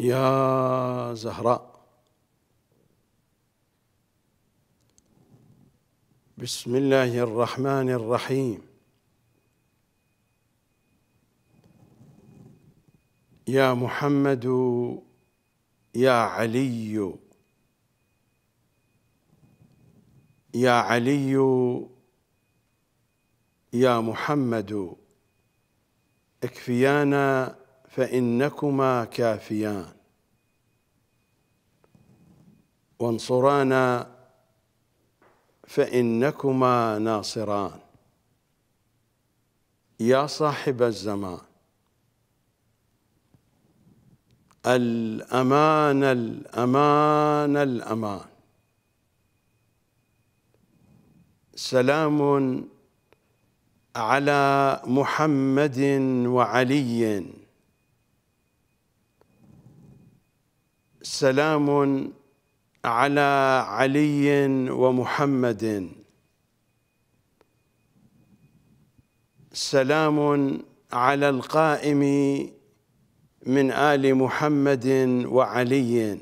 يا زهراء بسم الله الرحمن الرحيم يا محمد يا علي يا علي يا محمد اكفيانا فإنكما كافيان وانصرانا فإنكما ناصران يا صاحب الزمان الأمان الأمان الأمان سلام على محمد وعلي سلام على علي ومحمد سلام على القائم من آل محمد وعلي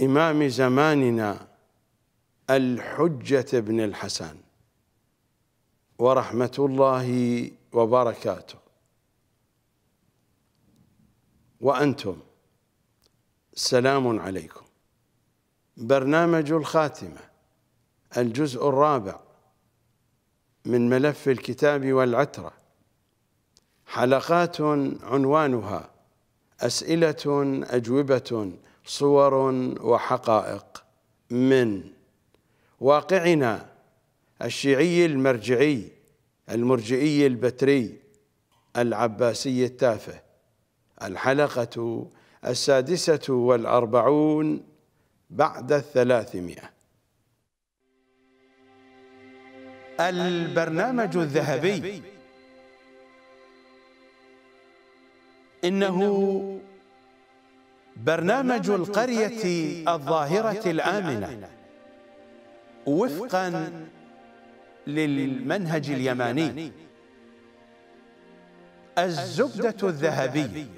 إمام زماننا الحجة بن الحسن ورحمة الله وبركاته وأنتم سلام عليكم برنامج الخاتمة الجزء الرابع من ملف الكتاب والعترة حلقات عنوانها أسئلة أجوبة صور وحقائق من واقعنا الشيعي المرجعي المرجئي البتري العباسي التافه الحلقة السادسة والأربعون بعد الثلاثمائة البرنامج الذهبي إنه برنامج القرية الظاهرة الآمنة وفقا للمنهج اليماني الزبدة الذهبية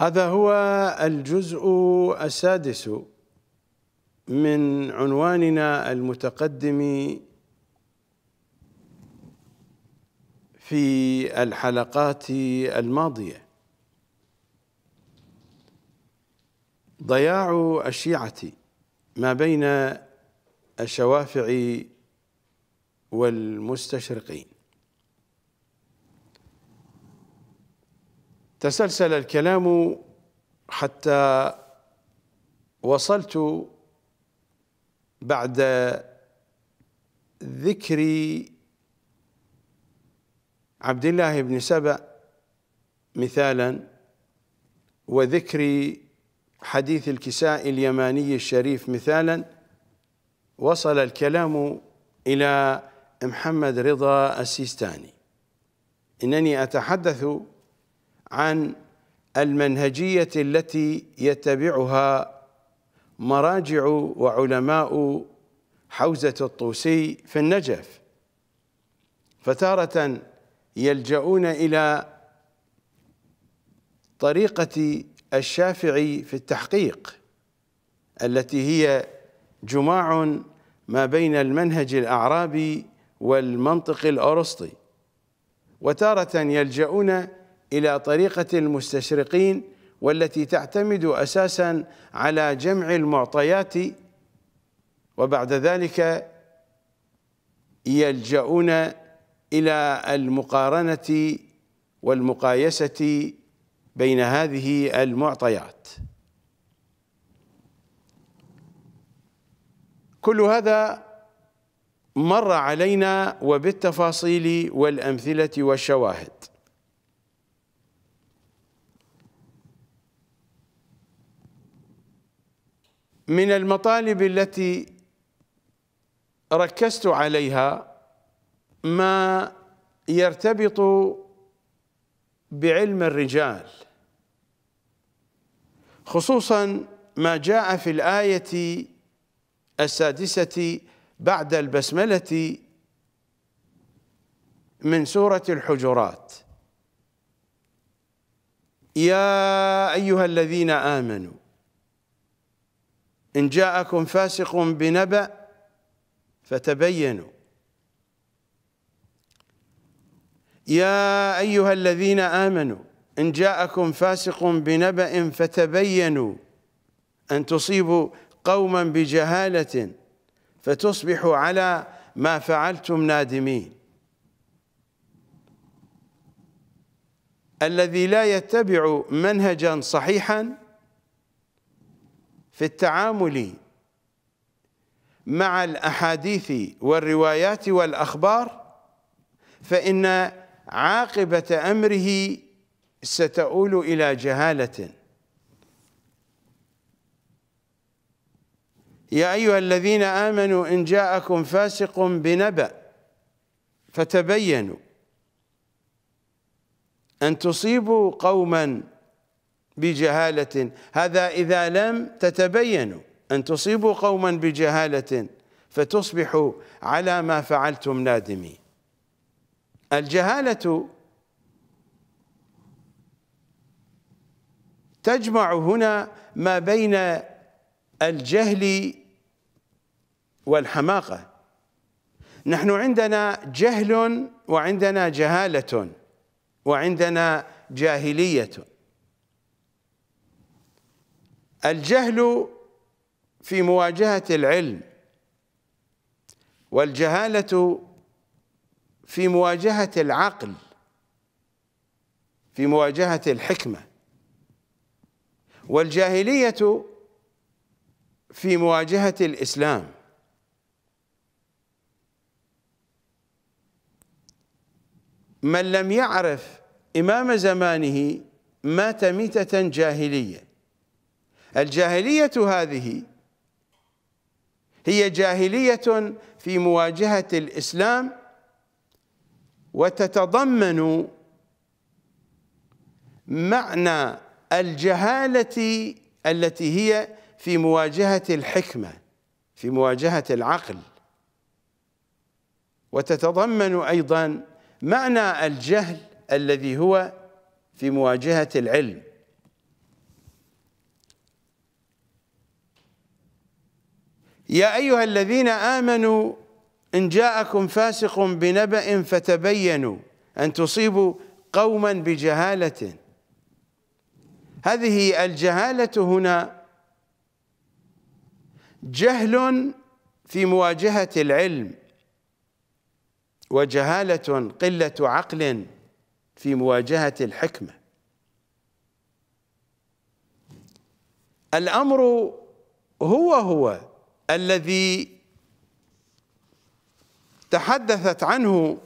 هذا هو الجزء السادس من عنواننا المتقدم في الحلقات الماضيه ضياع الشيعه ما بين الشوافع والمستشرقين تسلسل الكلام حتى وصلت بعد ذكر عبد الله بن سبع مثالا وذكر حديث الكساء اليماني الشريف مثالا وصل الكلام إلى محمد رضا السيستاني إنني أتحدث عن المنهجية التي يتبعها مراجع وعلماء حوزة الطوسي في النجف فتارة يلجؤون إلى طريقة الشافعي في التحقيق التي هي جماع ما بين المنهج الأعرابي والمنطق الأرسطي وتارة يلجؤون إلى طريقة المستشرقين والتي تعتمد أساسا على جمع المعطيات وبعد ذلك يلجؤون إلى المقارنة والمقايسة بين هذه المعطيات كل هذا مر علينا وبالتفاصيل والأمثلة والشواهد من المطالب التي ركزت عليها ما يرتبط بعلم الرجال خصوصا ما جاء في الآية السادسة بعد البسملة من سورة الحجرات يا أيها الذين آمنوا إن جاءكم فاسق بنبأ فتبينوا يا أيها الذين آمنوا إن جاءكم فاسق بنبأ فتبينوا أن تصيبوا قوما بجهالة فتصبحوا على ما فعلتم نادمين الذي لا يتبع منهجا صحيحا في التعامل مع الأحاديث والروايات والأخبار فإن عاقبة أمره ستؤول إلى جهالة يا أيها الذين آمنوا إن جاءكم فاسق بنبأ فتبينوا أن تصيبوا قوماً بجهالة هذا إذا لم تتبينوا أن تصيبوا قوما بجهالة فتصبحوا على ما فعلتم نادمين الجهالة تجمع هنا ما بين الجهل والحماقة نحن عندنا جهل وعندنا جهالة وعندنا جاهلية الجهل في مواجهة العلم والجهالة في مواجهة العقل في مواجهة الحكمة والجاهلية في مواجهة الإسلام من لم يعرف إمام زمانه مات ميتة جاهلية الجاهلية هذه هي جاهلية في مواجهة الإسلام وتتضمن معنى الجهالة التي هي في مواجهة الحكمة في مواجهة العقل وتتضمن أيضا معنى الجهل الذي هو في مواجهة العلم يا أيها الذين آمنوا إن جاءكم فاسق بنبأ فتبينوا أن تصيبوا قوما بجهالة هذه الجهالة هنا جهل في مواجهة العلم وجهالة قلة عقل في مواجهة الحكمة الأمر هو هو الذي تحدثت عنه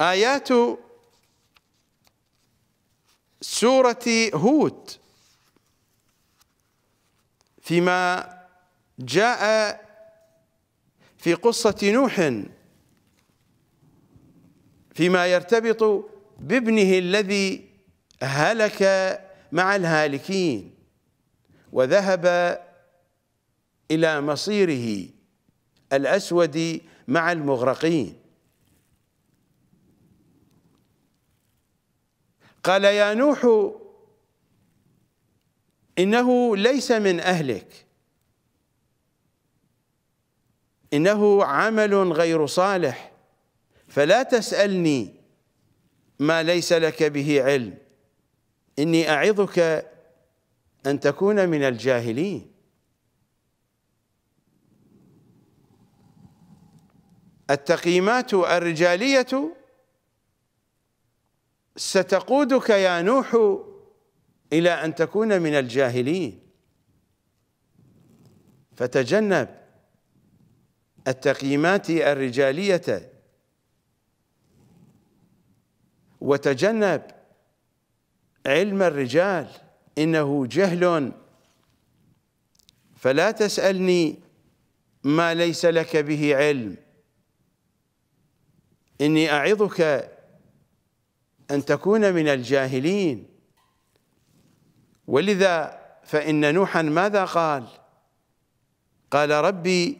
آيات سورة هود فيما جاء في قصة نوح فيما يرتبط بابنه الذي هلك مع الهالكين وذهب إلى مصيره الأسود مع المغرقين قال يا نوح إنه ليس من أهلك إنه عمل غير صالح فلا تسألني ما ليس لك به علم إني أعظك أن تكون من الجاهلين التقييمات الرجالية ستقودك يا نوح إلى أن تكون من الجاهلين فتجنب التقييمات الرجالية وتجنب علم الرجال إنه جهل فلا تسألني ما ليس لك به علم إني أعظك أن تكون من الجاهلين ولذا فإن نوحا ماذا قال قال ربي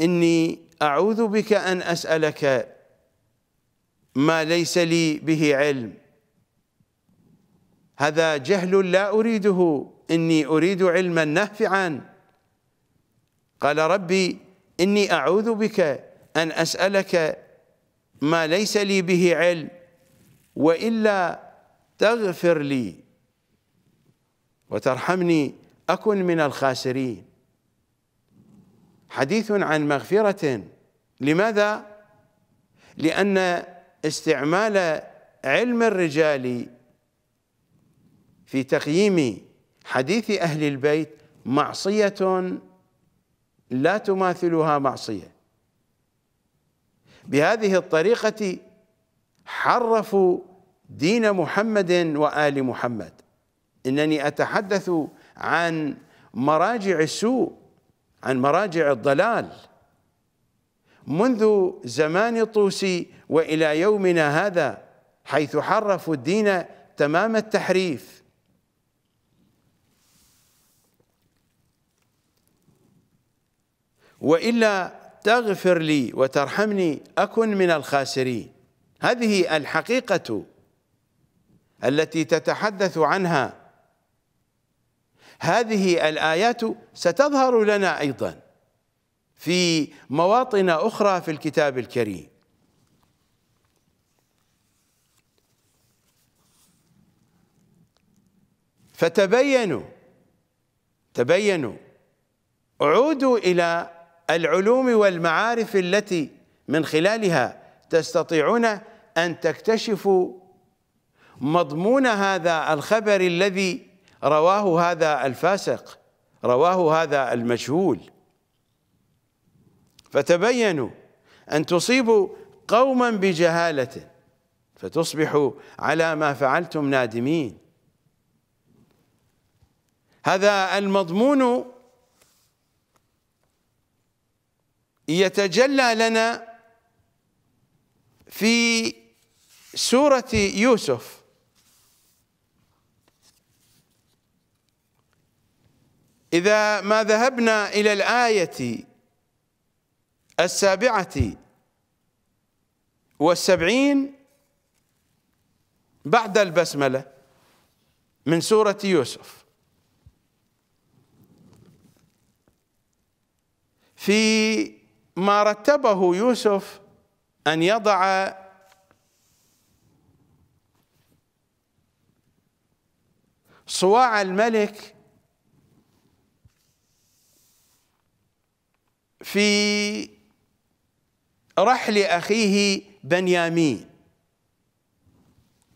إني أعوذ بك أن أسألك ما ليس لي به علم هذا جهل لا أريده إني أريد علما نافعا قال ربي إني أعوذ بك أن أسألك ما ليس لي به علم وإلا تغفر لي وترحمني أكن من الخاسرين حديث عن مغفرة لماذا؟ لأن استعمال علم الرجال في تقييم حديث أهل البيت معصية لا تماثلها معصية بهذه الطريقة حرفوا دين محمد وآل محمد إنني أتحدث عن مراجع السوء عن مراجع الضلال منذ زمان الطوسي وإلى يومنا هذا حيث حرفوا الدين تمام التحريف وإلا تغفر لي وترحمني أكن من الخاسرين هذه الحقيقة التي تتحدث عنها هذه الآيات ستظهر لنا أيضا في مواطن أخرى في الكتاب الكريم فتبينوا تبينوا عودوا إلى العلوم والمعارف التي من خلالها تستطيعون أن تكتشفوا مضمون هذا الخبر الذي رواه هذا الفاسق رواه هذا المجهول فتبينوا أن تصيبوا قوما بجهالة فتصبحوا على ما فعلتم نادمين هذا المضمون يتجلى لنا في سورة يوسف إذا ما ذهبنا إلى الآية السابعة والسبعين بعد البسملة من سورة يوسف في ما رتبه يوسف أن يضع صواع الملك في رحل أخيه بنيامين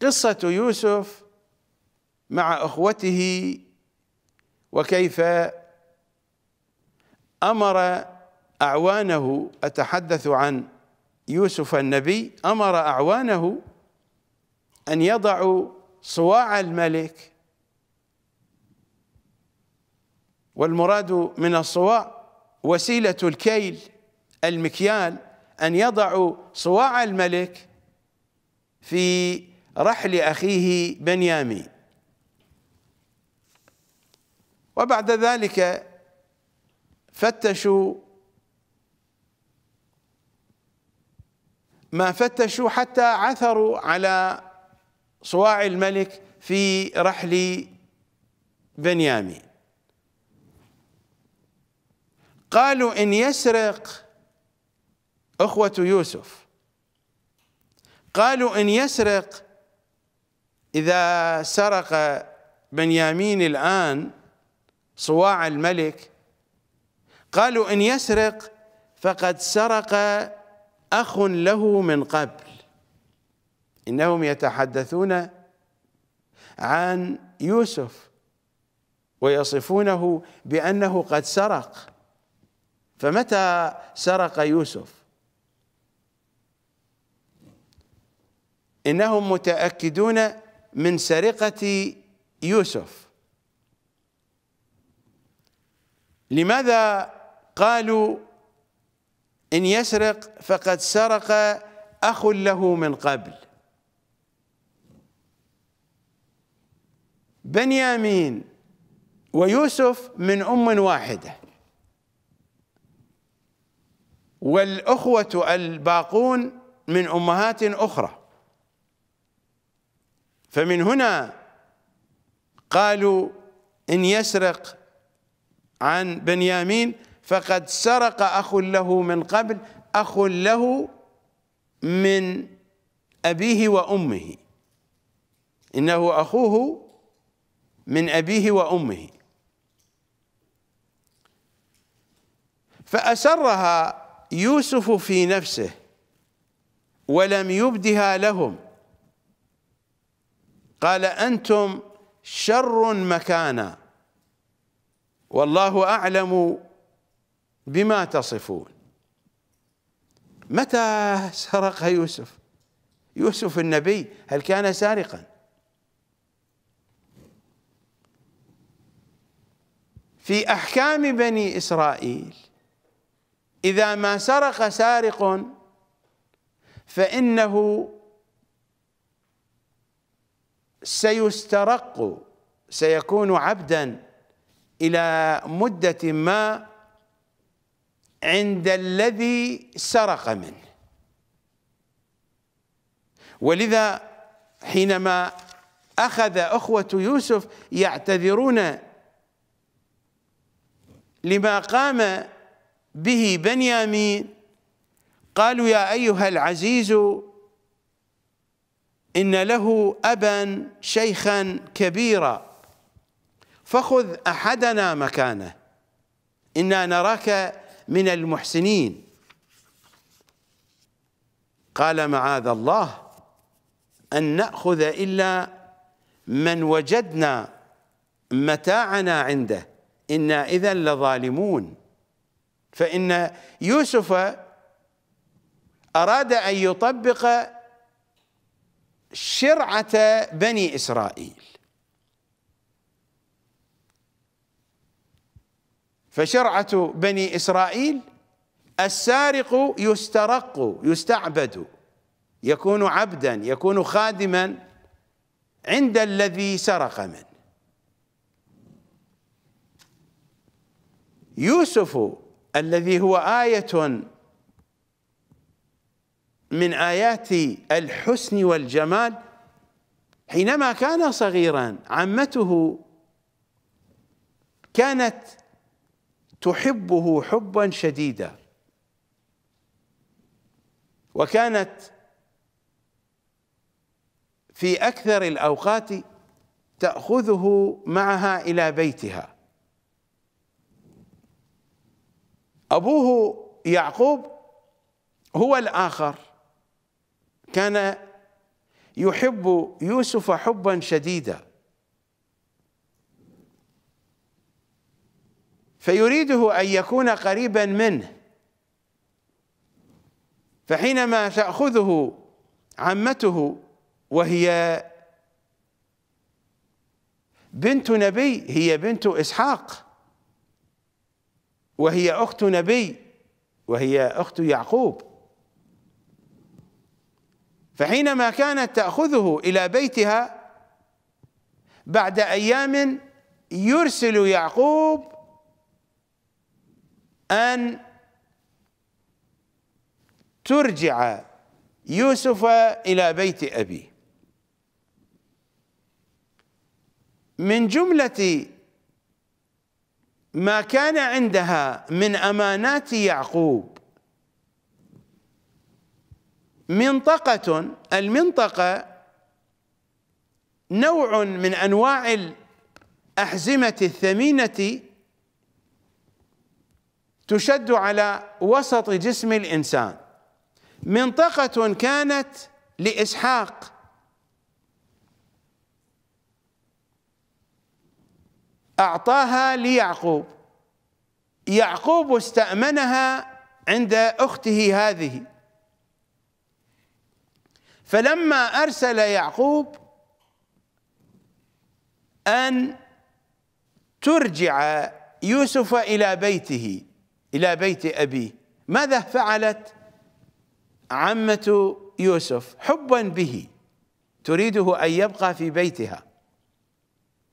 قصة يوسف مع أخوته وكيف أمر أعوانه أتحدث عن يوسف النبي أمر أعوانه أن يضعوا صواع الملك والمراد من الصواع وسيلة الكيل المكيال أن يضعوا صواع الملك في رحل أخيه بنيامين وبعد ذلك فتشوا ما فتشوا حتى عثروا على صواع الملك في رحل بنيامين قالوا إن يسرق أخوة يوسف قالوا إن يسرق إذا سرق بنيامين الآن صواع الملك قالوا إن يسرق فقد سرق أخ له من قبل إنهم يتحدثون عن يوسف ويصفونه بأنه قد سرق فمتى سرق يوسف إنهم متأكدون من سرقة يوسف لماذا قالوا إن يسرق فقد سرق أخ له من قبل بنيامين ويوسف من أم واحدة والأخوة الباقون من أمهات أخرى فمن هنا قالوا إن يسرق عن بنيامين فقد سرق أخ له من قبل أخ له من أبيه وأمه إنه أخوه من أبيه وأمه فأسرها يوسف في نفسه ولم يبدها لهم قال أنتم شر مكانا والله أعلم بما تصفون متى سرق يوسف يوسف النبي هل كان سارقا في احكام بني اسرائيل اذا ما سرق سارق فانه سيسترق سيكون عبدا الى مده ما عند الذي سرق منه ولذا حينما أخذ أخوة يوسف يعتذرون لما قام به بنيامين قالوا يا أيها العزيز إن له أبا شيخا كبيرا فخذ أحدنا مكانه إنا نراك من المحسنين قال معاذ الله أن نأخذ إلا من وجدنا متاعنا عنده إنا إذا لظالمون فإن يوسف أراد أن يطبق شرعة بني إسرائيل فشرعة بني إسرائيل السارق يسترق يستعبد يكون عبدا يكون خادما عند الذي سرق منه يوسف الذي هو آية من آيات الحسن والجمال حينما كان صغيرا عمته كانت تحبه حبا شديدا وكانت في اكثر الاوقات تاخذه معها الى بيتها ابوه يعقوب هو الاخر كان يحب يوسف حبا شديدا فيريده ان يكون قريبا منه فحينما تاخذه عمته وهي بنت نبي هي بنت اسحاق وهي اخت نبي وهي اخت يعقوب فحينما كانت تاخذه الى بيتها بعد ايام يرسل يعقوب أن ترجع يوسف إلى بيت أبيه من جملة ما كان عندها من أمانات يعقوب منطقة المنطقة نوع من أنواع الأحزمة الثمينة تشد على وسط جسم الإنسان منطقة كانت لإسحاق أعطاها ليعقوب يعقوب استأمنها عند أخته هذه فلما أرسل يعقوب أن ترجع يوسف إلى بيته إلى بيت أبيه ماذا فعلت عمة يوسف حبا به تريده أن يبقى في بيتها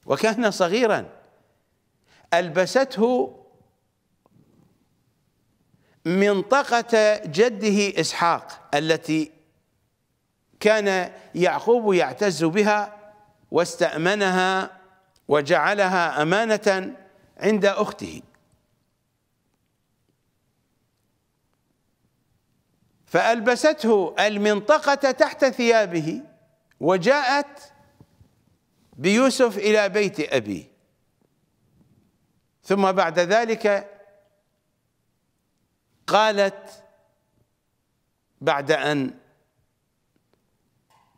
وكان صغيرا ألبسته منطقة جده إسحاق التي كان يعقوب يعتز بها واستأمنها وجعلها أمانة عند أخته فألبسته المنطقة تحت ثيابه وجاءت بيوسف إلى بيت أبيه ثم بعد ذلك قالت بعد أن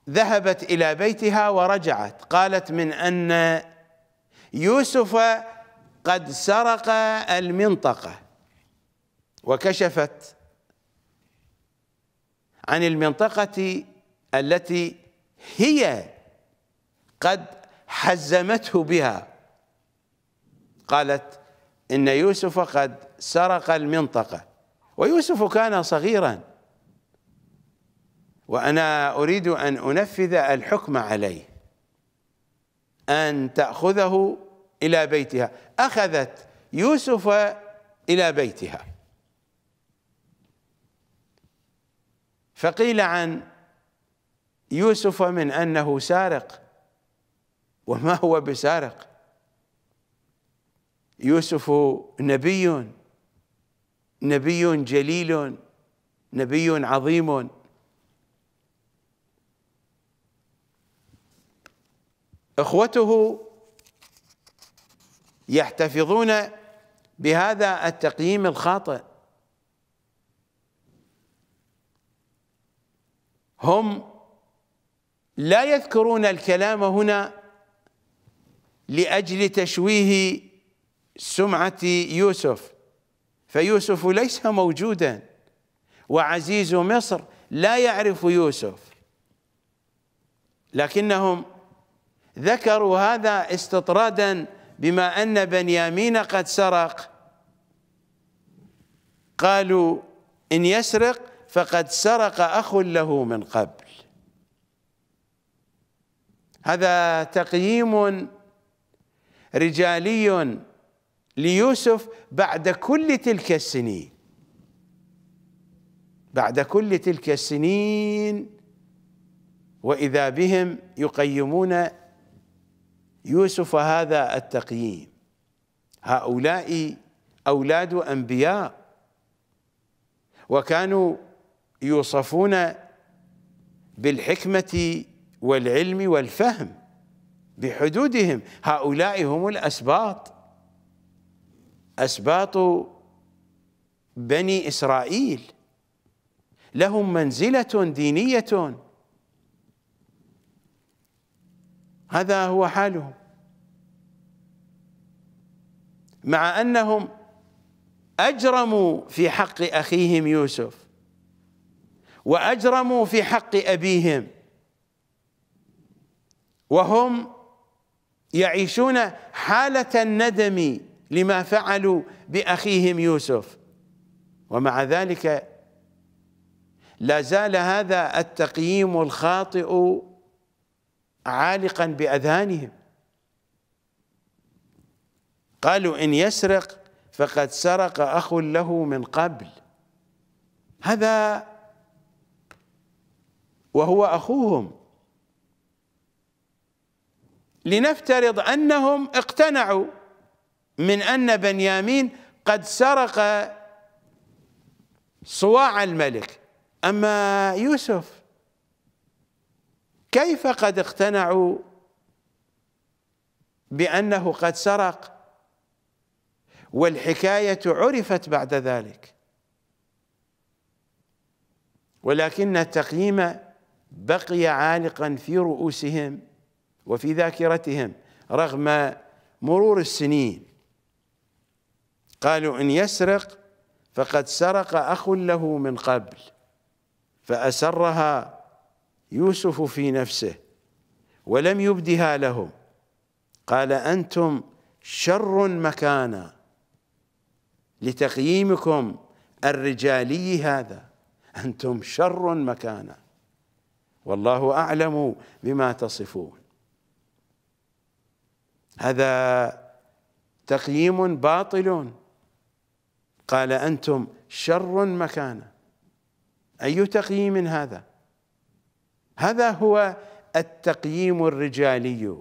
ذهبت إلى بيتها ورجعت قالت من أن يوسف قد سرق المنطقة وكشفت عن المنطقة التي هي قد حزمته بها قالت إن يوسف قد سرق المنطقة ويوسف كان صغيرا وأنا أريد أن أنفذ الحكم عليه أن تأخذه إلى بيتها أخذت يوسف إلى بيتها فقيل عن يوسف من انه سارق وما هو بسارق يوسف نبي نبي جليل نبي عظيم اخوته يحتفظون بهذا التقييم الخاطئ هم لا يذكرون الكلام هنا لأجل تشويه سمعة يوسف فيوسف ليس موجودا وعزيز مصر لا يعرف يوسف لكنهم ذكروا هذا استطرادا بما أن بنيامين قد سرق قالوا إن يسرق فقد سرق أخ له من قبل هذا تقييم رجالي ليوسف بعد كل تلك السنين بعد كل تلك السنين وإذا بهم يقيمون يوسف هذا التقييم هؤلاء أولاد أنبياء وكانوا يوصفون بالحكمة والعلم والفهم بحدودهم هؤلاء هم الأسباط أسباط بني إسرائيل لهم منزلة دينية هذا هو حالهم مع أنهم أجرموا في حق أخيهم يوسف واجرموا في حق ابيهم وهم يعيشون حاله الندم لما فعلوا باخيهم يوسف ومع ذلك لا زال هذا التقييم الخاطئ عالقا باذهانهم قالوا ان يسرق فقد سرق اخ له من قبل هذا وهو اخوهم لنفترض انهم اقتنعوا من ان بنيامين قد سرق صواع الملك اما يوسف كيف قد اقتنعوا بانه قد سرق والحكايه عرفت بعد ذلك ولكن التقييم بقي عالقا في رؤوسهم وفي ذاكرتهم رغم مرور السنين قالوا إن يسرق فقد سرق أخ له من قبل فأسرها يوسف في نفسه ولم يبدها لهم قال أنتم شر مكانا لتقييمكم الرجالي هذا أنتم شر مكانا والله أعلم بما تصفون هذا تقييم باطل قال أنتم شر مكانه أي تقييم هذا هذا هو التقييم الرجالي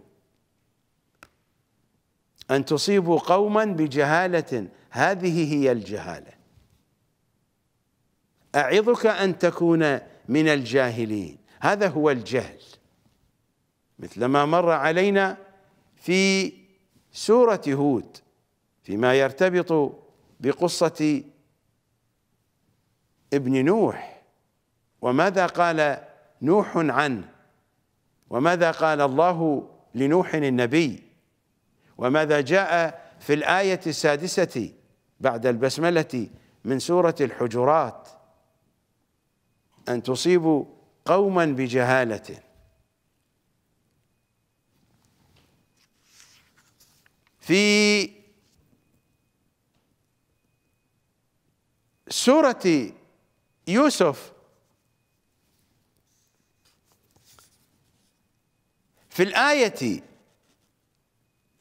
أن تصيبوا قوما بجهالة هذه هي الجهالة أعظك أن تكون من الجاهلين هذا هو الجهل مثلما مر علينا في سورة هود فيما يرتبط بقصة ابن نوح وماذا قال نوح عنه وماذا قال الله لنوح النبي وماذا جاء في الآية السادسة بعد البسملة من سورة الحجرات أن تصيبوا قوما بجهالة في سورة يوسف في الآية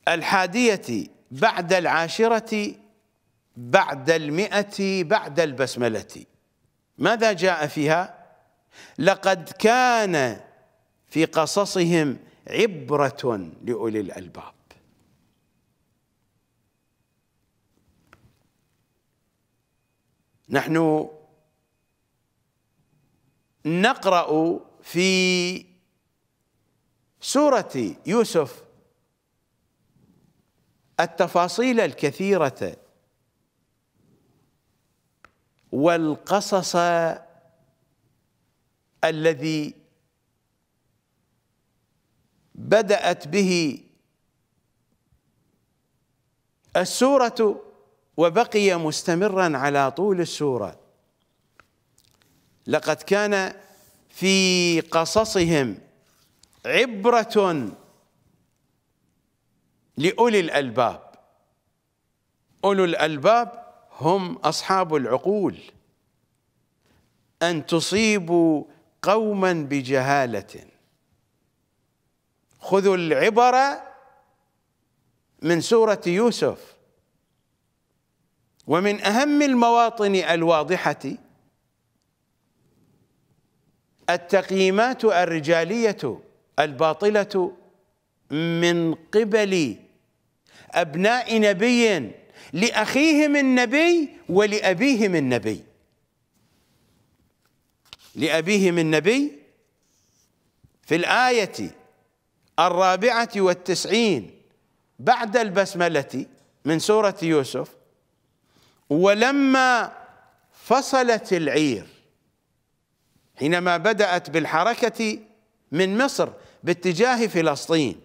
الحادية بعد العاشرة بعد المئة بعد البسملة ماذا جاء فيها؟ لقد كان في قصصهم عبرة لأولي الألباب نحن نقرأ في سورة يوسف التفاصيل الكثيرة والقصص الذي بدأت به السورة وبقي مستمرا على طول السورة لقد كان في قصصهم عبرة لأولي الألباب أولو الألباب هم أصحاب العقول أن تصيبوا قوما بجهاله خذوا العبره من سوره يوسف ومن اهم المواطن الواضحه التقييمات الرجاليه الباطله من قبل ابناء نبي لاخيهم النبي ولابيهم النبي لأبيه من نبي في الآية الرابعة والتسعين بعد البسملة من سورة يوسف ولما فصلت العير حينما بدأت بالحركة من مصر باتجاه فلسطين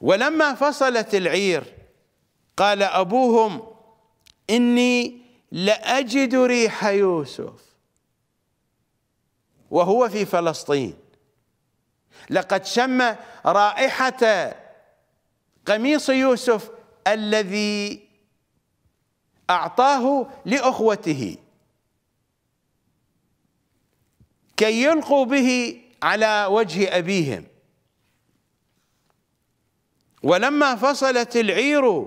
ولما فصلت العير قال أبوهم إني لأجد ريح يوسف وهو في فلسطين لقد شم رائحة قميص يوسف الذي أعطاه لأخوته كي يلقوا به على وجه أبيهم ولما فصلت العير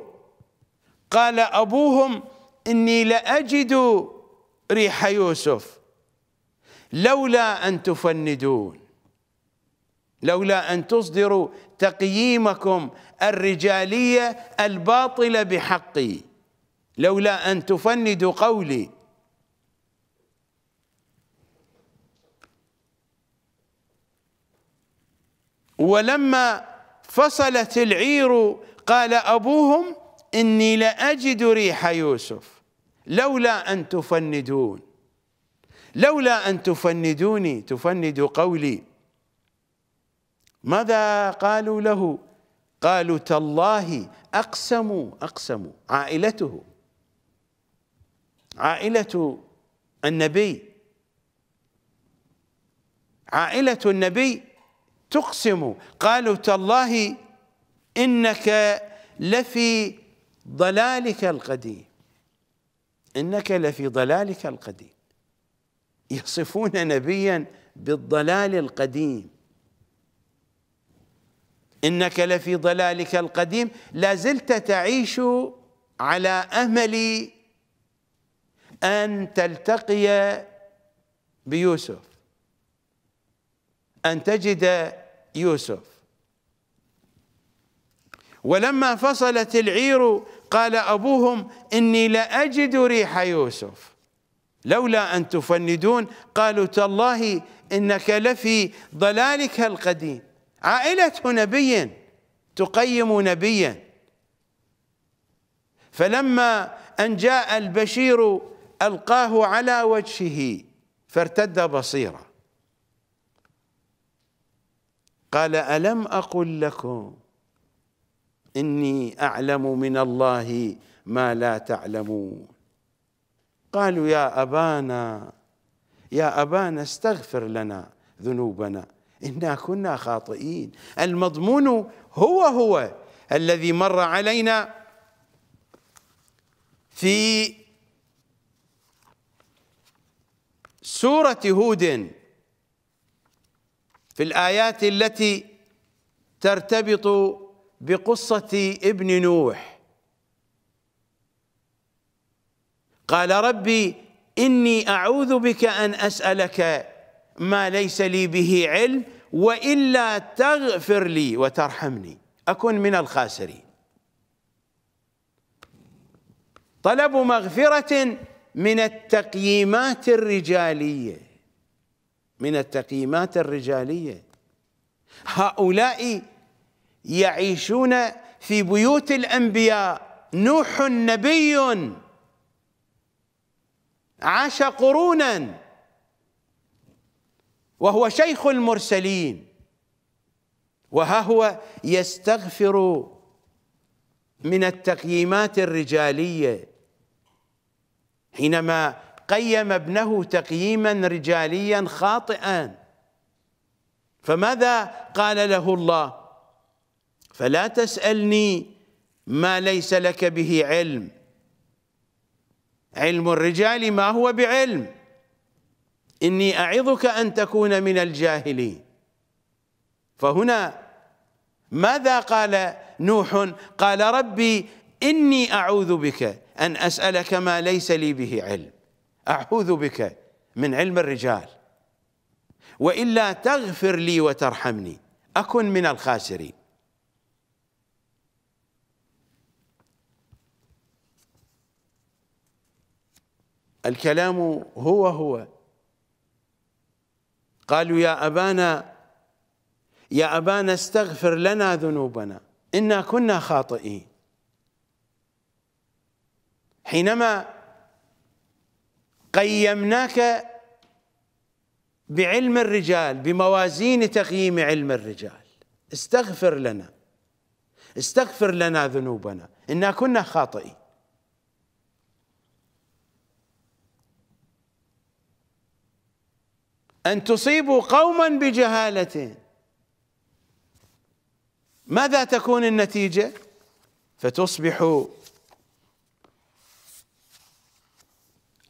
قال أبوهم إني لأجد ريح يوسف لولا أن تفندون لولا أن تصدروا تقييمكم الرجالية الباطلة بحقي لولا أن تفندوا قولي ولما فصلت العير قال أبوهم إني لأجد ريح يوسف لولا أن تفندون لولا أن تفندوني تفند قولي ماذا قالوا له قالوا تالله أقسموا أقسموا عائلته عائلة النبي عائلة النبي تقسم قالوا تالله إنك لفي ضلالك القديم إنك لفي ضلالك القديم يصفون نبيا بالضلال القديم انك لفي ضلالك القديم لا زلت تعيش على امل ان تلتقي بيوسف ان تجد يوسف ولما فصلت العير قال ابوهم اني لاجد ريح يوسف لولا أن تفندون قالوا تالله إنك لفي ضلالك القديم عائلة نبي تقيم نبيا فلما أن جاء البشير ألقاه على وجهه فارتد بصيرا قال ألم أقل لكم إني أعلم من الله ما لا تعلمون قالوا يا أبانا يا أبانا استغفر لنا ذنوبنا إنا كنا خاطئين المضمون هو هو الذي مر علينا في سورة هود في الآيات التي ترتبط بقصة ابن نوح قال ربي إني أعوذ بك أن أسألك ما ليس لي به علم وإلا تغفر لي وترحمني أكن من الخاسرين طلب مغفرة من التقييمات الرجالية من التقييمات الرجالية هؤلاء يعيشون في بيوت الأنبياء نوح نبي عاش قرونا وهو شيخ المرسلين وها هو يستغفر من التقييمات الرجاليه حينما قيم ابنه تقييما رجاليا خاطئا فماذا قال له الله فلا تسالني ما ليس لك به علم علم الرجال ما هو بعلم إني أعظك أن تكون من الجاهلين فهنا ماذا قال نوح قال ربي إني أعوذ بك أن أسألك ما ليس لي به علم أعوذ بك من علم الرجال وإلا تغفر لي وترحمني أكن من الخاسرين الكلام هو هو قالوا يا أبانا يا أبانا استغفر لنا ذنوبنا إنا كنا خاطئين حينما قيمناك بعلم الرجال بموازين تقييم علم الرجال استغفر لنا استغفر لنا ذنوبنا إنا كنا خاطئين أن تصيبوا قوما بجهالة ماذا تكون النتيجة فتصبحوا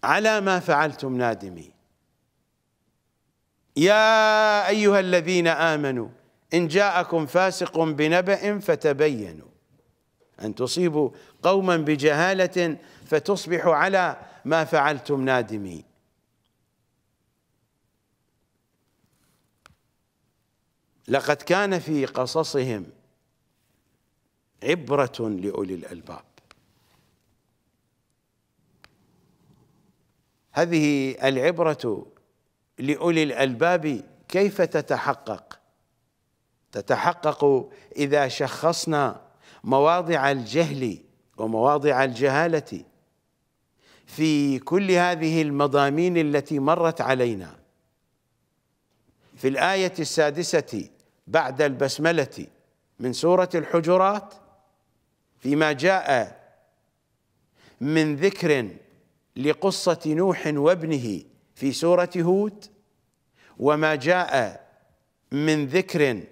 على ما فعلتم نادمين يا أيها الذين آمنوا إن جاءكم فاسق بنبأ فتبينوا أن تصيبوا قوما بجهالة فتصبحوا على ما فعلتم نادمين لقد كان في قصصهم عبرة لأولي الألباب هذه العبرة لأولي الألباب كيف تتحقق تتحقق إذا شخصنا مواضع الجهل ومواضع الجهالة في كل هذه المضامين التي مرت علينا في الآية السادسة بعد البسملة من سورة الحجرات فيما جاء من ذكر لقصة نوح وابنه في سورة هود وما جاء من ذكر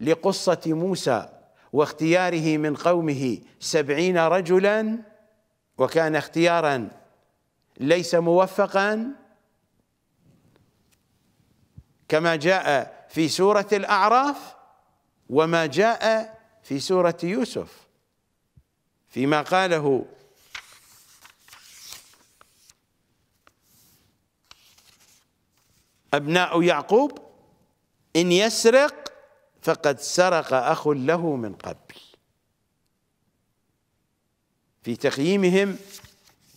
لقصة موسى واختياره من قومه سبعين رجلا وكان اختيارا ليس موفقا كما جاء في سورة الأعراف وما جاء في سورة يوسف فيما قاله أبناء يعقوب إن يسرق فقد سرق أخ له من قبل في تقييمهم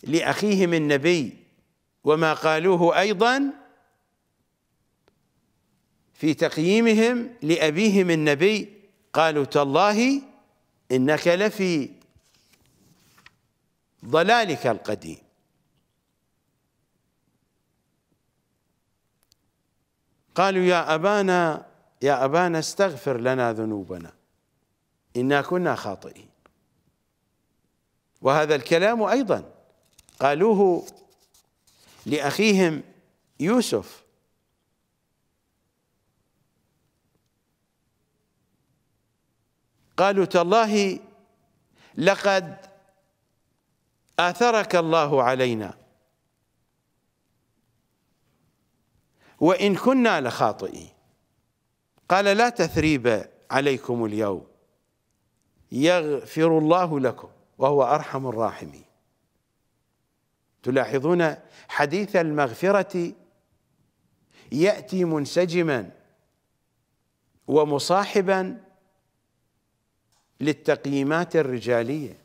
لأخيهم النبي وما قالوه أيضا في تقييمهم لأبيهم النبي قالوا تالله إنك لفي ضلالك القديم قالوا يا أبانا يا أبانا استغفر لنا ذنوبنا إنا كنا خاطئين وهذا الكلام أيضا قالوه لأخيهم يوسف قالوا تالله لقد آثرك الله علينا وإن كنا لخاطئين قال لا تثريب عليكم اليوم يغفر الله لكم وهو أرحم الراحمين تلاحظون حديث المغفرة يأتي منسجما ومصاحبا للتقييمات الرجاليه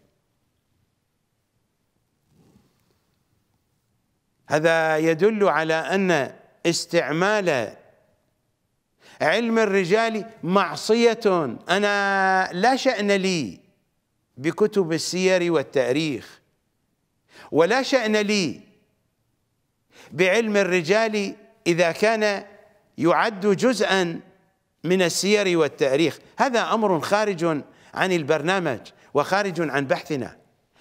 هذا يدل على ان استعمال علم الرجال معصيه انا لا شان لي بكتب السير والتاريخ ولا شان لي بعلم الرجال اذا كان يعد جزءا من السير والتاريخ هذا امر خارج عن البرنامج وخارج عن بحثنا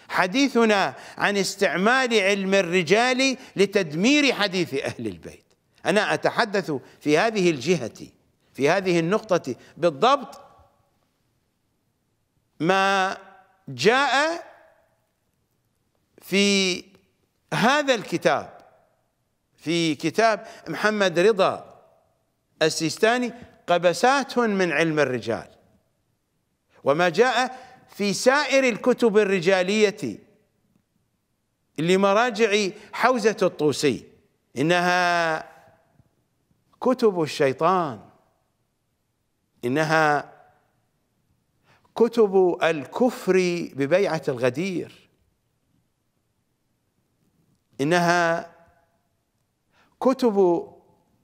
حديثنا عن استعمال علم الرجال لتدمير حديث أهل البيت أنا أتحدث في هذه الجهة في هذه النقطة بالضبط ما جاء في هذا الكتاب في كتاب محمد رضا السيستاني قبسات من علم الرجال وما جاء في سائر الكتب الرجالية لمراجع حوزة الطوسي إنها كتب الشيطان إنها كتب الكفر ببيعة الغدير إنها كتب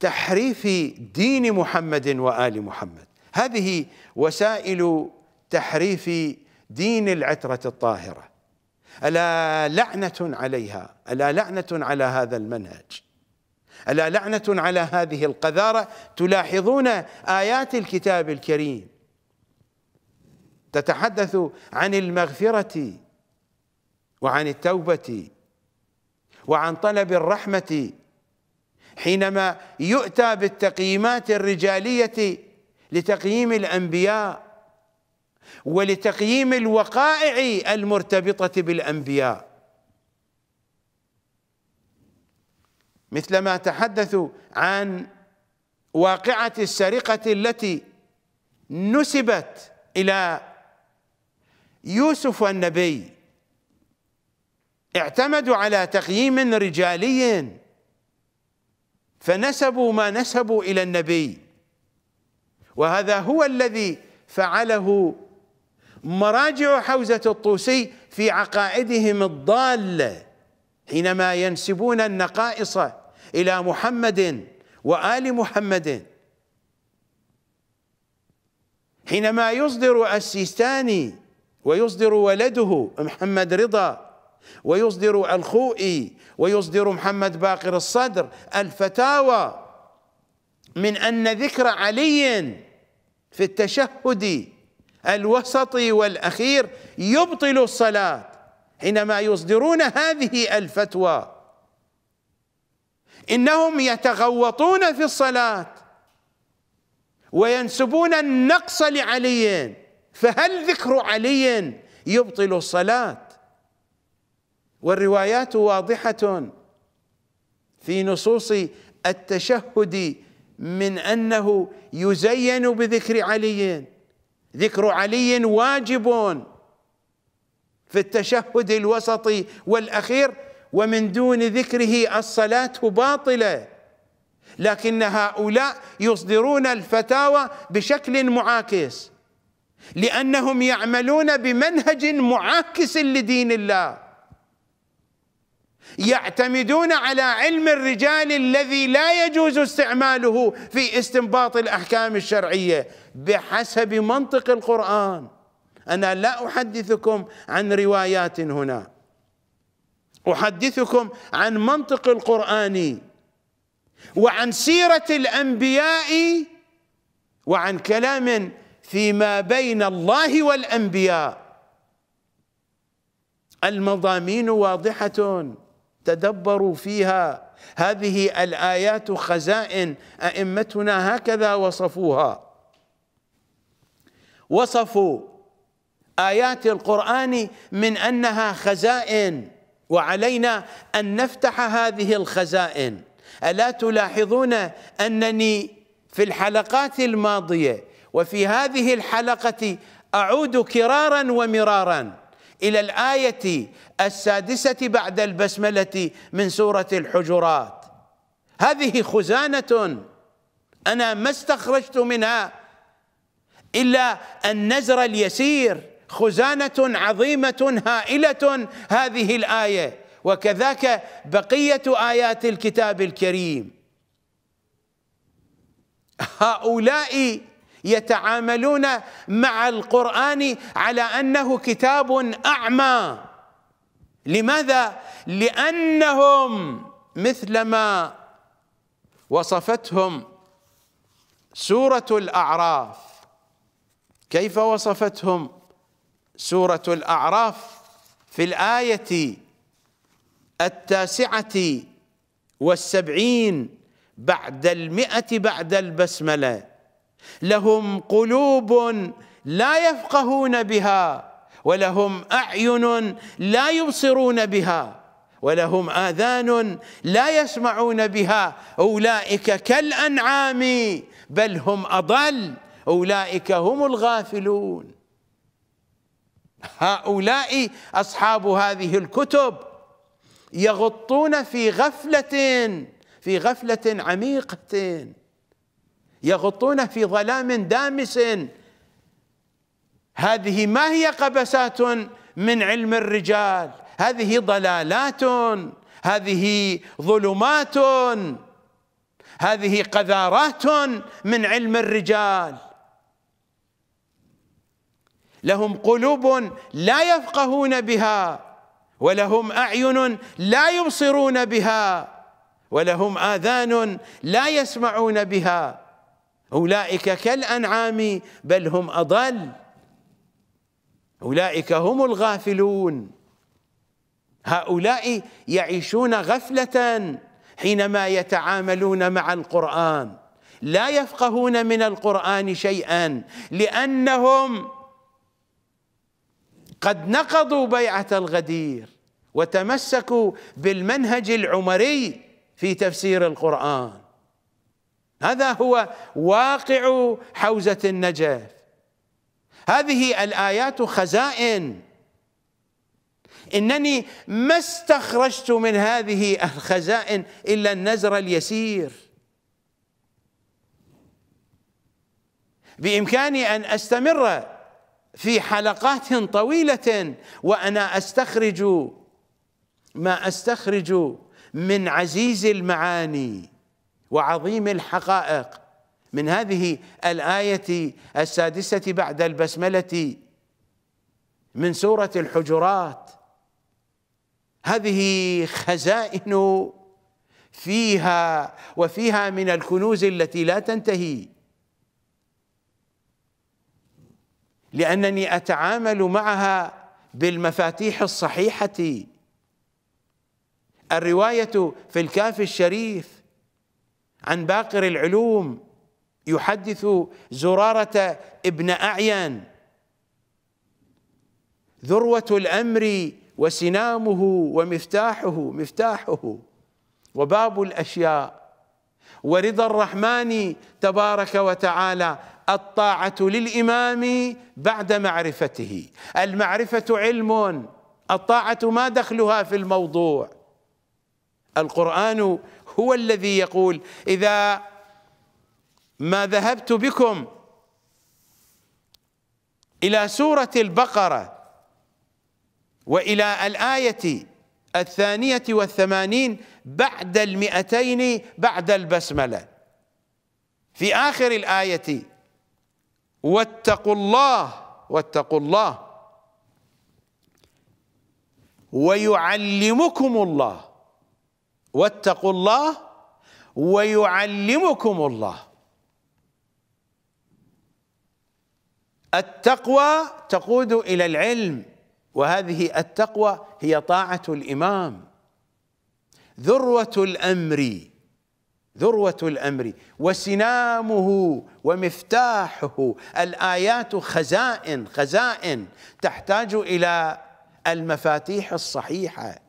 تحريف دين محمد وآل محمد هذه وسائل تحريف دين العترة الطاهرة ألا لعنة عليها ألا لعنة على هذا المنهج ألا لعنة على هذه القذارة تلاحظون آيات الكتاب الكريم تتحدث عن المغفرة وعن التوبة وعن طلب الرحمة حينما يؤتى بالتقييمات الرجالية لتقييم الأنبياء ولتقييم الوقائع المرتبطه بالانبياء مثلما تحدثوا عن واقعه السرقه التي نسبت الى يوسف والنبي اعتمدوا على تقييم رجالي فنسبوا ما نسبوا الى النبي وهذا هو الذي فعله مراجع حوزة الطوسي في عقائدهم الضالة حينما ينسبون النقائص إلى محمد وآل محمد حينما يصدر السيستاني ويصدر ولده محمد رضا ويصدر الخوئي ويصدر محمد باقر الصدر الفتاوى من أن ذكر علي في التشهد الوسطي والأخير يبطل الصلاة حينما يصدرون هذه الفتوى إنهم يتغوطون في الصلاة وينسبون النقص لعلي فهل ذكر علي يبطل الصلاة والروايات واضحة في نصوص التشهد من أنه يزين بذكر علي ذكر علي واجب في التشهد الوسطي والاخير ومن دون ذكره الصلاه باطله لكن هؤلاء يصدرون الفتاوى بشكل معاكس لانهم يعملون بمنهج معاكس لدين الله يعتمدون على علم الرجال الذي لا يجوز استعماله في استنباط الاحكام الشرعيه بحسب منطق القران انا لا احدثكم عن روايات هنا احدثكم عن منطق القران وعن سيره الانبياء وعن كلام فيما بين الله والانبياء المضامين واضحه تدبروا فيها هذه الآيات خزائن أئمتنا هكذا وصفوها وصفوا آيات القرآن من أنها خزائن وعلينا أن نفتح هذه الخزائن ألا تلاحظون أنني في الحلقات الماضية وفي هذه الحلقة أعود كرارا ومرارا إلى الآية السادسة بعد البسملة من سورة الحجرات هذه خزانة أنا ما استخرجت منها إلا النزر اليسير خزانة عظيمة هائلة هذه الآية وكذاك بقية آيات الكتاب الكريم هؤلاء يتعاملون مع القرآن على أنه كتاب أعمى لماذا؟ لأنهم مثلما وصفتهم سورة الأعراف كيف وصفتهم سورة الأعراف في الآية التاسعة والسبعين بعد المئة بعد البسملة لهم قلوب لا يفقهون بها ولهم اعين لا يبصرون بها ولهم آذان لا يسمعون بها أولئك كالأنعام بل هم أضل أولئك هم الغافلون هؤلاء أصحاب هذه الكتب يغطون في غفلة في غفلة عميقة يغطونه في ظلام دامس هذه ما هي قبسات من علم الرجال هذه ضلالات هذه ظلمات هذه قذارات من علم الرجال لهم قلوب لا يفقهون بها ولهم اعين لا يبصرون بها ولهم اذان لا يسمعون بها أولئك كالأنعام بل هم أضل أولئك هم الغافلون هؤلاء يعيشون غفلة حينما يتعاملون مع القرآن لا يفقهون من القرآن شيئا لأنهم قد نقضوا بيعة الغدير وتمسكوا بالمنهج العمري في تفسير القرآن هذا هو واقع حوزة النجف هذه الآيات خزائن إنني ما استخرجت من هذه الخزائن إلا النزر اليسير بإمكاني أن أستمر في حلقات طويلة وأنا أستخرج ما أستخرج من عزيز المعاني وعظيم الحقائق من هذه الآية السادسة بعد البسملة من سورة الحجرات هذه خزائن فيها وفيها من الكنوز التي لا تنتهي لأنني أتعامل معها بالمفاتيح الصحيحة الرواية في الكاف الشريف عن باقر العلوم يحدث زرارة ابن أعين ذروة الأمر وسنامه ومفتاحه مفتاحه وباب الأشياء ورضا الرحمن تبارك وتعالى الطاعة للإمام بعد معرفته المعرفة علم الطاعة ما دخلها في الموضوع القرآن هو الذي يقول إذا ما ذهبت بكم إلى سورة البقرة وإلى الآية الثانية والثمانين بعد المئتين بعد البسملة في آخر الآية واتقوا الله واتقوا الله ويعلمكم الله واتقوا الله ويعلمكم الله التقوى تقود الى العلم وهذه التقوى هي طاعه الامام ذروه الامر ذروه الامر وسنامه ومفتاحه الايات خزائن خزائن تحتاج الى المفاتيح الصحيحه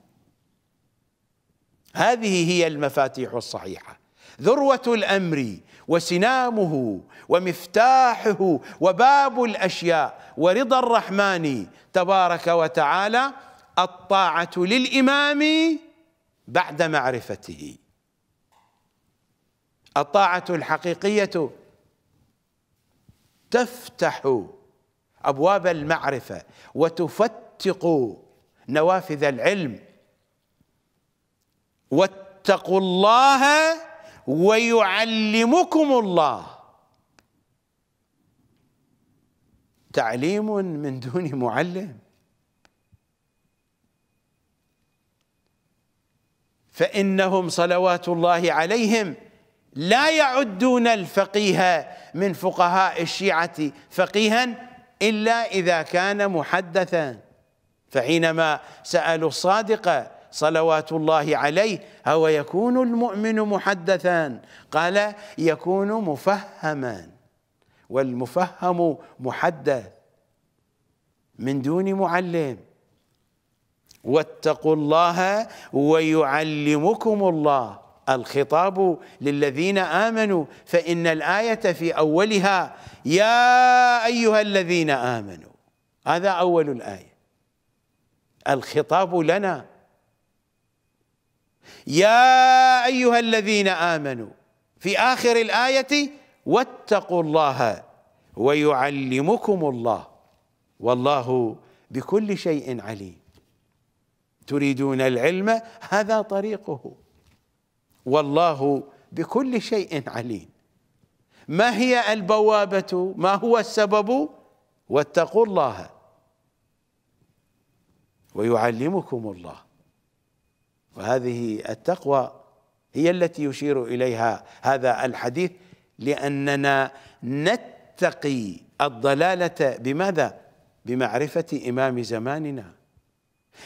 هذه هي المفاتيح الصحيحه ذروه الامر وسنامه ومفتاحه وباب الاشياء ورضا الرحمن تبارك وتعالى الطاعه للامام بعد معرفته الطاعه الحقيقيه تفتح ابواب المعرفه وتفتق نوافذ العلم واتقوا الله ويعلمكم الله تعليم من دون معلم فانهم صلوات الله عليهم لا يعدون الفقيه من فقهاء الشيعه فقيها الا اذا كان محدثا فحينما سالوا الصادق صلوات الله عليه أو يكون المؤمن محدثا قال يكون مفهما والمفهم محدث من دون معلم واتقوا الله ويعلمكم الله الخطاب للذين آمنوا فإن الآية في أولها يا أيها الذين آمنوا هذا أول الآية الخطاب لنا يا أيها الذين آمنوا في آخر الآية واتقوا الله ويعلمكم الله والله بكل شيء عليم تريدون العلم هذا طريقه والله بكل شيء عليم ما هي البوابة ما هو السبب واتقوا الله ويعلمكم الله وهذه التقوى هي التي يشير اليها هذا الحديث لاننا نتقي الضلاله بماذا بمعرفه امام زماننا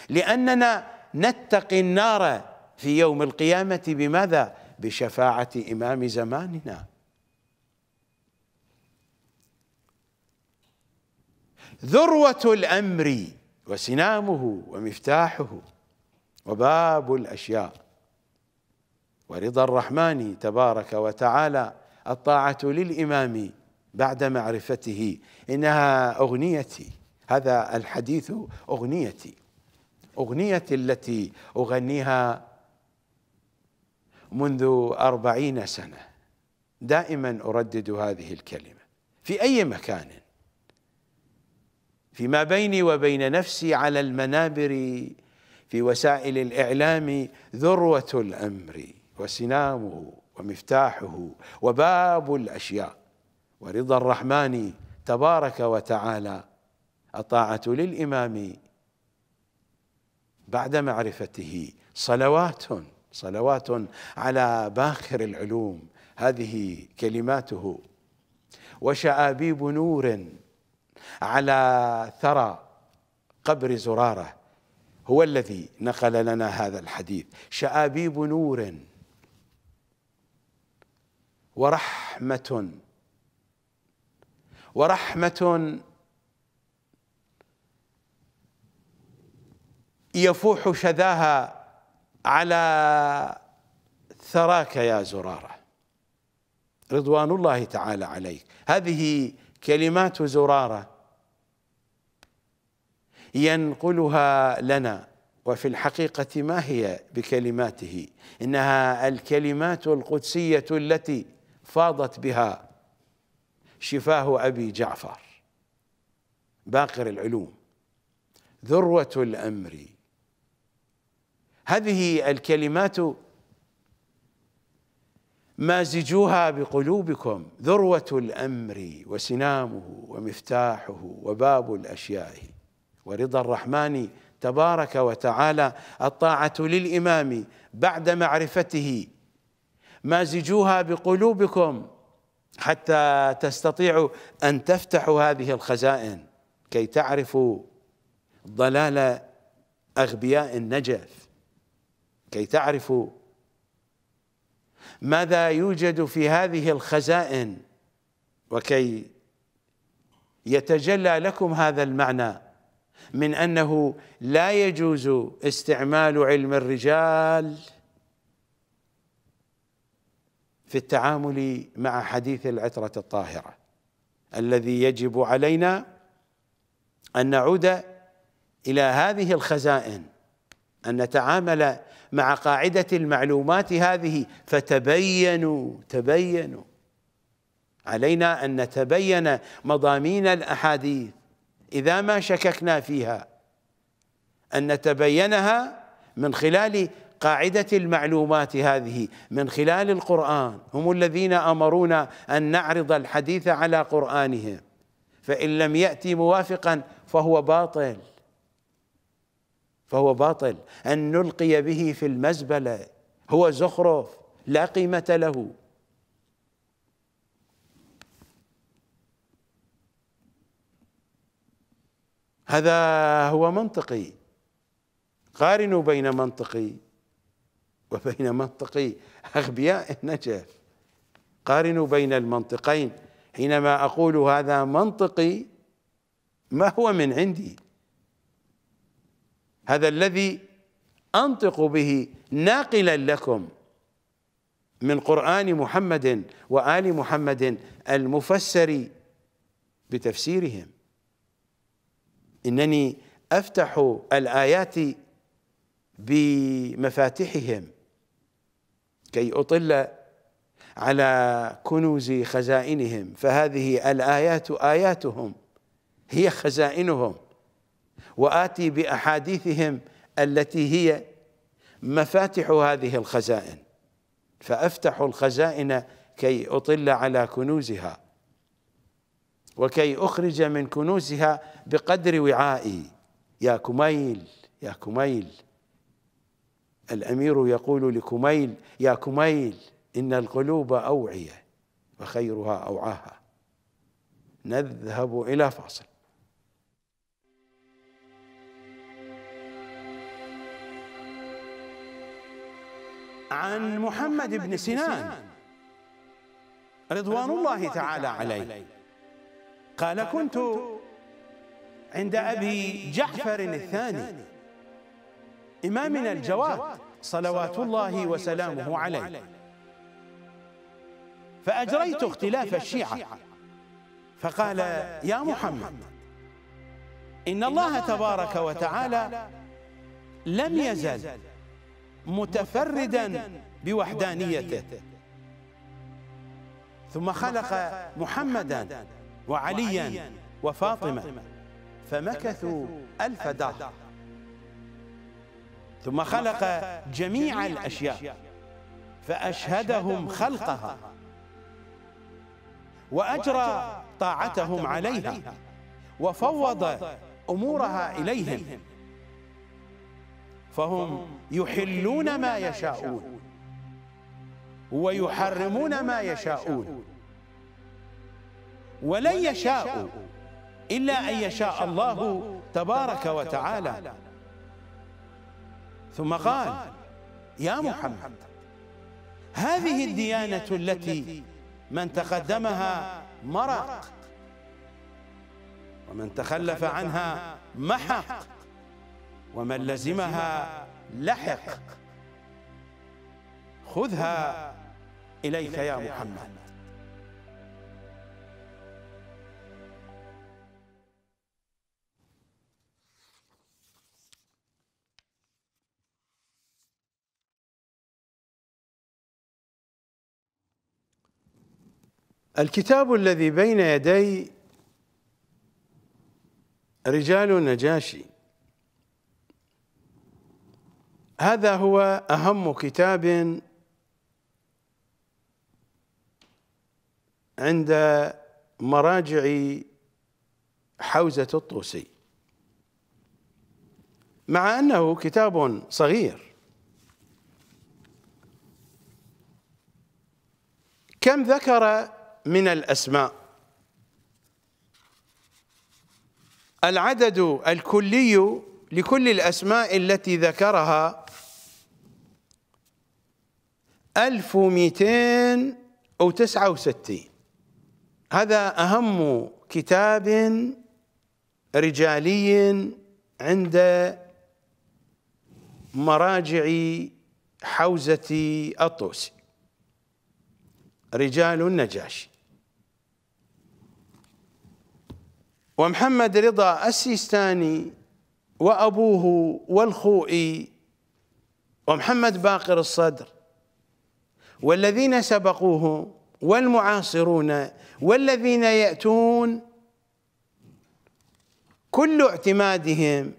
لاننا نتقي النار في يوم القيامه بماذا بشفاعه امام زماننا ذروه الامر وسنامه ومفتاحه وباب الاشياء ورضا الرحمن تبارك وتعالى الطاعه للامام بعد معرفته انها اغنيتي هذا الحديث اغنيتي اغنيتي التي اغنيها منذ أربعين سنة دائما أردد هذه الكلمة في أي مكان فيما بيني وبين نفسي على المنابر في وسائل الإعلام ذروة الأمر وسنامه ومفتاحه وباب الأشياء ورضا الرحمن تبارك وتعالى الطاعة للإمام بعد معرفته صلوات صلوات على باخر العلوم هذه كلماته وشآبيب نور على ثرى قبر زراره هو الذي نقل لنا هذا الحديث شآبيب نور ورحمة ورحمة يفوح شذاها على ثراك يا زرارة رضوان الله تعالى عليك هذه كلمات زراره ينقلها لنا وفي الحقيقة ما هي بكلماته إنها الكلمات القدسية التي فاضت بها شفاه أبي جعفر باقر العلوم ذروة الأمر هذه الكلمات مازجوها بقلوبكم ذروة الأمر وسنامه ومفتاحه وباب الأشياء ورضا الرحمن تبارك وتعالى الطاعة للإمام بعد معرفته مازجوها بقلوبكم حتى تستطيعوا أن تفتحوا هذه الخزائن كي تعرفوا ضلال أغبياء النجف كي تعرفوا ماذا يوجد في هذه الخزائن وكي يتجلى لكم هذا المعنى من انه لا يجوز استعمال علم الرجال في التعامل مع حديث العتره الطاهره الذي يجب علينا ان نعود الى هذه الخزائن ان نتعامل مع قاعده المعلومات هذه فتبينوا تبينوا علينا ان نتبين مضامين الاحاديث إذا ما شككنا فيها أن نتبينها من خلال قاعدة المعلومات هذه من خلال القرآن هم الذين أمرونا أن نعرض الحديث على قرآنهم فإن لم يأتي موافقا فهو باطل فهو باطل أن نلقي به في المزبلة هو زخرف لا قيمة له هذا هو منطقي قارنوا بين منطقي وبين منطقي أغبياء النجف قارنوا بين المنطقين حينما أقول هذا منطقي ما هو من عندي هذا الذي أنطق به ناقلا لكم من قرآن محمد وآل محمد المفسر بتفسيرهم إنني أفتح الآيات بمفاتحهم كي أطل على كنوز خزائنهم فهذه الآيات آياتهم هي خزائنهم وآتي بأحاديثهم التي هي مفاتح هذه الخزائن فأفتح الخزائن كي أطل على كنوزها وكي أخرج من كنوزها بقدر وعائي يا كميل يا كميل الأمير يقول لكميل يا كميل إن القلوب أوعية وخيرها أوعاها نذهب إلى فاصل عن محمد بن سنان رضوان الله تعالى عليه قال كنت عند أبي جعفر الثاني إمامنا الجواد صلوات الله وسلامه عليه فأجريت اختلاف الشيعة فقال يا محمد إن الله تبارك وتعالى لم يزل متفردا بوحدانيته ثم خلق محمدا وعليا وفاطمة فمكثوا ألف دهر ثم خلق جميع الأشياء فأشهدهم خلقها وأجرى طاعتهم عليها وفوض أمورها إليهم فهم يحلون ما يشاءون ويحرمون ما يشاءون ولن يشاء إلا أن يشاء الله تبارك وتعالى ثم قال يا محمد هذه الديانة التي من تقدمها مرق ومن تخلف عنها محق ومن لزمها لحق خذها إليك يا محمد الكتاب الذي بين يدي رجال النجاشي هذا هو أهم كتاب عند مراجع حوزة الطوسي مع أنه كتاب صغير كم ذكر من الأسماء العدد الكلي لكل الأسماء التي ذكرها 1269 هذا أهم كتاب رجالي عند مراجع حوزة الطوسي رجال النجاشي ومحمد رضا السيستاني وأبوه والخوئي ومحمد باقر الصدر والذين سبقوه والمعاصرون والذين يأتون كل اعتمادهم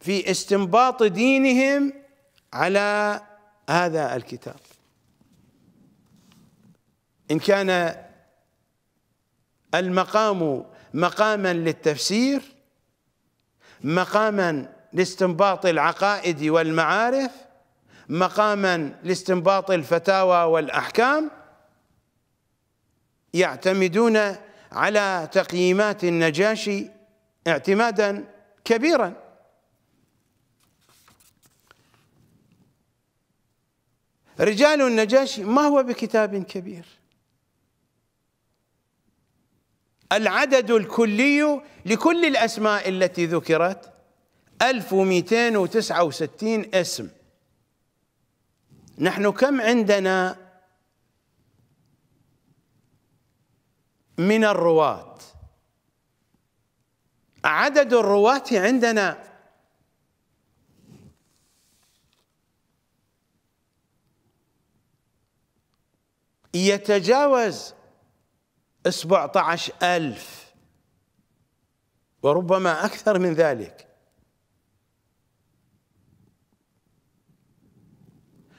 في استنباط دينهم على هذا الكتاب إن كان المقام مقاما للتفسير مقاما لاستنباط العقائد والمعارف مقاما لاستنباط الفتاوى والأحكام يعتمدون على تقييمات النجاشي اعتمادا كبيرا رجال النجاشي ما هو بكتاب كبير العدد الكلي لكل الأسماء التي ذكرت 1269 اسم نحن كم عندنا من الرواة عدد الرواة عندنا يتجاوز 17 ألف وربما أكثر من ذلك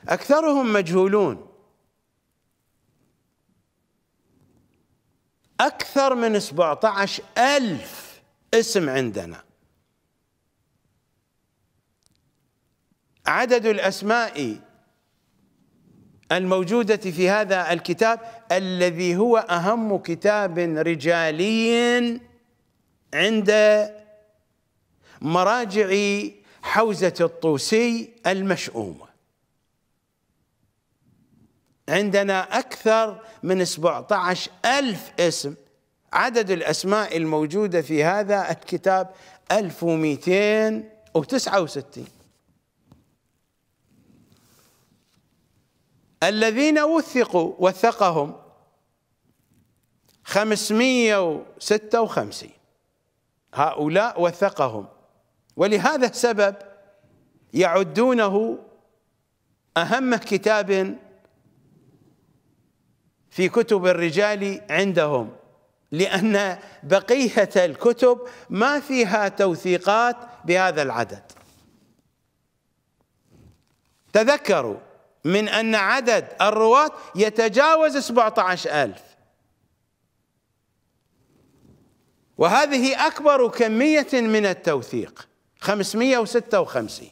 أكثرهم مجهولون أكثر من 17 ألف اسم عندنا عدد الأسماء الموجودة في هذا الكتاب الذي هو أهم كتاب رجالي عند مراجع حوزة الطوسي المشؤومة عندنا أكثر من 17 ألف اسم عدد الأسماء الموجودة في هذا الكتاب 1269 الذين وثقوا وثقهم خمسمية وستة وخمسين هؤلاء وثقهم ولهذا السبب يعدونه أهم كتاب في كتب الرجال عندهم لأن بقية الكتب ما فيها توثيقات بهذا العدد تذكروا من أن عدد الرواة يتجاوز 17000 وهذه أكبر كمية من التوثيق 556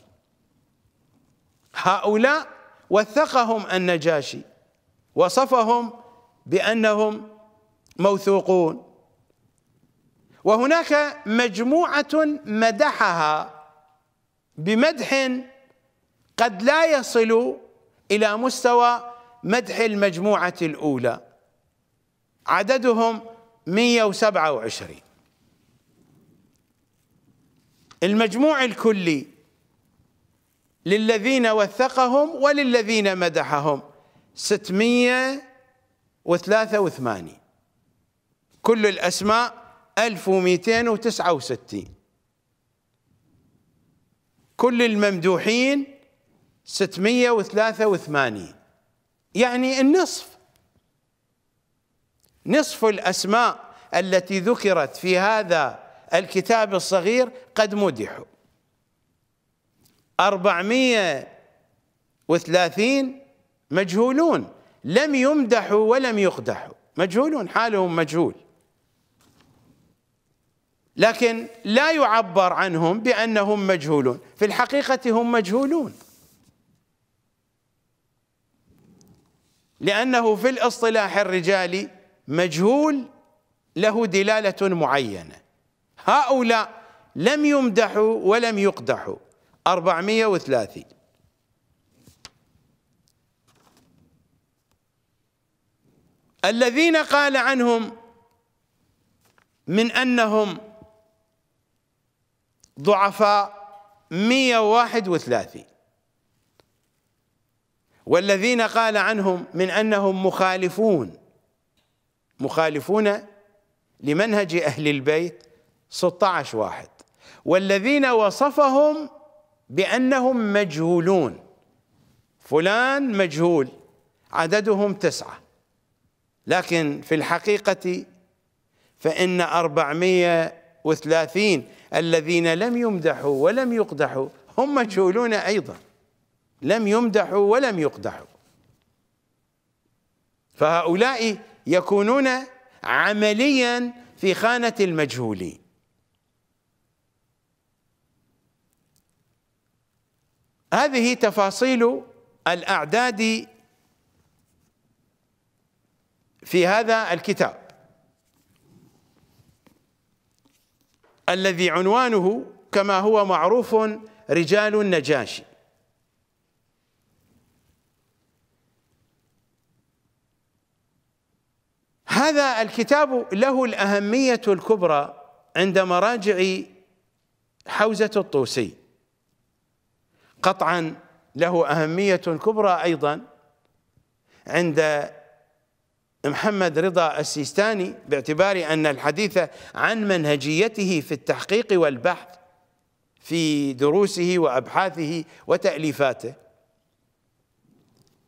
هؤلاء وثقهم النجاشي وصفهم بأنهم موثوقون وهناك مجموعة مدحها بمدح قد لا يصل إلى مستوى مدح المجموعة الأولى عددهم 127 المجموع الكلي للذين وثقهم وللذين مدحهم 683 كل الأسماء 1269 كل الممدوحين 683 يعني النصف نصف الأسماء التي ذكرت في هذا الكتاب الصغير قد مدحوا 430 مجهولون لم يمدحوا ولم يقدحوا مجهولون حالهم مجهول لكن لا يعبر عنهم بأنهم مجهولون في الحقيقة هم مجهولون لأنه في الاصطلاح الرجالي مجهول له دلالة معينة هؤلاء لم يمدحوا ولم يقدحوا 430 الذين قال عنهم من أنهم ضعفاء 131 والذين قال عنهم من أنهم مخالفون مخالفون لمنهج أهل البيت 16 واحد والذين وصفهم بأنهم مجهولون فلان مجهول عددهم تسعة لكن في الحقيقة فإن أربعمية وثلاثين الذين لم يمدحوا ولم يقدحوا هم مجهولون أيضاً لم يمدحوا ولم يقدحوا فهؤلاء يكونون عمليا في خانة المجهولين هذه تفاصيل الأعداد في هذا الكتاب الذي عنوانه كما هو معروف رجال النجاشي هذا الكتاب له الأهمية الكبرى عند مراجع حوزة الطوسي قطعا له أهمية كبرى أيضا عند محمد رضا السيستاني باعتبار أن الحديث عن منهجيته في التحقيق والبحث في دروسه وأبحاثه وتأليفاته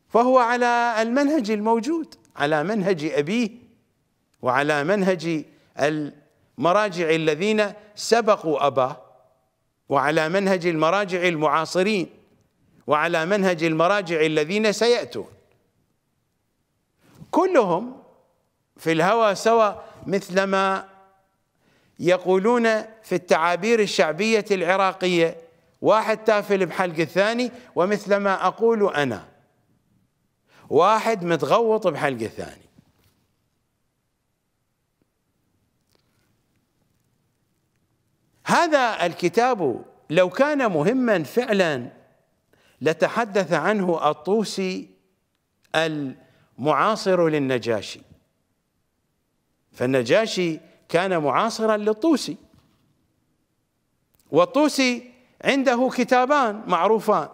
فهو على المنهج الموجود على منهج أبيه وعلى منهج المراجع الذين سبقوا أباه وعلى منهج المراجع المعاصرين وعلى منهج المراجع الذين سيأتون كلهم في الهوى سوى مثلما يقولون في التعابير الشعبية العراقية واحد تافل بحلق الثاني ومثلما أقول أنا واحد متغوط بحلق الثاني هذا الكتاب لو كان مهما فعلا لتحدث عنه الطوسي المعاصر للنجاشي فالنجاشي كان معاصرا للطوسي والطوسي عنده كتابان معروفان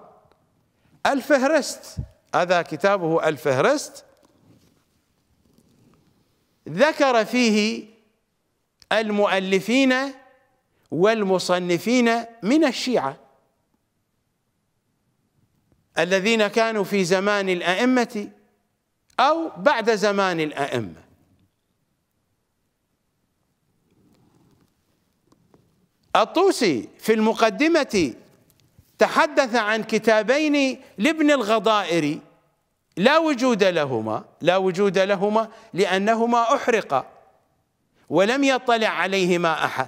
الفهرست هذا كتابه الفهرست ذكر فيه المؤلفين والمصنفين من الشيعة الذين كانوا في زمان الأئمة أو بعد زمان الأئمة الطوسي في المقدمة تحدث عن كتابين لابن الغضائري لا وجود لهما لا وجود لهما لأنهما أحرقا ولم يطلع عليهما أحد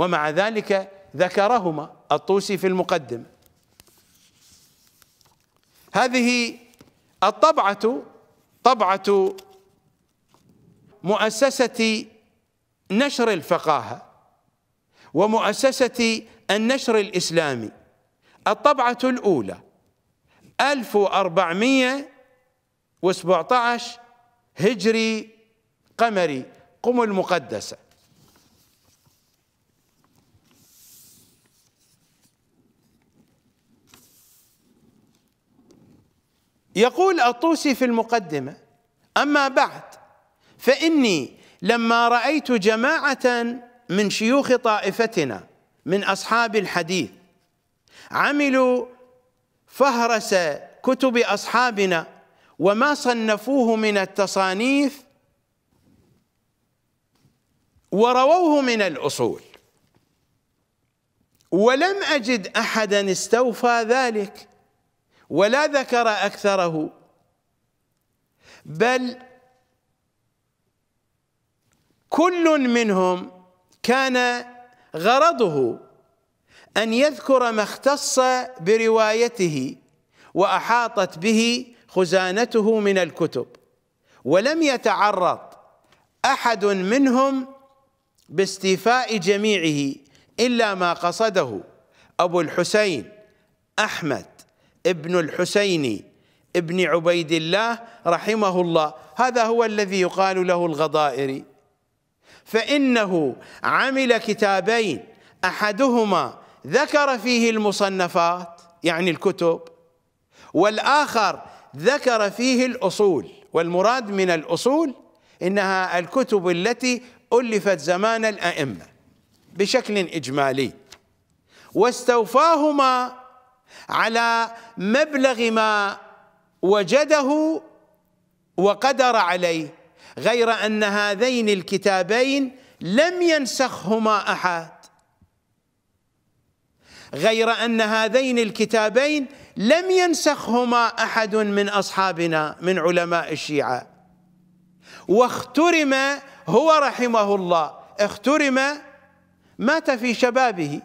ومع ذلك ذكرهما الطوسي في المقدمة هذه الطبعة طبعة مؤسسة نشر الفقاهة ومؤسسة النشر الإسلامي الطبعة الأولى 1417 هجري قمري قم المقدسه يقول الطوسي في المقدمة أما بعد فإني لما رأيت جماعة من شيوخ طائفتنا من أصحاب الحديث عملوا فهرس كتب أصحابنا وما صنفوه من التصانيف ورووه من الأصول ولم أجد أحدا استوفى ذلك ولا ذكر أكثره بل كل منهم كان غرضه أن يذكر ما اختص بروايته وأحاطت به خزانته من الكتب ولم يتعرض أحد منهم باستيفاء جميعه إلا ما قصده أبو الحسين أحمد ابن الحسين ابن عبيد الله رحمه الله هذا هو الذي يقال له الغضائري فإنه عمل كتابين أحدهما ذكر فيه المصنفات يعني الكتب والآخر ذكر فيه الأصول والمراد من الأصول إنها الكتب التي ألفت زمان الأئمة بشكل إجمالي واستوفاهما على مبلغ ما وجده وقدر عليه غير أن هذين الكتابين لم ينسخهما أحد غير أن هذين الكتابين لم ينسخهما أحد من أصحابنا من علماء الشيعة واخترم هو رحمه الله اخترم مات في شبابه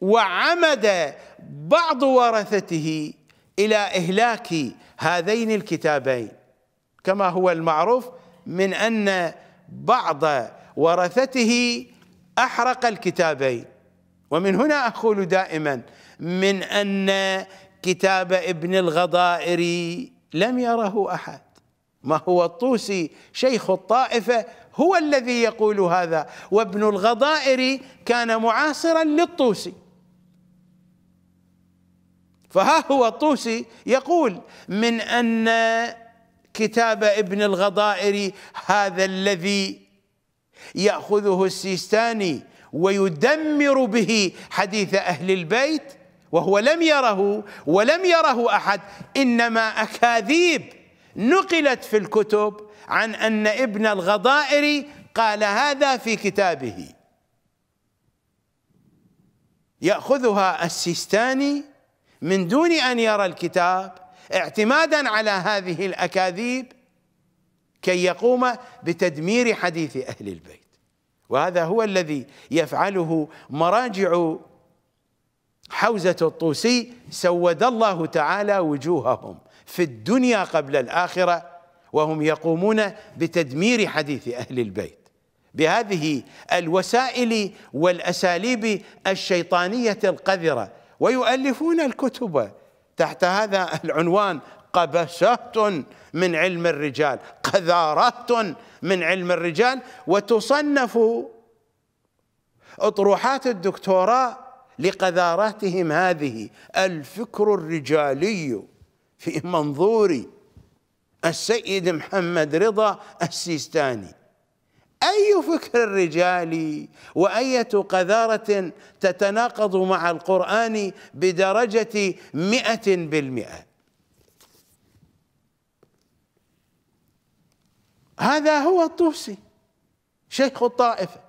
وعمد بعض ورثته الى اهلاك هذين الكتابين كما هو المعروف من ان بعض ورثته احرق الكتابين ومن هنا اقول دائما من ان كتاب ابن الغضائر لم يره احد ما هو الطوسي شيخ الطائفه هو الذي يقول هذا وابن الغضائر كان معاصرا للطوسي فها هو الطوسي يقول من أن كتاب ابن الغضائر هذا الذي يأخذه السيستاني ويدمر به حديث أهل البيت وهو لم يره ولم يره أحد إنما أكاذيب نقلت في الكتب عن أن ابن الغضائر قال هذا في كتابه يأخذها السيستاني من دون أن يرى الكتاب اعتمادا على هذه الأكاذيب كي يقوم بتدمير حديث أهل البيت وهذا هو الذي يفعله مراجع حوزة الطوسي سود الله تعالى وجوههم في الدنيا قبل الآخرة وهم يقومون بتدمير حديث أهل البيت بهذه الوسائل والأساليب الشيطانية القذرة ويؤلفون الكتب تحت هذا العنوان قبشات من علم الرجال قذارات من علم الرجال وتصنف اطروحات الدكتوراه لقذاراتهم هذه الفكر الرجالي في منظور السيد محمد رضا السيستاني أي فكر رجالي وأية قذارة تتناقض مع القرآن بدرجة مئة بالمئة هذا هو الطوسي شيخ الطائفة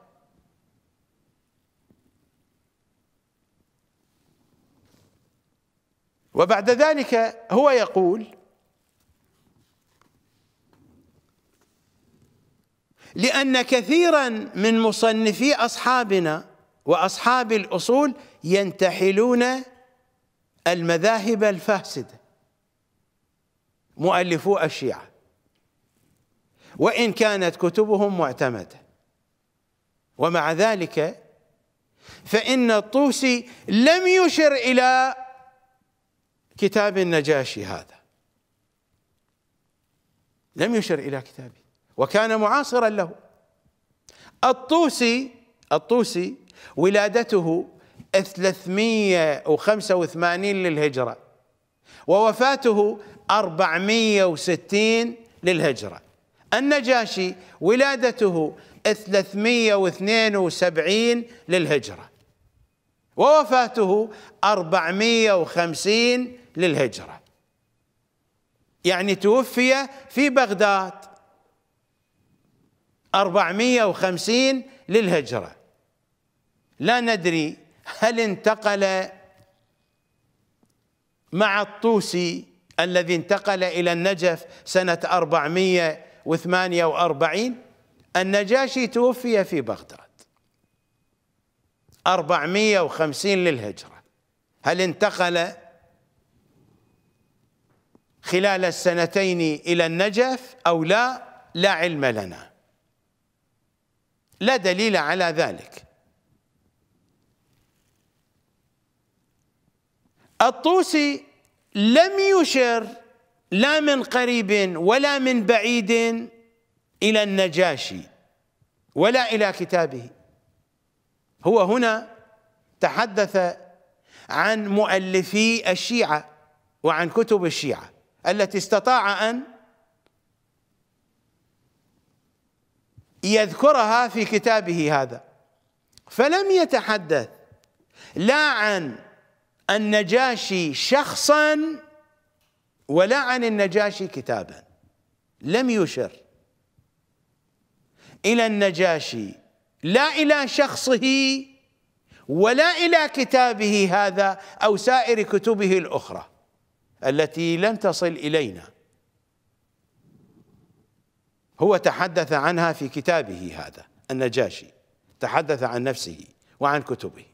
وبعد ذلك هو يقول لأن كثيرا من مصنفي أصحابنا وأصحاب الأصول ينتحلون المذاهب الفاسدة مؤلفو الشيعة وإن كانت كتبهم معتمدة ومع ذلك فإن الطوسي لم يشر إلى كتاب النجاشي هذا لم يشر إلى كتابه وكان معاصرا له الطوسي الطوسي ولادته 385 للهجرة ووفاته 460 للهجرة النجاشي ولادته 372 للهجرة ووفاته 450 للهجرة يعني توفي في بغداد 450 للهجرة لا ندري هل انتقل مع الطوسي الذي انتقل إلى النجف سنة 448 النجاشي توفي في بغداد 450 للهجرة هل انتقل خلال السنتين إلى النجف أو لا لا علم لنا لا دليل على ذلك الطوسي لم يشر لا من قريب ولا من بعيد إلى النجاشي ولا إلى كتابه هو هنا تحدث عن مؤلفي الشيعة وعن كتب الشيعة التي استطاع أن يذكرها في كتابه هذا فلم يتحدث لا عن النجاشي شخصا ولا عن النجاشي كتابا لم يشر الى النجاشي لا الى شخصه ولا الى كتابه هذا او سائر كتبه الاخرى التي لم تصل الينا هو تحدث عنها في كتابه هذا النجاشي تحدث عن نفسه وعن كتبه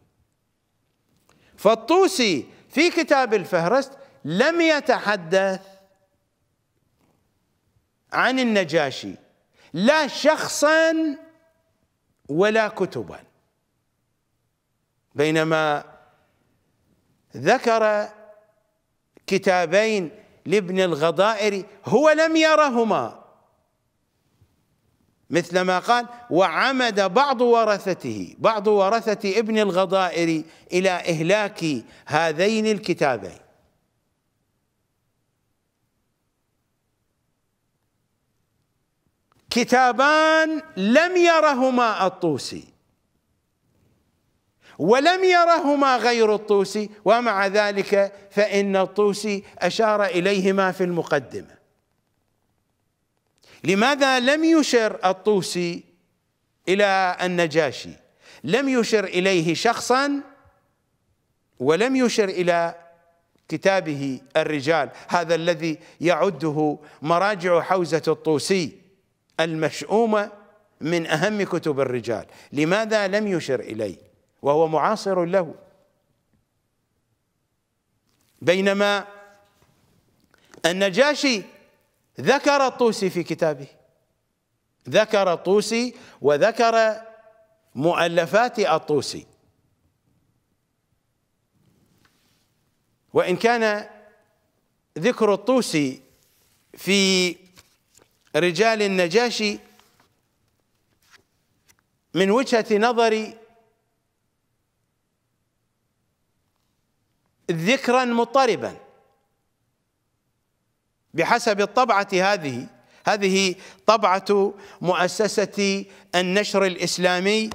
فالطوسي في كتاب الفهرست لم يتحدث عن النجاشي لا شخصا ولا كتبا بينما ذكر كتابين لابن الغضائر هو لم يرهما مثل ما قال وعمد بعض ورثته بعض ورثة ابن الغضائر إلى إهلاك هذين الكتابين كتابان لم يرهما الطوسي ولم يرهما غير الطوسي ومع ذلك فإن الطوسي أشار إليهما في المقدمة لماذا لم يشر الطوسي إلى النجاشي لم يشر إليه شخصا ولم يشر إلى كتابه الرجال هذا الذي يعده مراجع حوزة الطوسي المشؤومة من أهم كتب الرجال لماذا لم يشر إليه وهو معاصر له بينما النجاشي ذكر الطوسي في كتابه ذكر الطوسي وذكر مؤلفات الطوسي وإن كان ذكر الطوسي في رجال النجاشي من وجهة نظري ذكرا مضطربا بحسب الطبعة هذه هذه طبعة مؤسسة النشر الإسلامي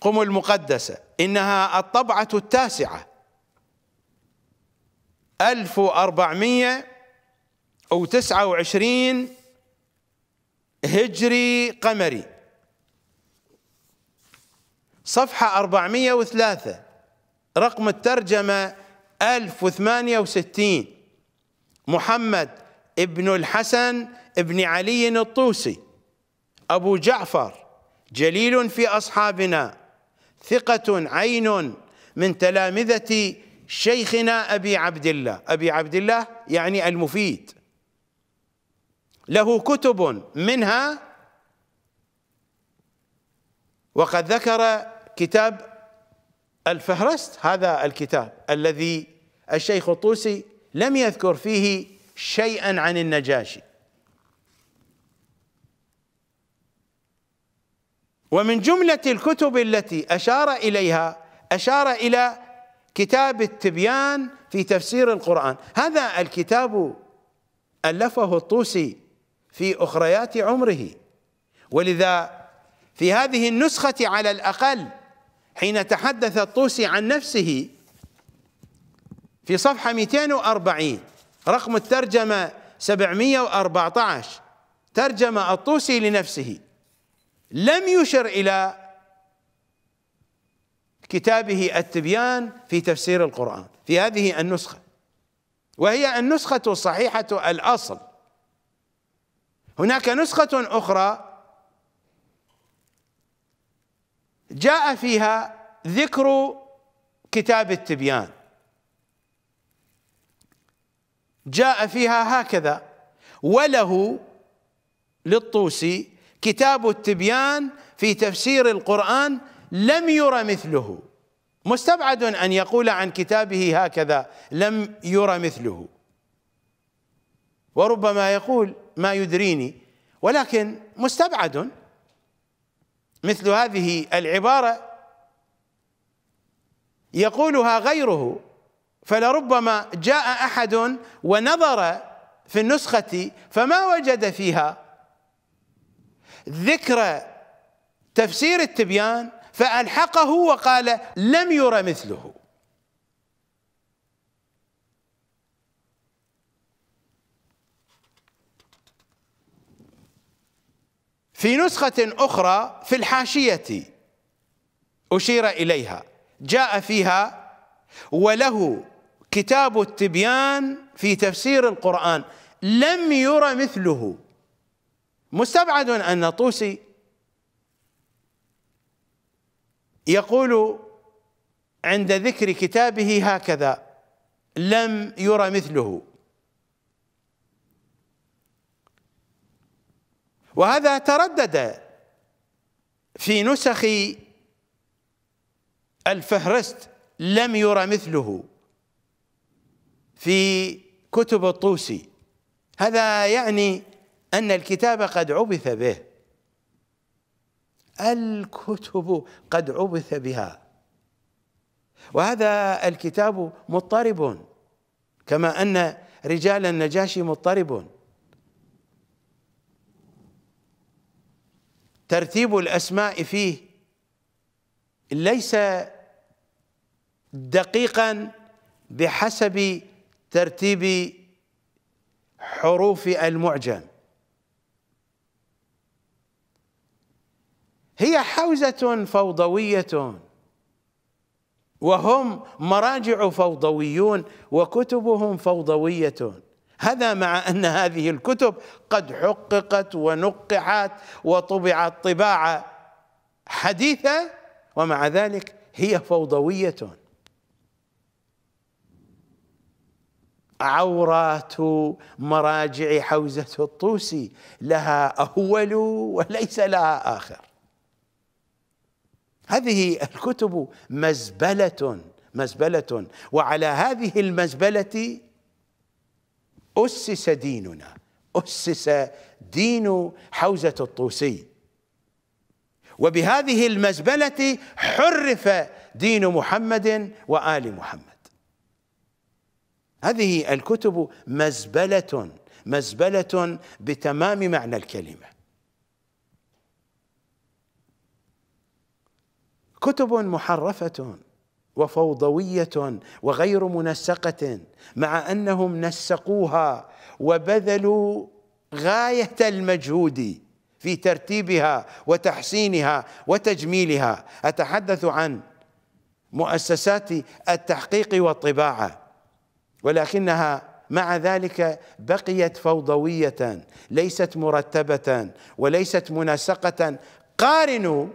قم المقدسة إنها الطبعة التاسعة 1429 هجري قمري صفحة 403 رقم الترجمة 1068 محمد ابن الحسن ابن علي الطوسي أبو جعفر جليل في أصحابنا ثقة عين من تلامذة شيخنا أبي عبد الله أبي عبد الله يعني المفيد له كتب منها وقد ذكر كتاب الفهرست هذا الكتاب الذي الشيخ الطوسي لم يذكر فيه شيئا عن النجاشي ومن جملة الكتب التي أشار إليها أشار إلى كتاب التبيان في تفسير القرآن هذا الكتاب ألفه الطوسي في أخريات عمره ولذا في هذه النسخة على الأقل حين تحدث الطوسي عن نفسه في صفحة 240 رقم الترجمة 714 ترجم الطوسي لنفسه لم يشر إلى كتابه التبيان في تفسير القرآن في هذه النسخة وهي النسخة الصحيحة الأصل هناك نسخة أخرى جاء فيها ذكر كتاب التبيان جاء فيها هكذا وله للطوسي كتاب التبيان في تفسير القرآن لم يرى مثله مستبعد أن يقول عن كتابه هكذا لم يرى مثله وربما يقول ما يدريني ولكن مستبعد مثل هذه العبارة يقولها غيره فلربما جاء أحد ونظر في النسخة فما وجد فيها ذكر تفسير التبيان فألحقه وقال لم ير مثله في نسخة أخرى في الحاشية أشير إليها جاء فيها وله كتاب التبيان في تفسير القرآن لم ير مثله مستبعد أن طوسي يقول عند ذكر كتابه هكذا لم ير مثله وهذا تردد في نسخ الفهرست لم ير مثله في كتب الطوسي هذا يعني أن الكتاب قد عبث به الكتب قد عبث بها وهذا الكتاب مضطرب كما أن رجال النجاشي مضطرب ترتيب الاسماء فيه ليس دقيقا بحسب ترتيب حروف المعجم هي حوزه فوضويه وهم مراجع فوضويون وكتبهم فوضويه هذا مع أن هذه الكتب قد حققت ونقعت وطبعت طباعة حديثة ومع ذلك هي فوضوية عورات مراجع حوزة الطوسي لها أول وليس لها آخر هذه الكتب مزبلة مزبلة وعلى هذه المزبلة أسس ديننا أسس دين حوزة الطوسي وبهذه المزبلة حرف دين محمد وآل محمد هذه الكتب مزبلة مزبلة بتمام معنى الكلمة كتب محرفة وفوضويه وغير منسقه مع انهم نسقوها وبذلوا غايه المجهود في ترتيبها وتحسينها وتجميلها اتحدث عن مؤسسات التحقيق والطباعه ولكنها مع ذلك بقيت فوضويه ليست مرتبه وليست منسقه قارنوا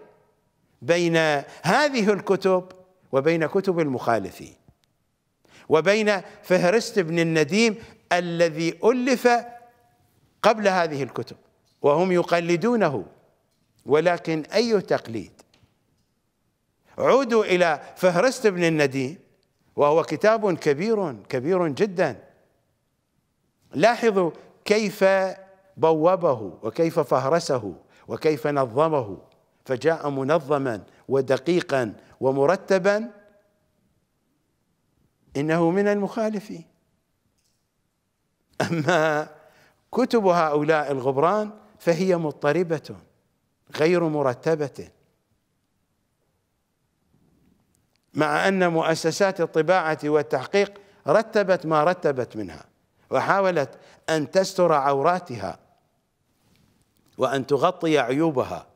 بين هذه الكتب وبين كتب المخالفين وبين فهرست ابن النديم الذي ألف قبل هذه الكتب وهم يقلدونه ولكن أي تقليد عودوا إلى فهرست ابن النديم وهو كتاب كبير كبير جدا لاحظوا كيف بوبه وكيف فهرسه وكيف نظمه فجاء منظما ودقيقا ومرتبا انه من المخالفين اما كتب هؤلاء الغبران فهي مضطربه غير مرتبه مع ان مؤسسات الطباعه والتحقيق رتبت ما رتبت منها وحاولت ان تستر عوراتها وان تغطي عيوبها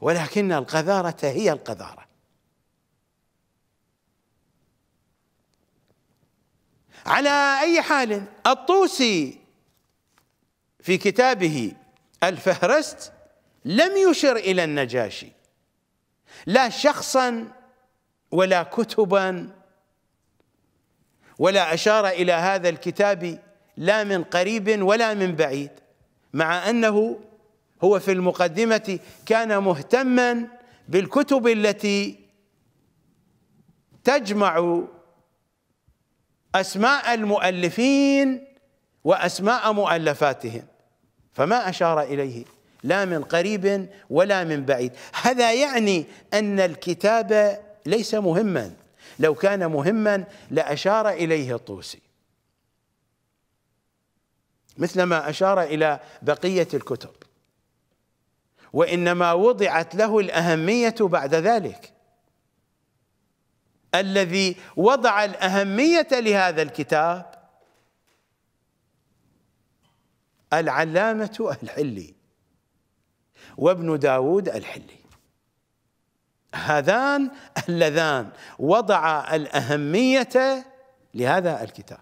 ولكن القذاره هي القذاره على أي حال الطوسي في كتابه الفهرست لم يشر إلى النجاشي لا شخصا ولا كتبا ولا أشار إلى هذا الكتاب لا من قريب ولا من بعيد مع أنه هو في المقدمة كان مهتما بالكتب التي تجمع أسماء المؤلفين وأسماء مؤلفاتهم فما أشار إليه لا من قريب ولا من بعيد هذا يعني أن الكتاب ليس مهما لو كان مهما لأشار إليه الطوسي مثلما أشار إلى بقية الكتب وإنما وضعت له الأهمية بعد ذلك الذي وضع الأهمية لهذا الكتاب العلامة الحلي وابن داود الحلي هذان اللذان وضعا الأهمية لهذا الكتاب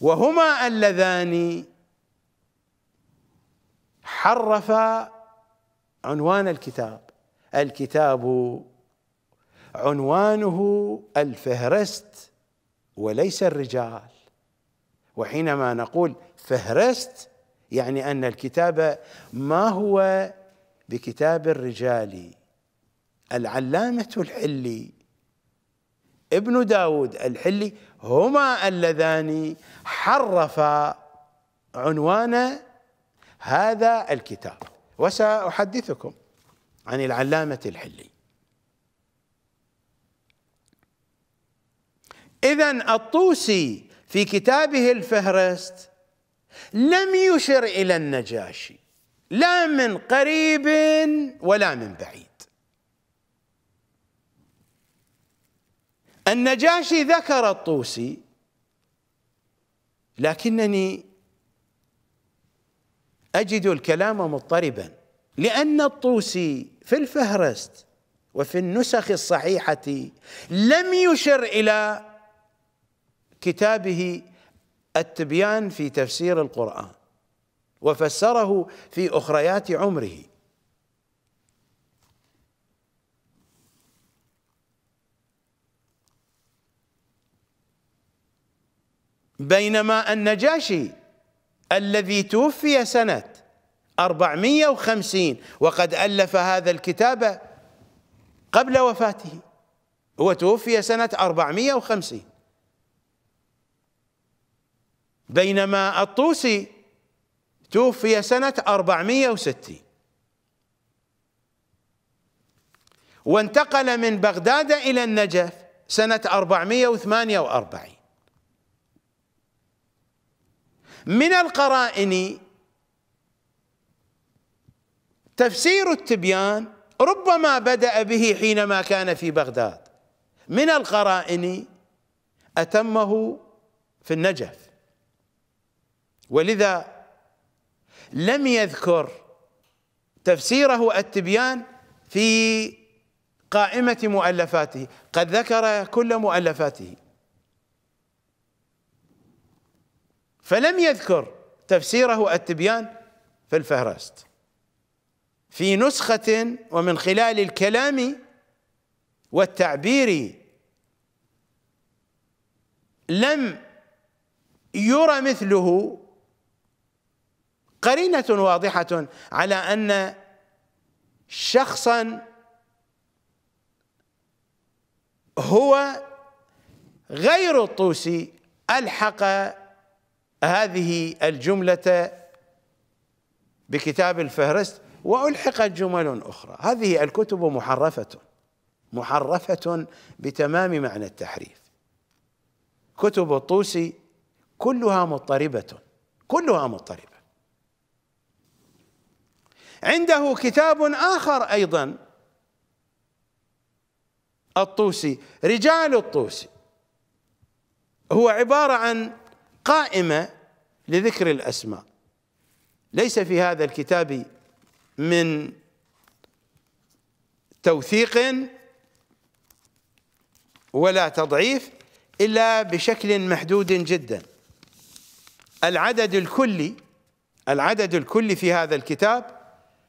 وهما اللذان حرفا عنوان الكتاب الكتاب عنوانه الفهرست وليس الرجال وحينما نقول فهرست يعني ان الكتاب ما هو بكتاب الرجال العلامه الحلي ابن داود الحلي هما اللذان حرفا عنوان هذا الكتاب وساحدثكم عن العلامه الحلي إذا الطوسي في كتابه الفهرست لم يشر إلى النجاشي لا من قريب ولا من بعيد النجاشي ذكر الطوسي لكنني أجد الكلام مضطربا لأن الطوسي في الفهرست وفي النسخ الصحيحة لم يشر إلى كتابه التبيان في تفسير القرآن وفسره في أخريات عمره بينما النجاشي الذي توفي سنة 450 وقد ألف هذا الكتاب قبل وفاته هو توفي سنة 450 بينما الطوسي توفي سنة 460 وانتقل من بغداد إلى النجف سنة 448 من القرائن تفسير التبيان ربما بدأ به حينما كان في بغداد من القرائن أتمه في النجف ولذا لم يذكر تفسيره التبيان في قائمة مؤلفاته قد ذكر كل مؤلفاته فلم يذكر تفسيره التبيان في الفهرست في نسخة ومن خلال الكلام والتعبير لم يرى مثله قرينة واضحة على أن شخصا هو غير الطوسي ألحق هذه الجملة بكتاب الفهرست وألحقت جمل أخرى هذه الكتب محرفة محرفة بتمام معنى التحريف كتب الطوسي كلها مضطربة كلها مضطربة عنده كتاب آخر أيضا الطوسي رجال الطوسي هو عبارة عن قائمة لذكر الأسماء ليس في هذا الكتاب من توثيق ولا تضعيف إلا بشكل محدود جدا العدد الكلي العدد الكلي في هذا الكتاب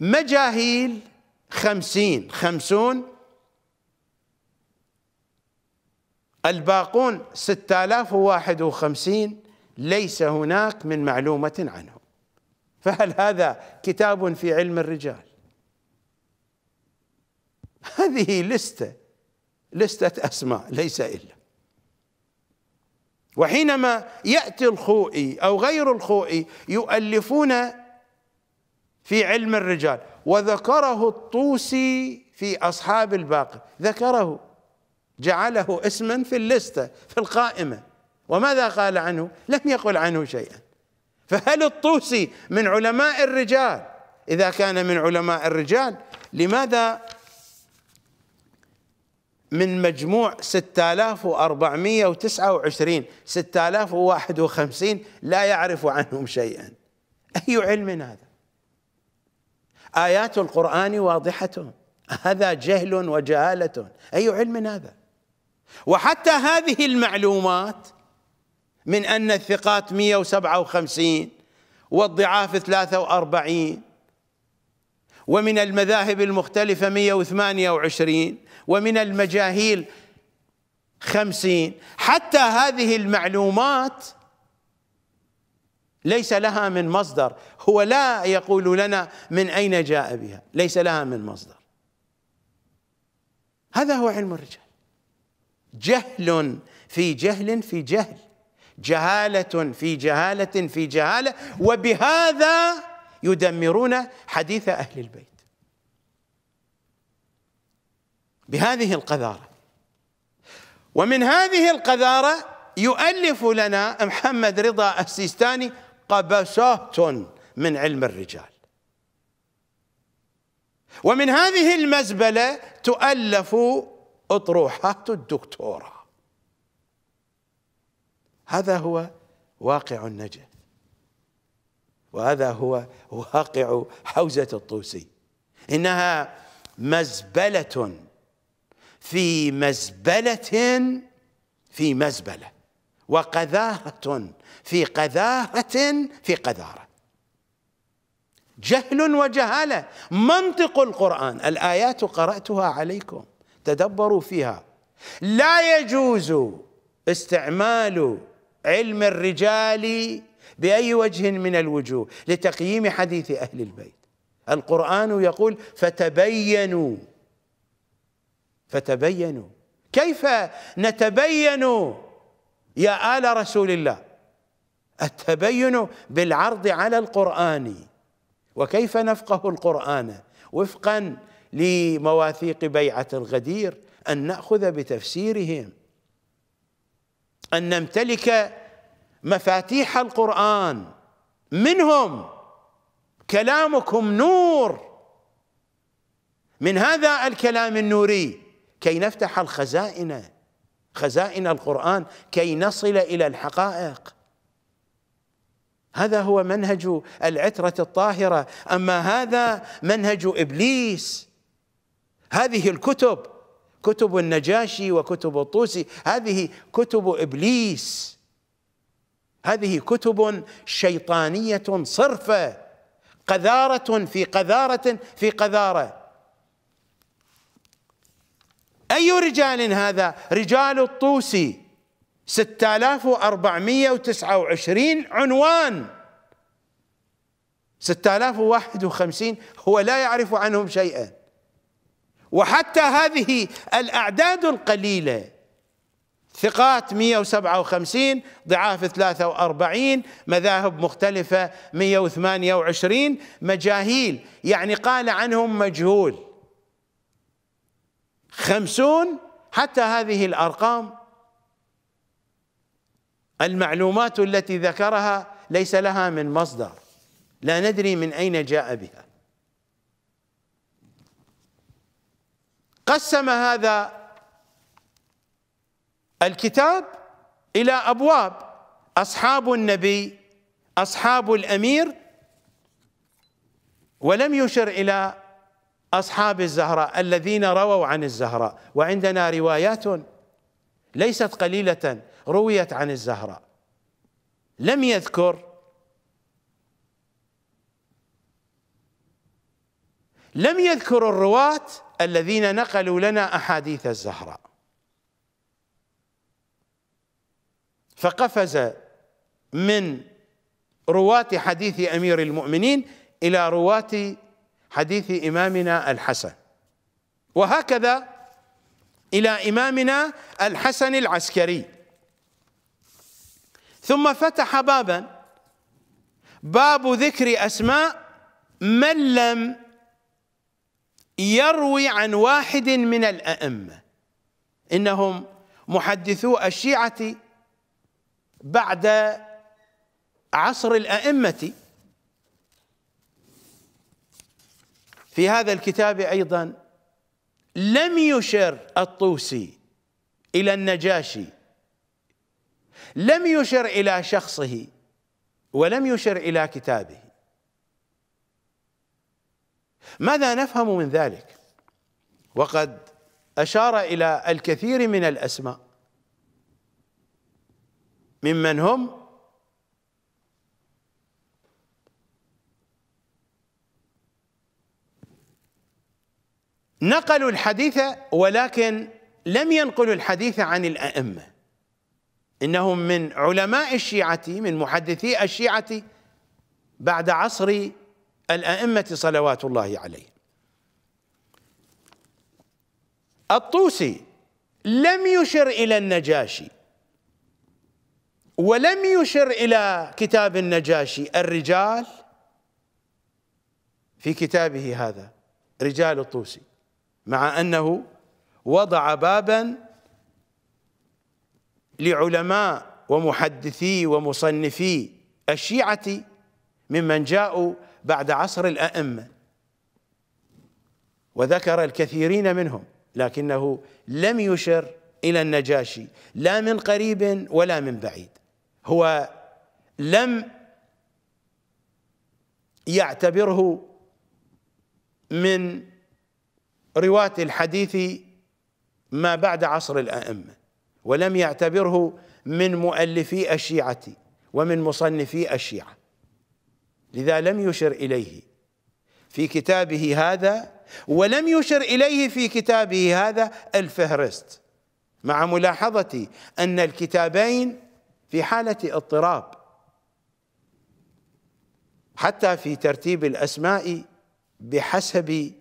مجاهيل خمسين خمسون الباقون ستة آلاف وواحد وخمسين ليس هناك من معلومة عنه فهل هذا كتاب في علم الرجال هذه لستة لستة أسماء ليس إلا وحينما يأتي الخوئي أو غير الخوئي يؤلفون في علم الرجال وذكره الطوسي في أصحاب الباقي ذكره جعله اسما في اللستة في القائمة وماذا قال عنه لم يقل عنه شيئا فهل الطوسي من علماء الرجال إذا كان من علماء الرجال لماذا من مجموع 6429 6051 لا يعرف عنهم شيئا أي علم هذا آيات القرآن واضحة هذا جهل وجهالة أي علم هذا وحتى هذه المعلومات من أن الثقات 157 والضعاف 43 ومن المذاهب المختلفة 128 ومن المجاهيل 50 حتى هذه المعلومات ليس لها من مصدر هو لا يقول لنا من أين جاء بها ليس لها من مصدر هذا هو علم الرجال جهل في جهل في جهل جهالة في جهالة في جهالة وبهذا يدمرون حديث أهل البيت بهذه القذارة ومن هذه القذارة يؤلف لنا محمد رضا السيستاني قبسات من علم الرجال ومن هذه المزبلة تؤلف أطروحات الدكتوراه هذا هو واقع النجف وهذا هو واقع حوزة الطوسي إنها مزبلة في مزبلة في مزبلة وقذاهة في قذارة في قذارة جهل وجهالة منطق القرآن الآيات قرأتها عليكم تدبروا فيها لا يجوز استعمال علم الرجال بأي وجه من الوجوه لتقييم حديث أهل البيت القرآن يقول فتبينوا فتبينوا كيف نتبين يا آل رسول الله التبين بالعرض على القرآن وكيف نفقه القرآن وفقا لمواثيق بيعة الغدير أن نأخذ بتفسيرهم أن نمتلك مفاتيح القرآن منهم كلامكم نور من هذا الكلام النوري كي نفتح الخزائن خزائن القرآن كي نصل إلى الحقائق هذا هو منهج العترة الطاهرة أما هذا منهج إبليس هذه الكتب كتب النجاشي وكتب الطوسي هذه كتب إبليس هذه كتب شيطانية صرفة قذارة في قذارة في قذارة أي رجال هذا رجال الطوسي 6429 عنوان 6051 هو لا يعرف عنهم شيئا وحتى هذه الأعداد القليلة ثقات 157 ضعاف 43 مذاهب مختلفة 128 مجاهيل يعني قال عنهم مجهول خمسون حتى هذه الأرقام المعلومات التي ذكرها ليس لها من مصدر لا ندري من أين جاء بها قسم هذا الكتاب إلى أبواب أصحاب النبي أصحاب الأمير ولم يشر إلى أصحاب الزهراء الذين رووا عن الزهراء وعندنا روايات ليست قليلة رويت عن الزهراء لم يذكر لم يذكر الرواة الذين نقلوا لنا أحاديث الزهراء فقفز من رواة حديث أمير المؤمنين إلى رواة حديث إمامنا الحسن وهكذا إلى إمامنا الحسن العسكري ثم فتح بابا باب ذكر أسماء من لم يروي عن واحد من الأئمة إنهم محدثو الشيعة بعد عصر الأئمة في هذا الكتاب أيضا لم يشر الطوسي إلى النجاشي لم يشر إلى شخصه ولم يشر إلى كتابه ماذا نفهم من ذلك وقد أشار إلى الكثير من الأسماء ممن هم نقلوا الحديث ولكن لم ينقلوا الحديث عن الأئمة إنهم من علماء الشيعة من محدثي الشيعة بعد عصر الأئمة صلوات الله عليه الطوسي لم يشر إلى النجاشي ولم يشر إلى كتاب النجاشي الرجال في كتابه هذا رجال الطوسي مع أنه وضع بابا لعلماء ومحدثي ومصنفي الشيعة ممن جاءوا بعد عصر الأئمة وذكر الكثيرين منهم لكنه لم يشر إلى النجاشي لا من قريب ولا من بعيد هو لم يعتبره من رواة الحديث ما بعد عصر الأئمة ولم يعتبره من مؤلفي الشيعة ومن مصنفي الشيعة لذا لم يشر إليه في كتابه هذا ولم يشر إليه في كتابه هذا الفهرست مع ملاحظة أن الكتابين في حالة اضطراب حتى في ترتيب الأسماء بحسب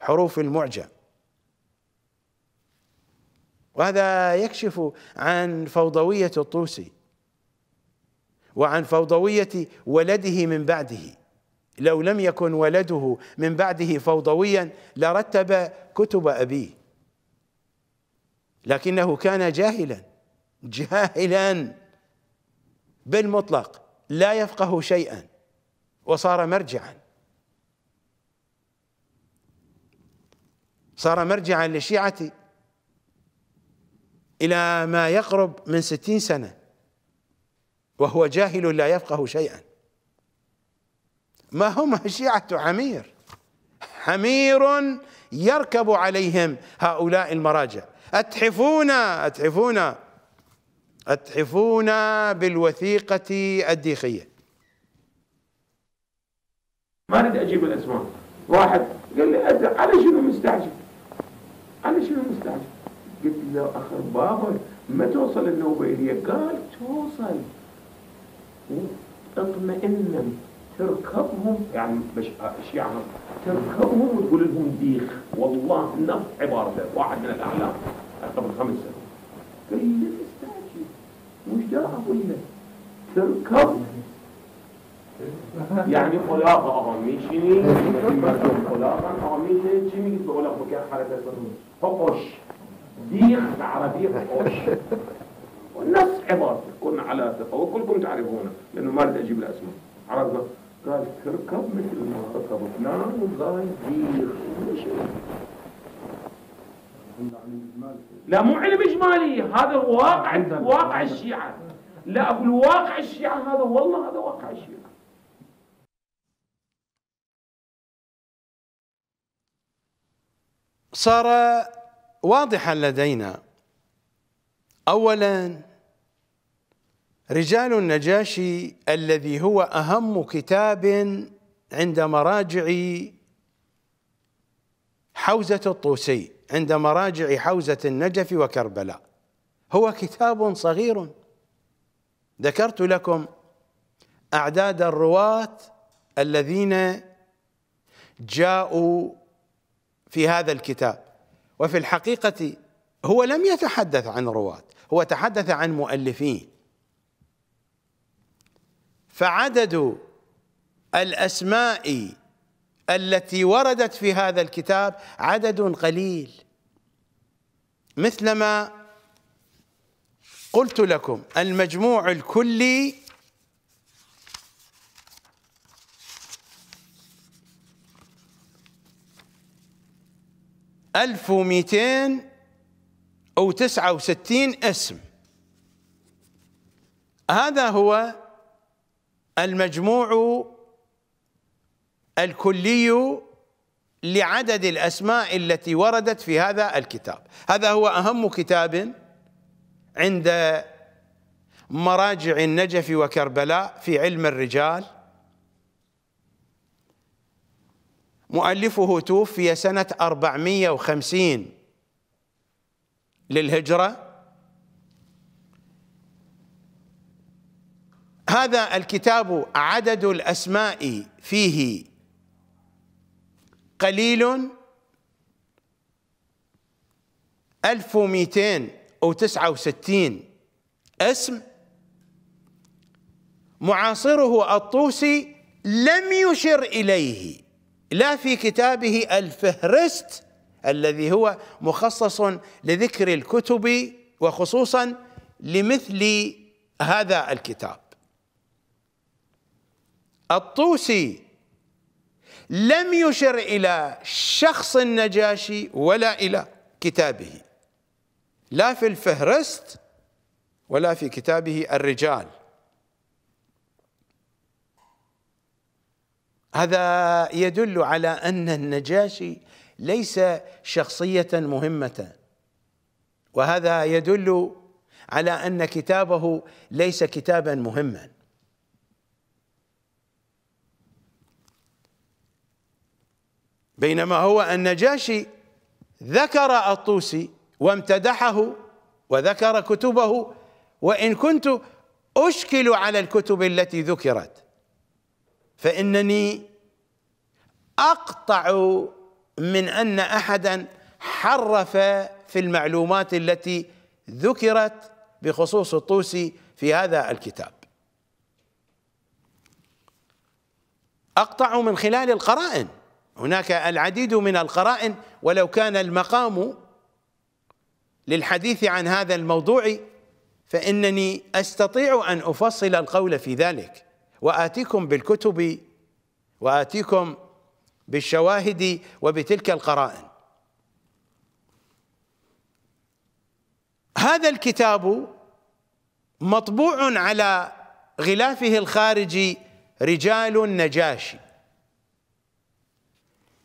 حروف المعجم وهذا يكشف عن فوضوية الطوسي وعن فوضوية ولده من بعده لو لم يكن ولده من بعده فوضويا لرتب كتب أبيه لكنه كان جاهلا جاهلا بالمطلق لا يفقه شيئا وصار مرجعا صار مرجعا للشيعة إلى ما يقرب من ستين سنة وهو جاهل لا يفقه شيئا ما هم شيعة عمير حمير يركب عليهم هؤلاء المراجع أتحفونا أتحفونا أتحفونا بالوثيقة الديخية ما اريد اجيب الاسماء واحد قال لي على شنو مستعجل على شنو مستعجل قلت له اخر بابا ما توصل النوبه الي قال توصل اطمئن تركبهم يعني مش يعني تركبهم وتقول لهم ديخ والله نفس عبارته واحد من الاعلام قبل خمس سنوات قال لي مستعجل وش مش ده اقول لك تركب يعني خلاقه آميشنی مردم خلاق خلاقه چی جيمي قلت له خلاقه حرکت کنید فقش ديخ العربية بيخ والناس عبارة كنا على ثقة وكلكم تعرفونه لأنه ما أريد أجيب الأسماء عرفنا قال تركب مثل ما ركب فلان وقال بيخ لا مو علم إجمالي هذا واقع واقع الشيعة لا أقول واقع الشيعة هذا والله هذا واقع الشيعة صار واضحا لدينا اولا رجال النجاشي الذي هو اهم كتاب عند مراجع حوزه الطوسي عند مراجع حوزه النجف وكربلاء هو كتاب صغير ذكرت لكم اعداد الرواه الذين جاءوا في هذا الكتاب وفي الحقيقة هو لم يتحدث عن رواة هو تحدث عن مؤلفين فعدد الأسماء التي وردت في هذا الكتاب عدد قليل مثلما قلت لكم المجموع الكلي 1269 أو اسم هذا هو المجموع الكلي لعدد الأسماء التي وردت في هذا الكتاب هذا هو أهم كتاب عند مراجع النجف وكربلاء في علم الرجال مؤلفه توفي سنة 450 للهجرة هذا الكتاب عدد الأسماء فيه قليل 1269 اسم معاصره الطوسي لم يشر إليه لا في كتابه الفهرست الذي هو مخصص لذكر الكتب وخصوصا لمثل هذا الكتاب الطوسي لم يشر إلى شخص النجاشي ولا إلى كتابه لا في الفهرست ولا في كتابه الرجال هذا يدل على أن النجاشي ليس شخصية مهمة وهذا يدل على أن كتابه ليس كتابا مهما بينما هو النجاشي ذكر الطوسي وامتدحه وذكر كتبه وإن كنت أشكل على الكتب التي ذكرت فإنني أقطع من أن أحدا حرف في المعلومات التي ذكرت بخصوص الطوسي في هذا الكتاب أقطع من خلال القرائن هناك العديد من القرائن ولو كان المقام للحديث عن هذا الموضوع فإنني أستطيع أن أفصل القول في ذلك وآتيكم بالكتب وآتيكم بالشواهد وبتلك القرائن هذا الكتاب مطبوع على غلافه الخارجي رجال النجاشي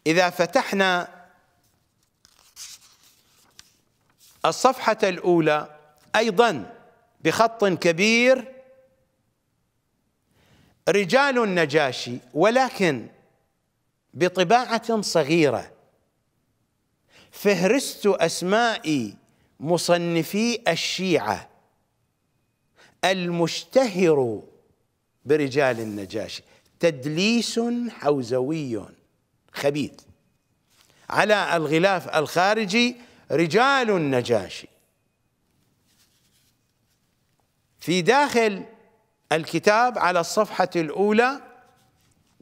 إذا فتحنا الصفحة الأولى أيضا بخط كبير رجال النجاشي ولكن بطباعة صغيرة فهرست أسماء مصنفي الشيعة المشتهر برجال النجاشي تدليس حوزوي خبيث على الغلاف الخارجي رجال النجاشي في داخل الكتاب على الصفحة الأولى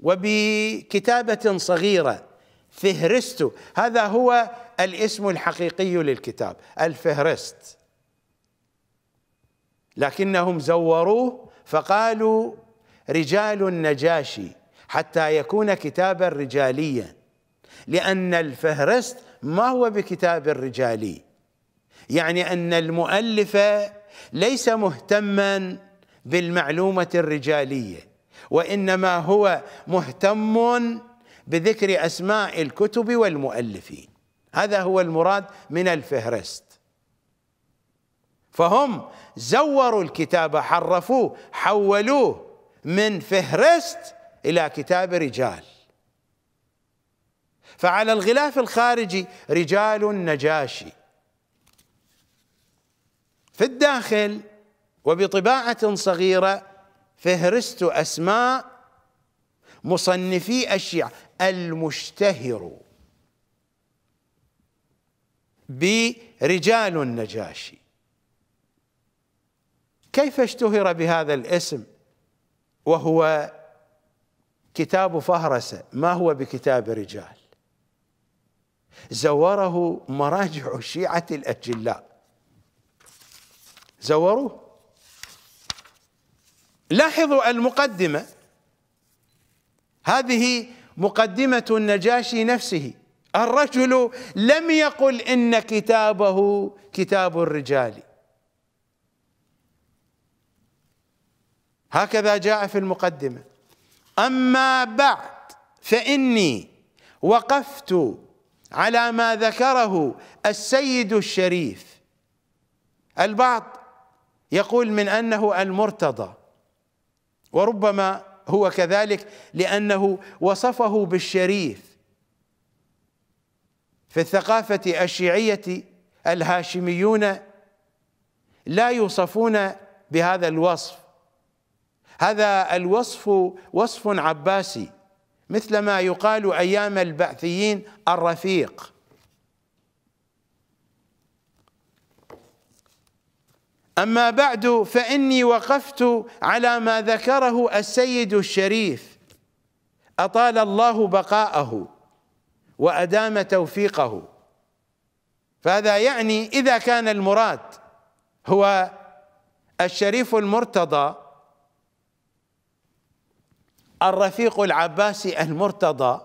وبكتابة صغيرة فهرست هذا هو الاسم الحقيقي للكتاب الفهرست لكنهم زوروه فقالوا رجال النجاشي حتى يكون كتابا رجاليا لأن الفهرست ما هو بكتاب رجالي يعني أن المؤلف ليس مهتماً بالمعلومه الرجاليه وانما هو مهتم بذكر اسماء الكتب والمؤلفين هذا هو المراد من الفهرست فهم زوروا الكتاب حرفوه حولوه من فهرست الى كتاب رجال فعلى الغلاف الخارجي رجال النجاشي في الداخل وبطباعة صغيرة فهرست أسماء مصنفي الشيعة المشتهر برجال النجاشي كيف اشتهر بهذا الاسم وهو كتاب فهرسة ما هو بكتاب رجال زوره مراجع الشيعة الأجلاء زوروه لاحظوا المقدمة هذه مقدمة النجاشي نفسه الرجل لم يقل إن كتابه كتاب الرجال هكذا جاء في المقدمة أما بعد فإني وقفت على ما ذكره السيد الشريف البعض يقول من أنه المرتضى وربما هو كذلك لأنه وصفه بالشريف في الثقافة الشيعية الهاشميون لا يوصفون بهذا الوصف هذا الوصف وصف عباسي مثل ما يقال أيام البعثيين الرفيق أما بعد فإني وقفت على ما ذكره السيد الشريف أطال الله بقاءه وأدام توفيقه فهذا يعني إذا كان المراد هو الشريف المرتضى الرفيق العباسي المرتضى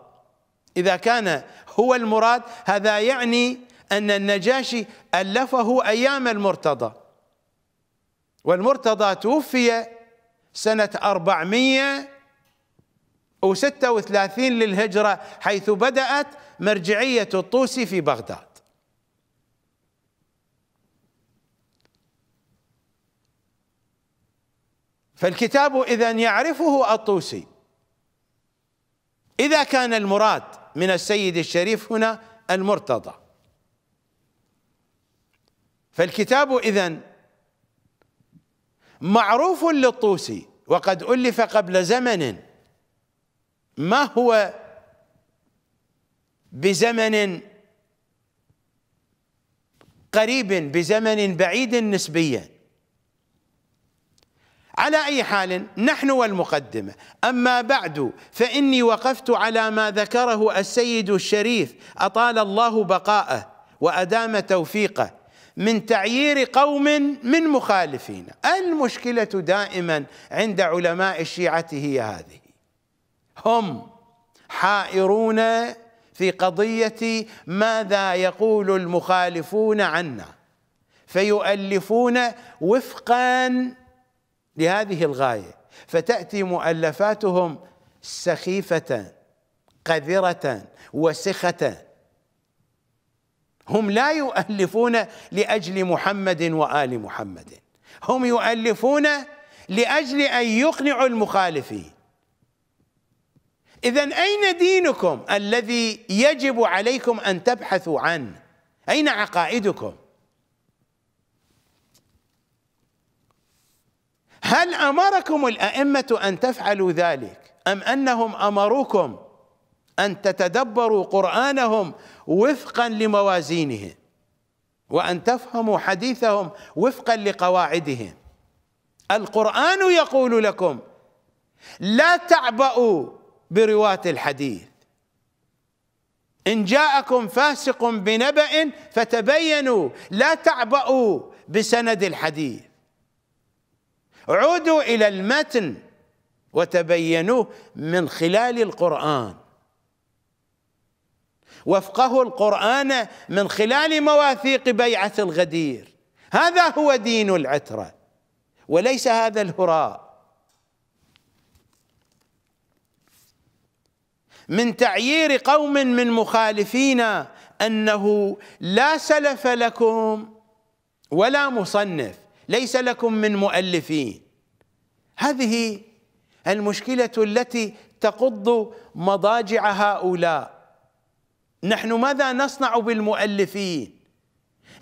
إذا كان هو المراد هذا يعني أن النجاشي ألفه أيام المرتضى والمرتضى توفي سنة 436 للهجرة حيث بدأت مرجعية الطوسي في بغداد فالكتاب إذا يعرفه الطوسي إذا كان المراد من السيد الشريف هنا المرتضى فالكتاب إذا معروف للطوسي وقد ألف قبل زمن ما هو بزمن قريب بزمن بعيد نسبيا على أي حال نحن والمقدمة أما بعد فإني وقفت على ما ذكره السيد الشريف أطال الله بقاءه وأدام توفيقه من تعيير قوم من مخالفين المشكلة دائما عند علماء الشيعة هي هذه هم حائرون في قضية ماذا يقول المخالفون عنا فيؤلفون وفقا لهذه الغاية فتأتي مؤلفاتهم سخيفة قذرة وسخة هم لا يؤلفون لاجل محمد وال محمد هم يؤلفون لاجل ان يقنعوا المخالفين اذا اين دينكم الذي يجب عليكم ان تبحثوا عنه اين عقائدكم هل امركم الائمه ان تفعلوا ذلك ام انهم امروكم أن تتدبروا قرآنهم وفقا لموازينه وأن تفهموا حديثهم وفقا لقواعده القرآن يقول لكم لا تعبأوا برواة الحديث إن جاءكم فاسق بنبأ فتبينوا لا تعبأوا بسند الحديث عودوا إلى المتن وتبينوه من خلال القرآن وفقه القرآن من خلال مواثيق بيعة الغدير هذا هو دين العترة وليس هذا الهراء من تعيير قوم من مخالفينا أنه لا سلف لكم ولا مصنف ليس لكم من مؤلفين هذه المشكلة التي تقض مضاجع هؤلاء نحن ماذا نصنع بالمؤلفين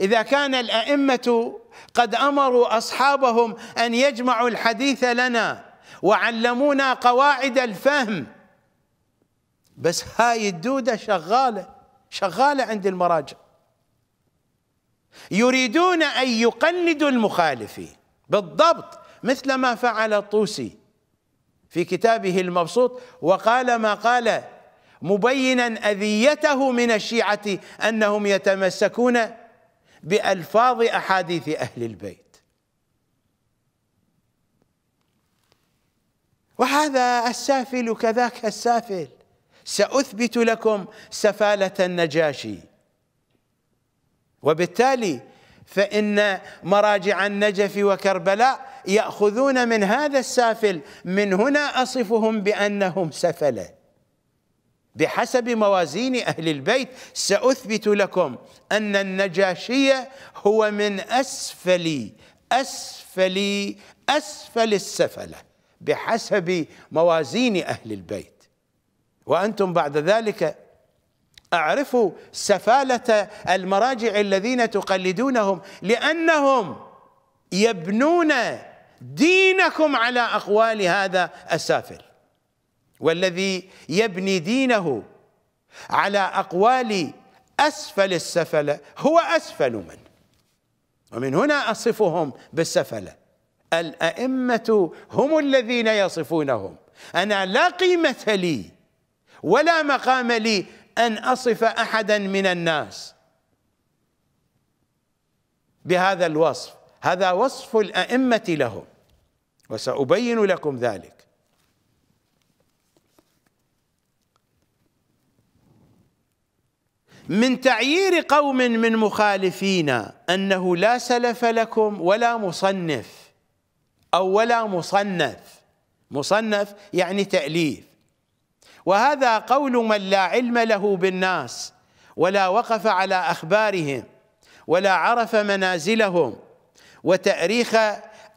إذا كان الأئمة قد أمروا أصحابهم أن يجمعوا الحديث لنا وعلمونا قواعد الفهم بس هاي الدودة شغالة شغالة عند المراجع يريدون أن يقلدوا المخالفين بالضبط مثل ما فعل الطوسي في كتابه المبسوط وقال ما قال مبينا اذيته من الشيعه انهم يتمسكون بالفاظ احاديث اهل البيت وهذا السافل كذاك السافل ساثبت لكم سفاله النجاشي وبالتالي فإن مراجع النجف وكربلاء يأخذون من هذا السافل من هنا أصفهم بأنهم سفلة بحسب موازين أهل البيت سأثبت لكم أن النجاشية هو من أسفل أسفل أسفل السفلة بحسب موازين أهل البيت وأنتم بعد ذلك أعرفوا سفالة المراجع الذين تقلدونهم لأنهم يبنون دينكم على أقوال هذا السافل والذي يبني دينه على أقوال أسفل السفلة هو أسفل من ومن هنا أصفهم بالسفلة الأئمة هم الذين يصفونهم أنا لا قيمة لي ولا مقام لي أن أصف أحدا من الناس بهذا الوصف هذا وصف الأئمة لهم وسأبين لكم ذلك من تعيير قوم من مخالفينا أنه لا سلف لكم ولا مصنف أو ولا مصنف مصنف يعني تأليف وهذا قول من لا علم له بالناس ولا وقف على أخبارهم ولا عرف منازلهم وتأريخ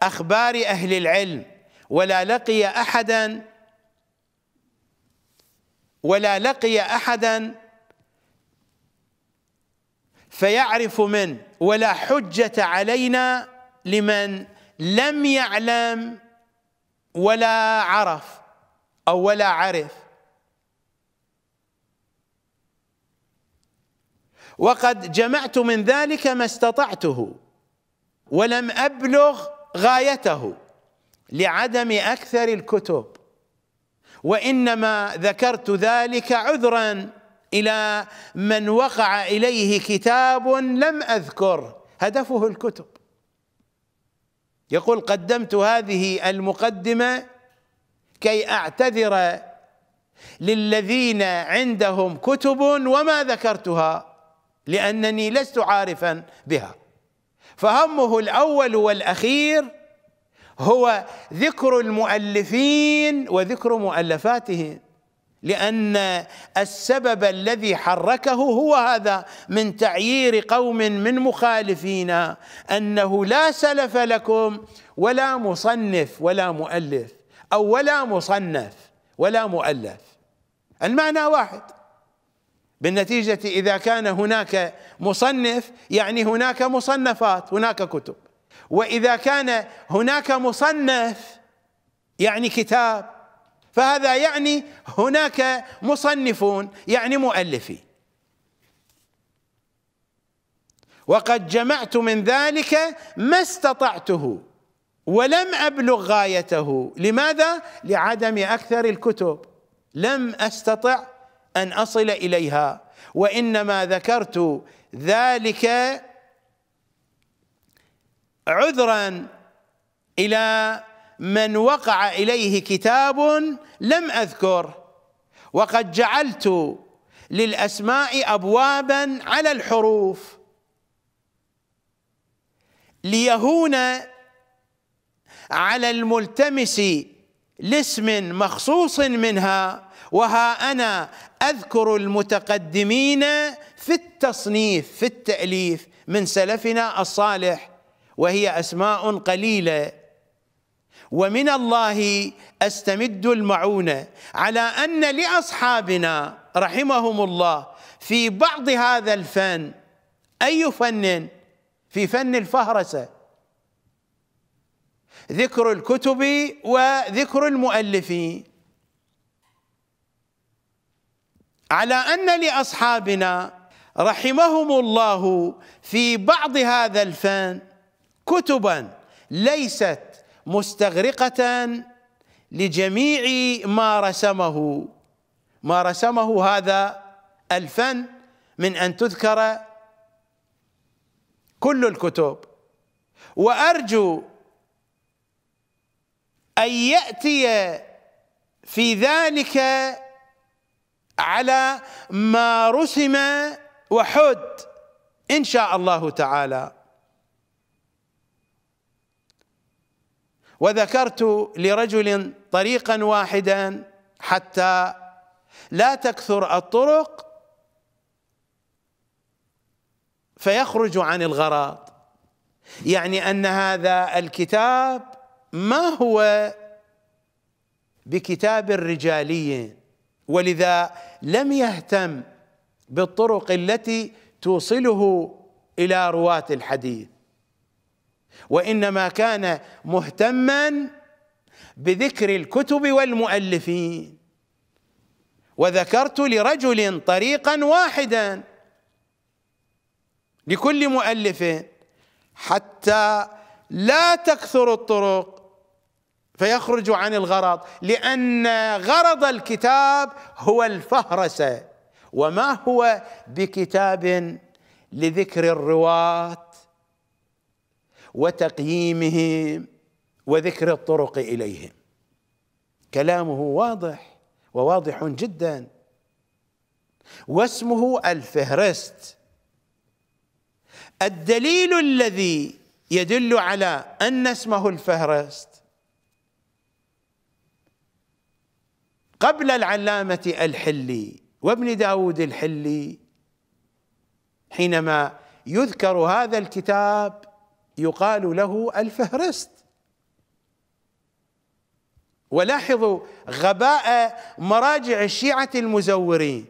أخبار أهل العلم ولا لقي أحدا ولا لقي أحدا فيعرف من ولا حجة علينا لمن لم يعلم ولا عرف أو ولا عرف وقد جمعت من ذلك ما استطعته ولم أبلغ غايته لعدم أكثر الكتب وإنما ذكرت ذلك عذراً إلى من وقع إليه كتاب لم أذكر هدفه الكتب يقول قدمت هذه المقدمة كي أعتذر للذين عندهم كتب وما ذكرتها لأنني لست عارفا بها فهمه الأول والأخير هو ذكر المؤلفين وذكر مؤلفاتهم لأن السبب الذي حركه هو هذا من تعيير قوم من مخالفينا أنه لا سلف لكم ولا مصنف ولا مؤلف أو ولا مصنف ولا مؤلف المعنى واحد بالنتيجة إذا كان هناك مصنف يعني هناك مصنفات هناك كتب وإذا كان هناك مصنف يعني كتاب فهذا يعني هناك مصنفون يعني مؤلفين وقد جمعت من ذلك ما استطعته ولم ابلغ غايته لماذا لعدم اكثر الكتب لم استطع ان اصل اليها وانما ذكرت ذلك عذرا الى من وقع اليه كتاب لم اذكر وقد جعلت للاسماء ابوابا على الحروف ليهون على الملتمس لاسم مخصوص منها وها انا اذكر المتقدمين في التصنيف في التاليف من سلفنا الصالح وهي اسماء قليله ومن الله استمد المعونه على ان لاصحابنا رحمهم الله في بعض هذا الفن اي فن في فن الفهرسه ذكر الكتب وذكر المؤلفين على ان لاصحابنا رحمهم الله في بعض هذا الفن كتبا ليست مستغرقة لجميع ما رسمه ما رسمه هذا الفن من أن تذكر كل الكتب وأرجو أن يأتي في ذلك على ما رسم وحد إن شاء الله تعالى وذكرت لرجل طريقا واحدا حتى لا تكثر الطرق فيخرج عن الغرض يعني ان هذا الكتاب ما هو بكتاب رجالي ولذا لم يهتم بالطرق التي توصله الى رواه الحديث وانما كان مهتما بذكر الكتب والمؤلفين وذكرت لرجل طريقا واحدا لكل مؤلف حتى لا تكثر الطرق فيخرج عن الغرض لان غرض الكتاب هو الفهرسه وما هو بكتاب لذكر الرواه وتقييمهم وذكر الطرق اليهم كلامه واضح وواضح جدا واسمه الفهرست الدليل الذي يدل على ان اسمه الفهرست قبل العلامه الحلي وابن داود الحلي حينما يذكر هذا الكتاب يقال له الفهرست ولاحظوا غباء مراجع الشيعة المزورين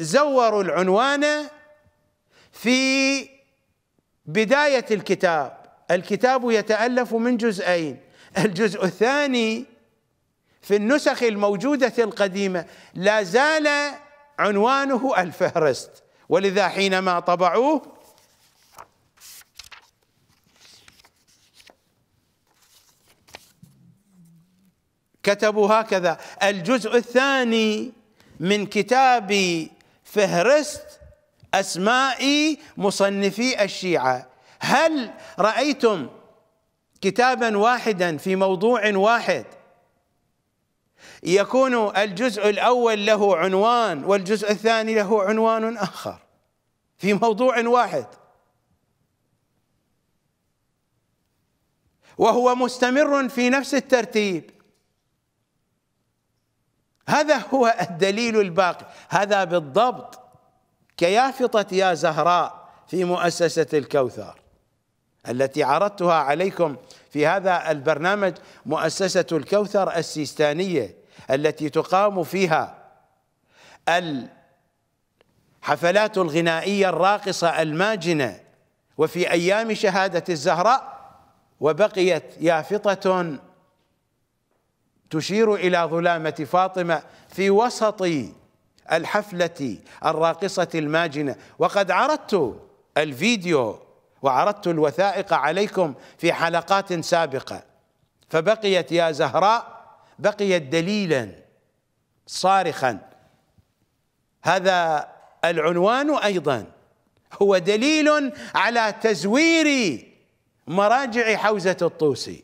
زوروا العنوان في بداية الكتاب الكتاب يتألف من جزئين الجزء الثاني في النسخ الموجودة القديمة لا زال عنوانه الفهرست ولذا حينما طبعوه كتبوا هكذا الجزء الثاني من كتاب فهرست أسماء مصنفي الشيعة هل رأيتم كتابا واحدا في موضوع واحد يكون الجزء الأول له عنوان والجزء الثاني له عنوان آخر في موضوع واحد وهو مستمر في نفس الترتيب هذا هو الدليل الباقي هذا بالضبط كيافطة يا زهراء في مؤسسة الكوثر التي عرضتها عليكم في هذا البرنامج مؤسسة الكوثر السيستانية التي تقام فيها الحفلات الغنائية الراقصة الماجنة وفي أيام شهادة الزهراء وبقيت يافطة تشير الى ظلامه فاطمه في وسط الحفله الراقصه الماجنه وقد عرضت الفيديو وعرضت الوثائق عليكم في حلقات سابقه فبقيت يا زهراء بقيت دليلا صارخا هذا العنوان ايضا هو دليل على تزوير مراجع حوزه الطوسي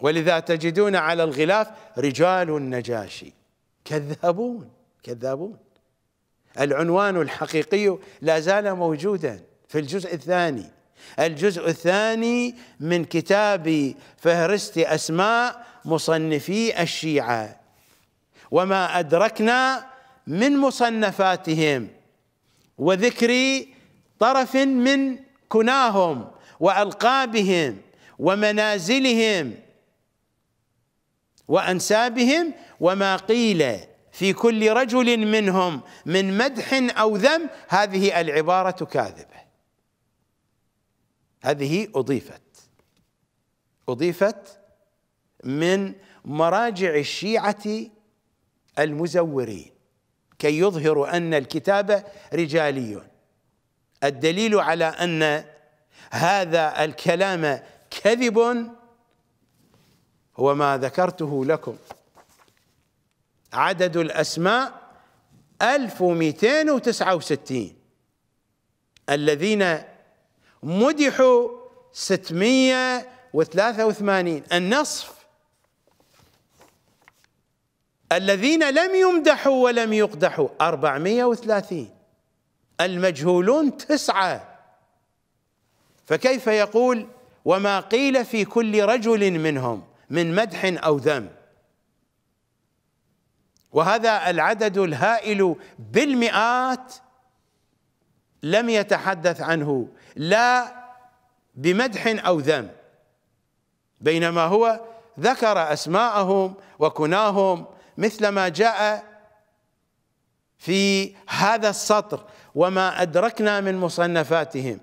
ولذا تجدون على الغلاف رجال النجاشي كذابون كذابون العنوان الحقيقي لا زال موجودا في الجزء الثاني الجزء الثاني من كتاب فهرست أسماء مصنفي الشيعة وما أدركنا من مصنفاتهم وذكر طرف من كناهم وألقابهم ومنازلهم وأنسابهم وما قيل في كل رجل منهم من مدح أو ذم هذه العبارة كاذبة هذه أضيفت أضيفت من مراجع الشيعة المزورين كي يظهروا أن الكتابة رجالي الدليل على أن هذا الكلام كذب هو ما ذكرته لكم عدد الأسماء 1269 الذين مدحوا 683 النصف الذين لم يمدحوا ولم يقدحوا 430 المجهولون تسعة فكيف يقول وما قيل في كل رجل منهم من مدح أو ذم وهذا العدد الهائل بالمئات لم يتحدث عنه لا بمدح أو ذم بينما هو ذكر أسماءهم وكناهم مثلما جاء في هذا السطر وما أدركنا من مصنفاتهم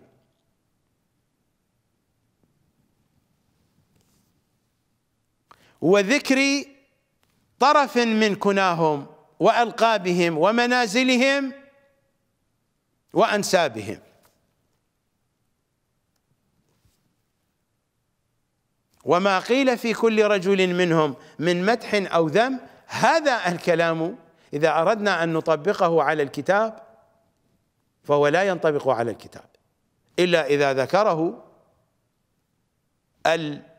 وذكر طرف من كناهم وألقابهم ومنازلهم وأنسابهم وما قيل في كل رجل منهم من مدح أو ذم هذا الكلام إذا أردنا أن نطبقه على الكتاب فهو لا ينطبق على الكتاب إلا إذا ذكره ال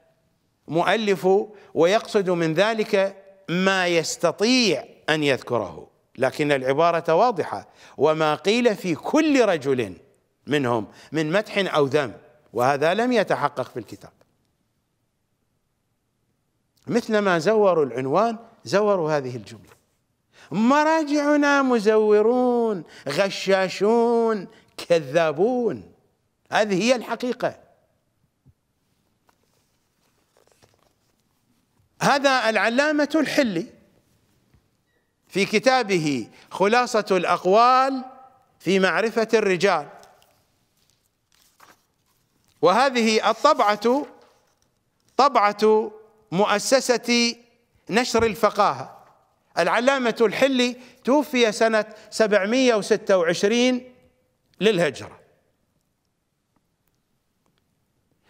مؤلف ويقصد من ذلك ما يستطيع أن يذكره لكن العبارة واضحة وما قيل في كل رجل منهم من مدح أو ذم وهذا لم يتحقق في الكتاب مثلما زوروا العنوان زوروا هذه الجملة مراجعنا مزورون غشاشون كذابون هذه هي الحقيقة هذا العلامة الحلي في كتابه خلاصة الأقوال في معرفة الرجال وهذه الطبعة طبعة مؤسسة نشر الفقاهة العلامة الحلي توفي سنة 726 للهجرة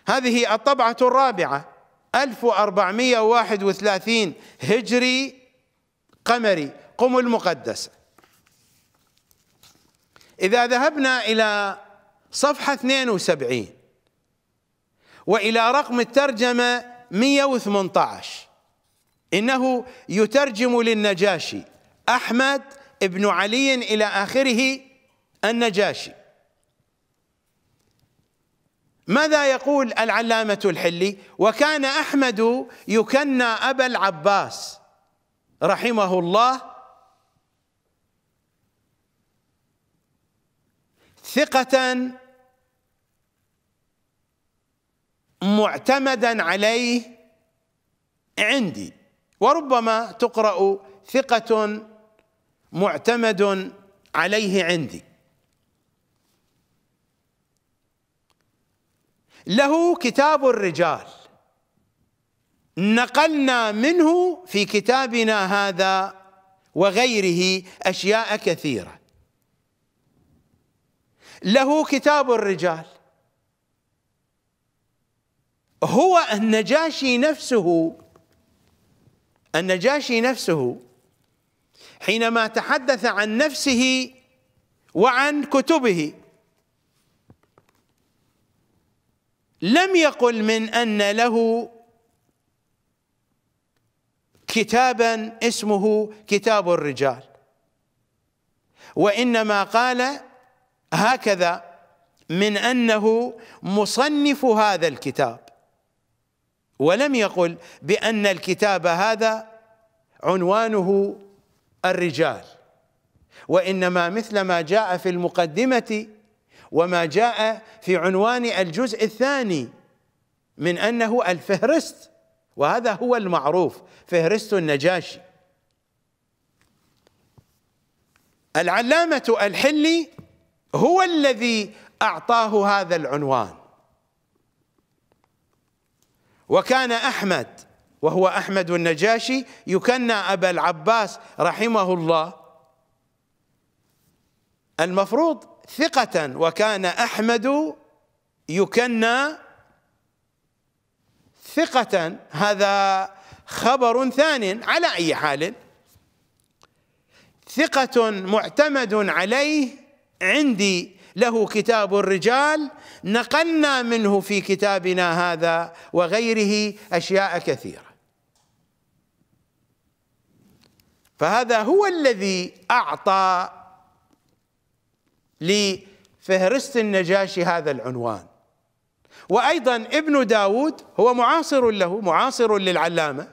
هذه الطبعة الرابعة 1431 هجري قمري قم المقدسة إذا ذهبنا إلى صفحة 72 وإلى رقم الترجمة 118 إنه يترجم للنجاشي أحمد بن علي إلى آخره النجاشي ماذا يقول العلامة الحلي وكان أحمد يكنى أبا العباس رحمه الله ثقة معتمدا عليه عندي وربما تقرأ ثقة معتمد عليه عندي له كتاب الرجال نقلنا منه في كتابنا هذا وغيره أشياء كثيرة له كتاب الرجال هو النجاشي نفسه النجاشي نفسه حينما تحدث عن نفسه وعن كتبه لم يقل من ان له كتابا اسمه كتاب الرجال وانما قال هكذا من انه مصنف هذا الكتاب ولم يقل بان الكتاب هذا عنوانه الرجال وانما مثل ما جاء في المقدمه وما جاء في عنوان الجزء الثاني من انه الفهرست وهذا هو المعروف فهرست النجاشي العلامه الحلي هو الذي اعطاه هذا العنوان وكان احمد وهو احمد النجاشي يكنى ابا العباس رحمه الله المفروض ثقة وكان أحمد يكنى ثقة هذا خبر ثان على أي حال ثقة معتمد عليه عندي له كتاب الرجال نقلنا منه في كتابنا هذا وغيره أشياء كثيرة فهذا هو الذي أعطى لفهرست النجاشي هذا العنوان وأيضا ابن داود هو معاصر له معاصر للعلامة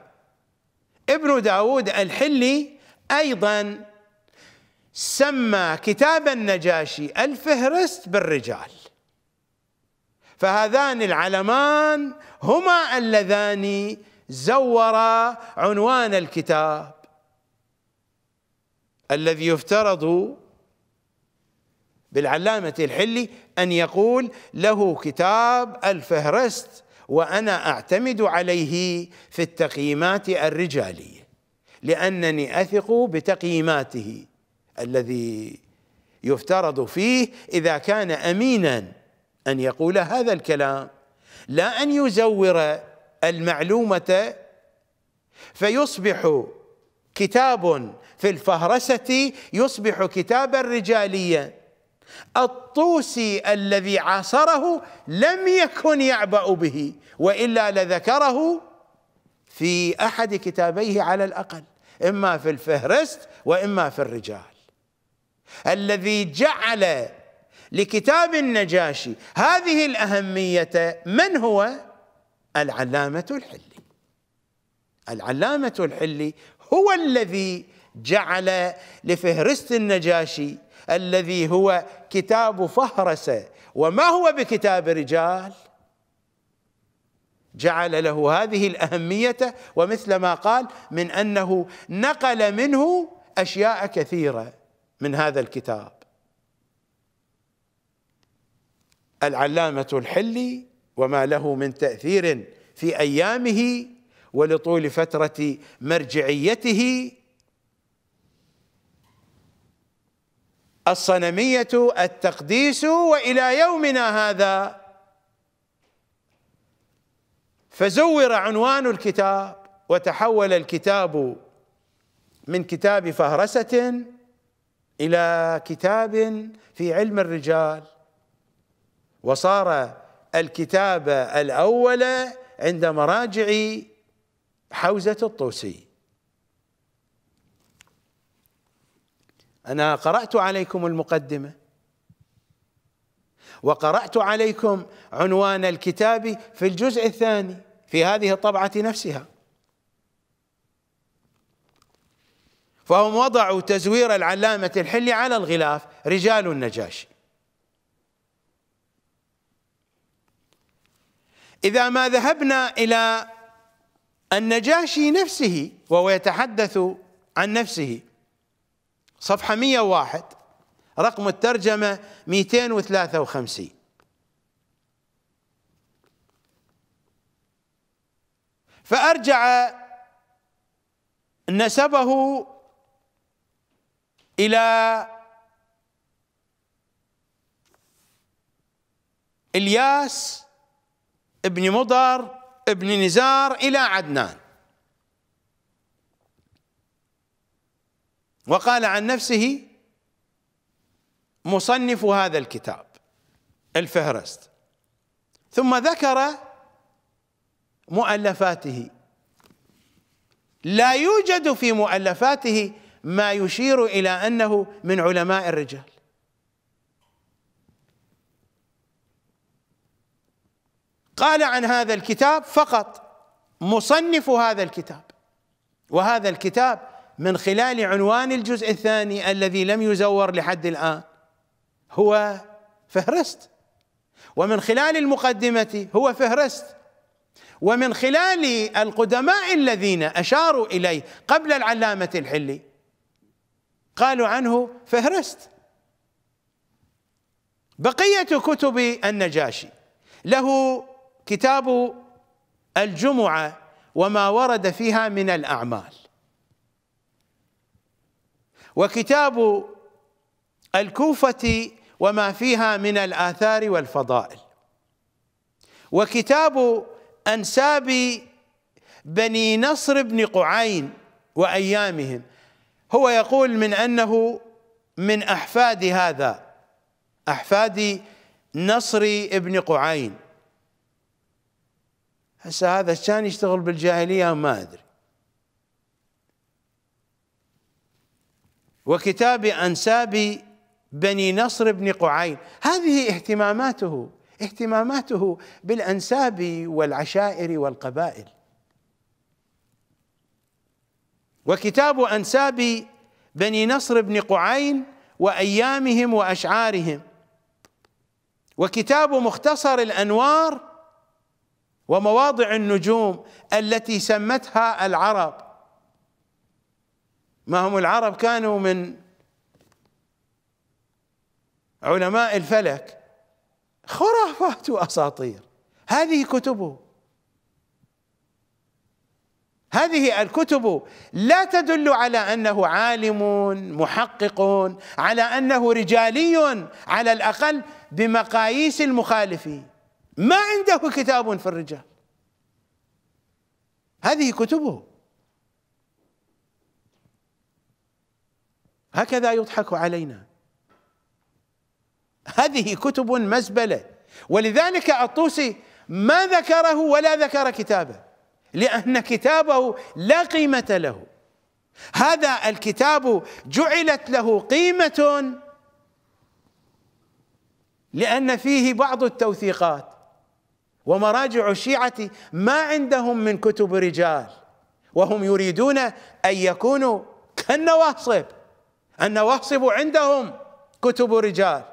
ابن داود الحلي أيضا سمى كتاب النجاشي الفهرست بالرجال فهذان العلمان هما اللذان زورا عنوان الكتاب الذي يفترض بالعلامة الحلي أن يقول له كتاب الفهرست وأنا أعتمد عليه في التقييمات الرجالية لأنني أثق بتقييماته الذي يفترض فيه إذا كان أمينا أن يقول هذا الكلام لا أن يزور المعلومة فيصبح كتاب في الفهرسة يصبح كتابا رجاليا الطوسي الذي عاصره لم يكن يعبأ به وإلا لذكره في أحد كتابيه على الأقل إما في الفهرست وإما في الرجال الذي جعل لكتاب النجاشي هذه الأهمية من هو؟ العلامة الحلي العلامة الحلي هو الذي جعل لفهرست النجاشي الذي هو كتاب فهرسه وما هو بكتاب رجال جعل له هذه الاهميه ومثل ما قال من انه نقل منه اشياء كثيره من هذا الكتاب العلامه الحلي وما له من تاثير في ايامه ولطول فتره مرجعيته الصنمية التقديس وإلى يومنا هذا فزور عنوان الكتاب وتحول الكتاب من كتاب فهرسة إلى كتاب في علم الرجال وصار الكتاب الأول عند مراجع حوزة الطوسي أنا قرأت عليكم المقدمة وقرأت عليكم عنوان الكتاب في الجزء الثاني في هذه الطبعة نفسها فهم وضعوا تزوير العلامة الحلي على الغلاف رجال النجاشي إذا ما ذهبنا إلى النجاشي نفسه وهو يتحدث عن نفسه صفحة 101 رقم الترجمة 253 فأرجع نسبه إلى إلياس ابن مضر ابن نزار إلى عدنان وقال عن نفسه مصنف هذا الكتاب الفهرست ثم ذكر مؤلفاته لا يوجد في مؤلفاته ما يشير الى انه من علماء الرجال قال عن هذا الكتاب فقط مصنف هذا الكتاب وهذا الكتاب من خلال عنوان الجزء الثاني الذي لم يزور لحد الآن هو فهرست ومن خلال المقدمة هو فهرست ومن خلال القدماء الذين أشاروا إليه قبل العلامة الحلي قالوا عنه فهرست بقية كتب النجاشي له كتاب الجمعة وما ورد فيها من الأعمال وكتاب الكوفة وما فيها من الآثار والفضائل وكتاب أنساب بني نصر بن قعين وأيامهم هو يقول من أنه من أحفاد هذا أحفاد نصر بن قعين هسه هذا كان يشتغل بالجاهلية ما أدري وكتاب أنساب بني نصر بن قعين هذه اهتماماته اهتماماته بالأنساب والعشائر والقبائل وكتاب أنساب بني نصر بن قعين وأيامهم وأشعارهم وكتاب مختصر الأنوار ومواضع النجوم التي سمتها العرب ما هم العرب كانوا من علماء الفلك خرافات واساطير هذه كتبه هذه الكتب لا تدل على انه عالم محقق على انه رجالي على الاقل بمقاييس المخالفين ما عنده كتاب في الرجال هذه كتبه هكذا يضحك علينا هذه كتب مزبله ولذلك الطوسي ما ذكره ولا ذكر كتابه لان كتابه لا قيمه له هذا الكتاب جعلت له قيمه لان فيه بعض التوثيقات ومراجع الشيعه ما عندهم من كتب رجال وهم يريدون ان يكونوا كالنواصب أن واصبوا عندهم كتب رجال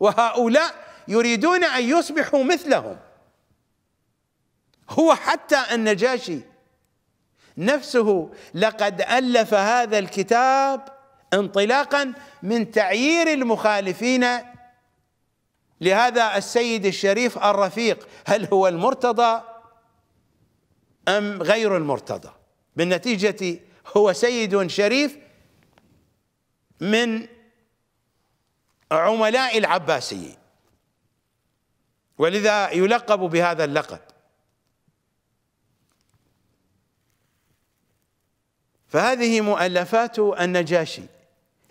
وهؤلاء يريدون أن يصبحوا مثلهم هو حتى النجاشي نفسه لقد ألف هذا الكتاب انطلاقا من تعيير المخالفين لهذا السيد الشريف الرفيق هل هو المرتضى أم غير المرتضى بالنتيجة هو سيد شريف من عملاء العباسيين ولذا يلقب بهذا اللقب فهذه مؤلفات النجاشي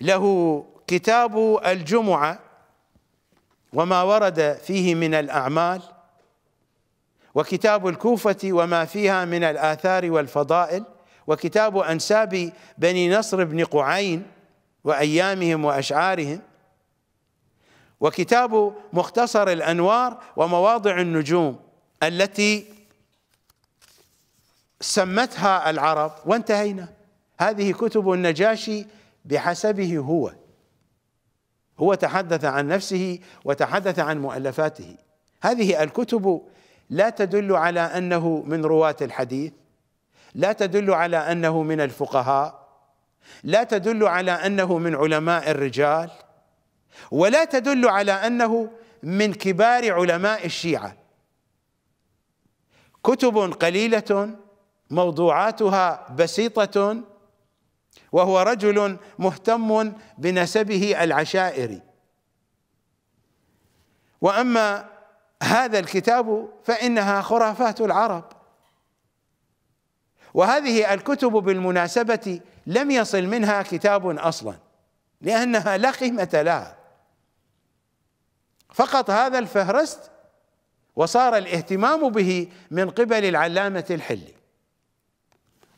له كتاب الجمعة وما ورد فيه من الأعمال وكتاب الكوفة وما فيها من الآثار والفضائل وكتاب أنساب بني نصر بن قعين وأيامهم وأشعارهم وكتاب مختصر الأنوار ومواضع النجوم التي سمتها العرب وانتهينا هذه كتب النجاشي بحسبه هو هو تحدث عن نفسه وتحدث عن مؤلفاته هذه الكتب لا تدل على انه من رواة الحديث لا تدل على انه من الفقهاء لا تدل على انه من علماء الرجال ولا تدل على انه من كبار علماء الشيعه كتب قليله موضوعاتها بسيطه وهو رجل مهتم بنسبه العشائري واما هذا الكتاب فانها خرافات العرب وهذه الكتب بالمناسبه لم يصل منها كتاب اصلا لانها لا قيمه لها فقط هذا الفهرست وصار الاهتمام به من قبل العلامه الحلي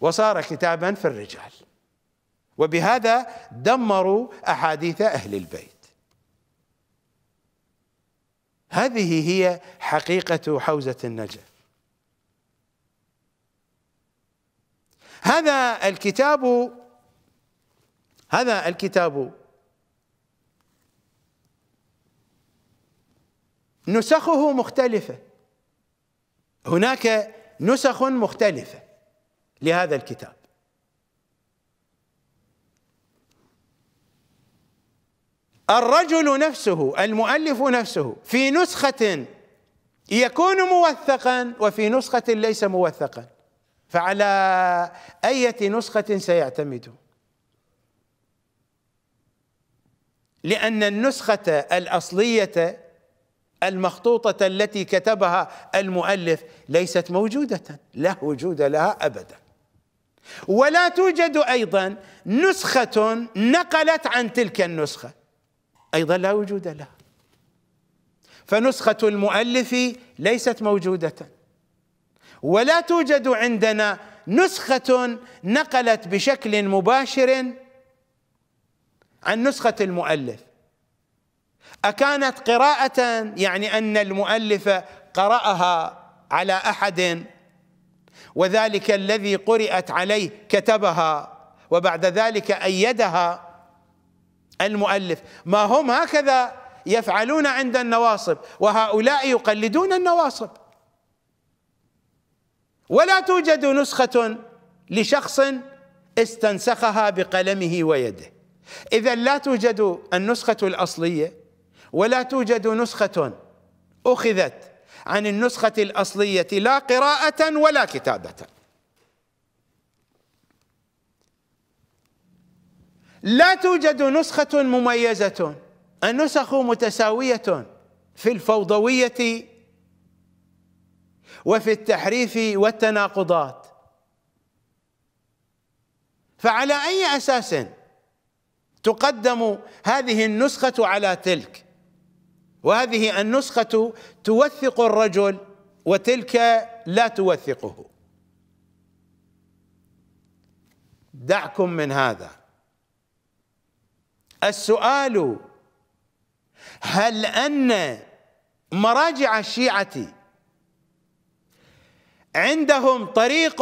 وصار كتابا في الرجال وبهذا دمروا احاديث اهل البيت هذه هي حقيقه حوزه النجف هذا الكتاب هذا الكتاب نسخه مختلفة هناك نسخ مختلفة لهذا الكتاب الرجل نفسه المؤلف نفسه في نسخة يكون موثقا وفي نسخة ليس موثقا فعلى أية نسخة سيعتمد لأن النسخة الأصلية المخطوطة التي كتبها المؤلف ليست موجودة لا وجود لها أبدا ولا توجد أيضا نسخة نقلت عن تلك النسخة أيضا لا وجود لها فنسخة المؤلف ليست موجودة ولا توجد عندنا نسخة نقلت بشكل مباشر عن نسخة المؤلف أكانت قراءة يعني أن المؤلف قرأها على أحد وذلك الذي قرأت عليه كتبها وبعد ذلك أيدها المؤلف ما هم هكذا يفعلون عند النواصب وهؤلاء يقلدون النواصب ولا توجد نسخة لشخص استنسخها بقلمه ويده إذا لا توجد النسخة الأصلية ولا توجد نسخة أخذت عن النسخة الأصلية لا قراءة ولا كتابة لا توجد نسخة مميزة النسخ متساوية في الفوضوية وفي التحريف والتناقضات فعلى أي أساس تقدم هذه النسخة على تلك وهذه النسخة توثق الرجل وتلك لا توثقه دعكم من هذا السؤال هل أن مراجع الشيعة عندهم طريق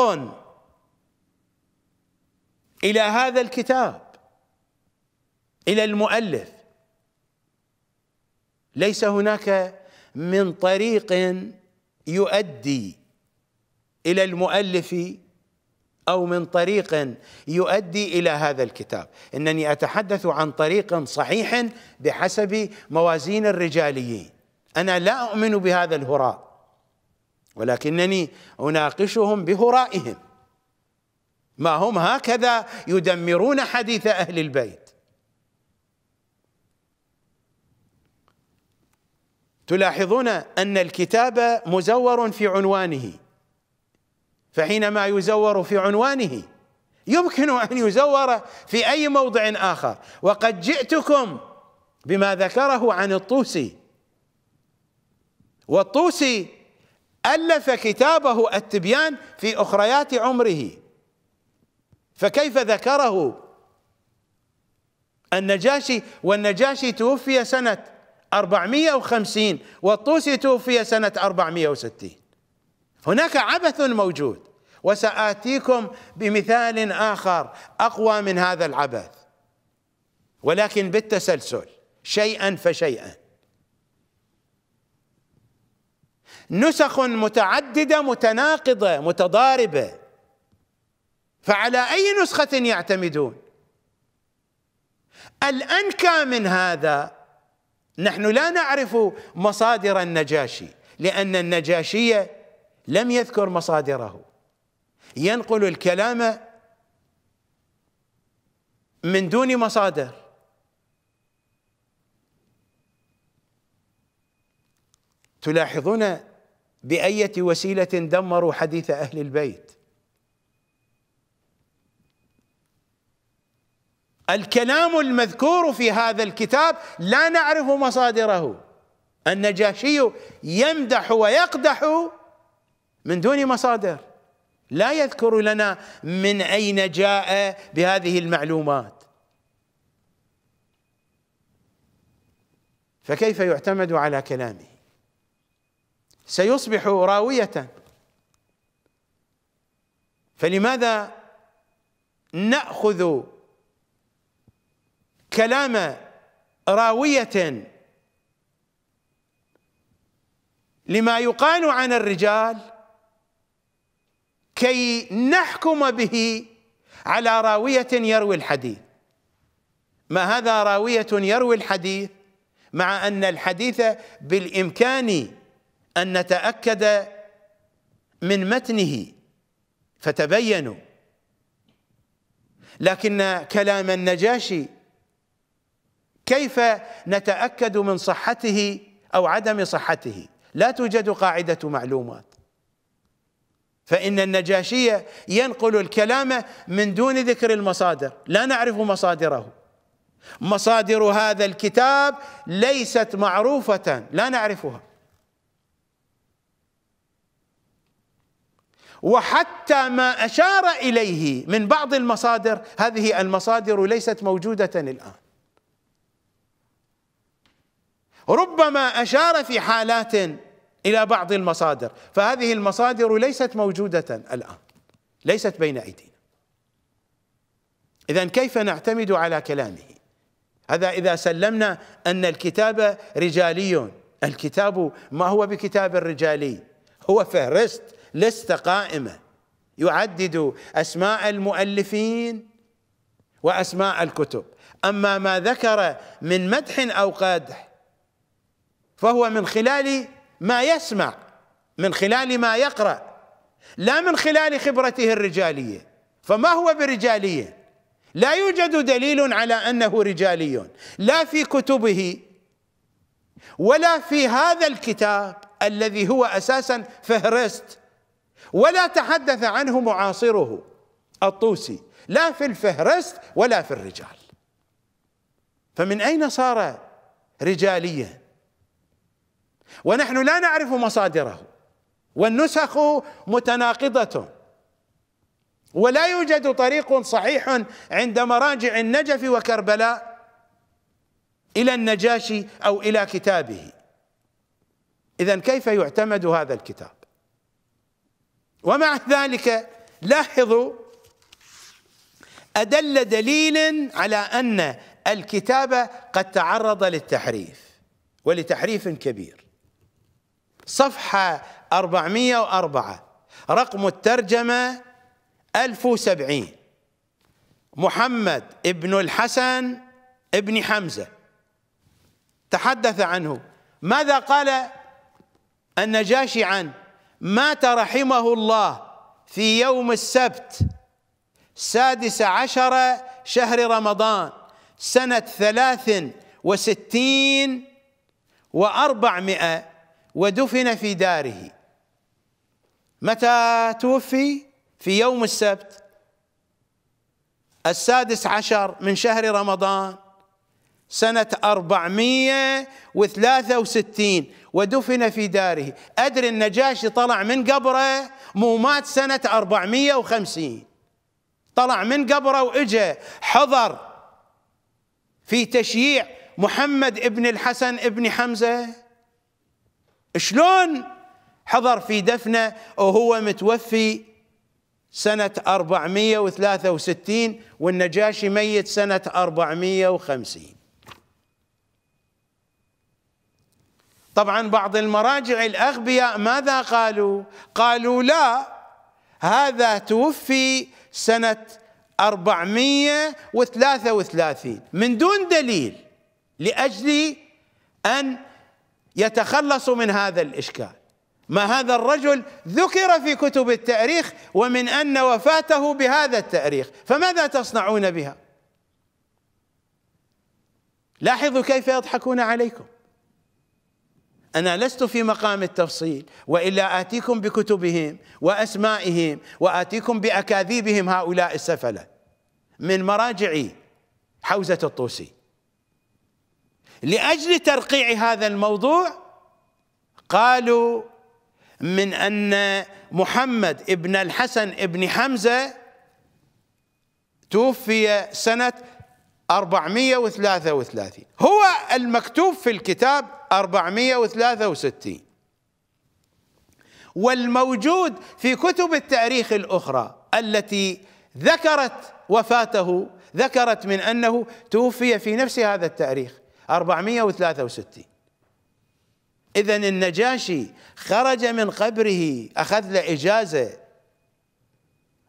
إلى هذا الكتاب إلى المؤلف ليس هناك من طريق يؤدي إلى المؤلف أو من طريق يؤدي إلى هذا الكتاب إنني أتحدث عن طريق صحيح بحسب موازين الرجاليين أنا لا أؤمن بهذا الهراء ولكنني اناقشهم بهرائهم ما هم هكذا يدمرون حديث اهل البيت تلاحظون ان الكتاب مزور في عنوانه فحينما يزور في عنوانه يمكن ان يزور في اي موضع اخر وقد جئتكم بما ذكره عن الطوسي والطوسي ألف كتابه التبيان في أخريات عمره فكيف ذكره النجاشي والنجاشي توفي سنة 450 والطوسي توفي سنة 460 هناك عبث موجود وسآتيكم بمثال آخر أقوى من هذا العبث ولكن بالتسلسل شيئا فشيئا نسخ متعدده متناقضه متضاربه فعلى اي نسخه يعتمدون الانكى من هذا نحن لا نعرف مصادر النجاشي لان النجاشي لم يذكر مصادره ينقل الكلام من دون مصادر تلاحظون بأية وسيلة دمروا حديث أهل البيت الكلام المذكور في هذا الكتاب لا نعرف مصادره النجاشي يمدح ويقدح من دون مصادر لا يذكر لنا من أين جاء بهذه المعلومات فكيف يعتمد على كلامه سيصبح راوية فلماذا نأخذ كلام راوية لما يقال عن الرجال كي نحكم به على راوية يروي الحديث ما هذا راوية يروي الحديث مع أن الحديث بالإمكان أن نتأكد من متنه فتبينوا لكن كلام النجاشي كيف نتأكد من صحته أو عدم صحته لا توجد قاعدة معلومات فإن النجاشية ينقل الكلام من دون ذكر المصادر لا نعرف مصادره مصادر هذا الكتاب ليست معروفة لا نعرفها وحتى ما أشار إليه من بعض المصادر هذه المصادر ليست موجودة الآن ربما أشار في حالات إلى بعض المصادر فهذه المصادر ليست موجودة الآن ليست بين أيدينا إذا كيف نعتمد على كلامه هذا إذا سلمنا أن الكتاب رجالي الكتاب ما هو بكتاب الرجالي هو فهرست لستة قائمة يعدد أسماء المؤلفين وأسماء الكتب أما ما ذكر من مدح أو قدح فهو من خلال ما يسمع من خلال ما يقرأ لا من خلال خبرته الرجالية فما هو برجالية لا يوجد دليل على أنه رجالي لا في كتبه ولا في هذا الكتاب الذي هو أساسا فهرست ولا تحدث عنه معاصره الطوسي لا في الفهرست ولا في الرجال فمن أين صار رجاليا ونحن لا نعرف مصادره والنسخ متناقضة ولا يوجد طريق صحيح عند مراجع النجف وكربلاء إلى النجاشي أو إلى كتابه إذا كيف يعتمد هذا الكتاب ومع ذلك لاحظوا أدل دليل على أن الكتابة قد تعرض للتحريف ولتحريف كبير صفحة 404 رقم الترجمة 1070 محمد ابن الحسن ابن حمزة تحدث عنه ماذا قال النجاشي عنه مات رحمه الله في يوم السبت السادس عشر شهر رمضان سنة ثلاث وستين وأربعمائة ودفن في داره متى توفي في يوم السبت السادس عشر من شهر رمضان سنة 463 ودفن في داره أدري النجاشي طلع من قبره مو مات سنة 450 طلع من قبره وإجا حضر في تشييع محمد ابن الحسن ابن حمزة شلون حضر في دفنه وهو متوفي سنة 463 والنجاشي ميت سنة 450 طبعا بعض المراجع الأغبياء ماذا قالوا قالوا لا هذا توفي سنة 433 من دون دليل لأجل أن يتخلصوا من هذا الإشكال ما هذا الرجل ذكر في كتب التاريخ ومن أن وفاته بهذا التاريخ فماذا تصنعون بها لاحظوا كيف يضحكون عليكم أنا لست في مقام التفصيل وإلا آتيكم بكتبهم وأسمائهم وآتيكم بأكاذيبهم هؤلاء السفلة من مراجع حوزة الطوسي لأجل ترقيع هذا الموضوع قالوا من أن محمد ابن الحسن ابن حمزة توفي سنة 433 هو المكتوب في الكتاب 463 والموجود في كتب التاريخ الأخرى التي ذكرت وفاته ذكرت من أنه توفي في نفس هذا التاريخ 463 إذا النجاشي خرج من قبره أخذ له إجازة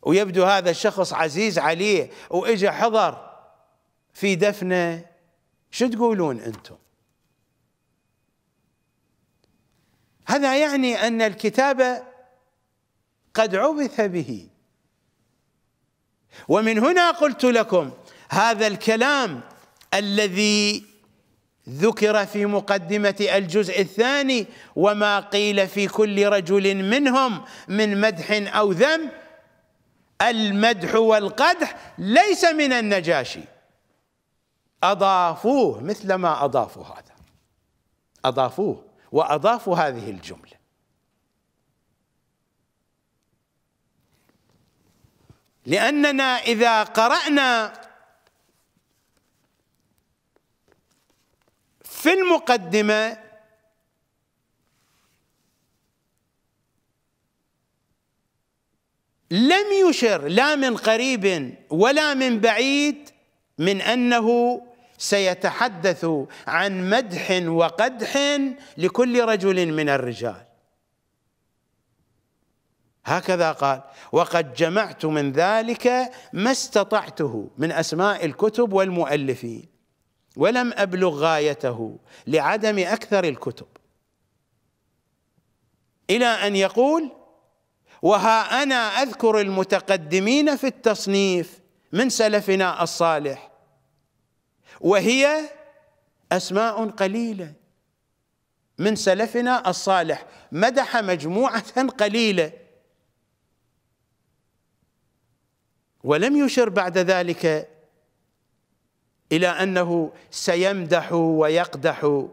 ويبدو هذا الشخص عزيز عليه وإجا حضر في دفنه شو تقولون أنتم هذا يعني ان الكتاب قد عبث به ومن هنا قلت لكم هذا الكلام الذي ذكر في مقدمة الجزء الثاني وما قيل في كل رجل منهم من مدح أو ذم المدح والقدح ليس من النجاشي أضافوه مثل ما أضافوا هذا أضافوه واضافوا هذه الجمله لاننا اذا قرانا في المقدمه لم يشر لا من قريب ولا من بعيد من انه سيتحدث عن مدح وقدح لكل رجل من الرجال هكذا قال وقد جمعت من ذلك ما استطعته من أسماء الكتب والمؤلفين ولم أبلغ غايته لعدم أكثر الكتب إلى أن يقول وها أنا أذكر المتقدمين في التصنيف من سلفنا الصالح وهي أسماء قليلة من سلفنا الصالح مدح مجموعة قليلة ولم يشر بعد ذلك إلى أنه سيمدح ويقدح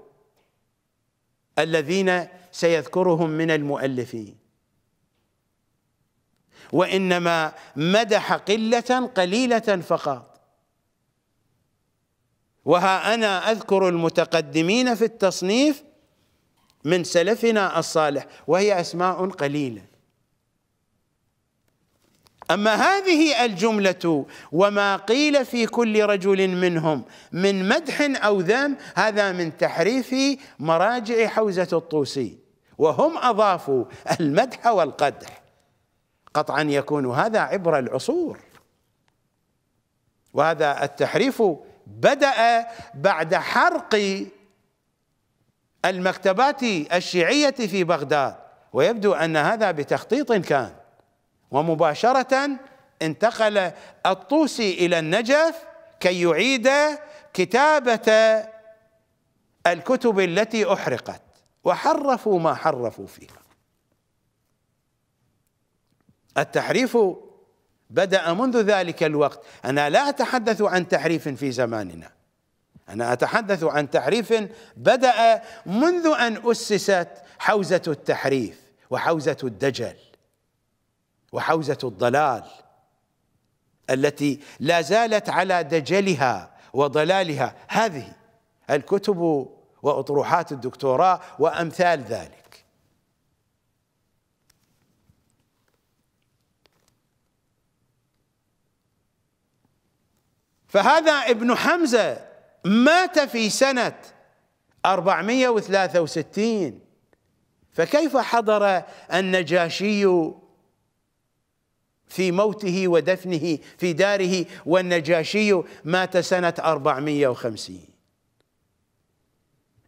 الذين سيذكرهم من المؤلفين وإنما مدح قلة قليلة فقط وها أنا أذكر المتقدمين في التصنيف من سلفنا الصالح وهي أسماء قليلة أما هذه الجملة وما قيل في كل رجل منهم من مدح أو ذم هذا من تحريف مراجع حوزة الطوسي وهم أضافوا المدح والقدح قطعا يكون هذا عبر العصور وهذا التحريف بدأ بعد حرق المكتبات الشيعية في بغداد ويبدو أن هذا بتخطيط كان ومباشرة انتقل الطوسي إلى النجف كي يعيد كتابة الكتب التي أحرقت وحرفوا ما حرفوا فيها التحريف بدأ منذ ذلك الوقت أنا لا أتحدث عن تحريف في زماننا أنا أتحدث عن تحريف بدأ منذ أن أسست حوزة التحريف وحوزة الدجل وحوزة الضلال التي لا زالت على دجلها وضلالها هذه الكتب وأطروحات الدكتوراه وأمثال ذلك فهذا ابن حمزة مات في سنة 463 فكيف حضر النجاشي في موته ودفنه في داره والنجاشي مات سنة 450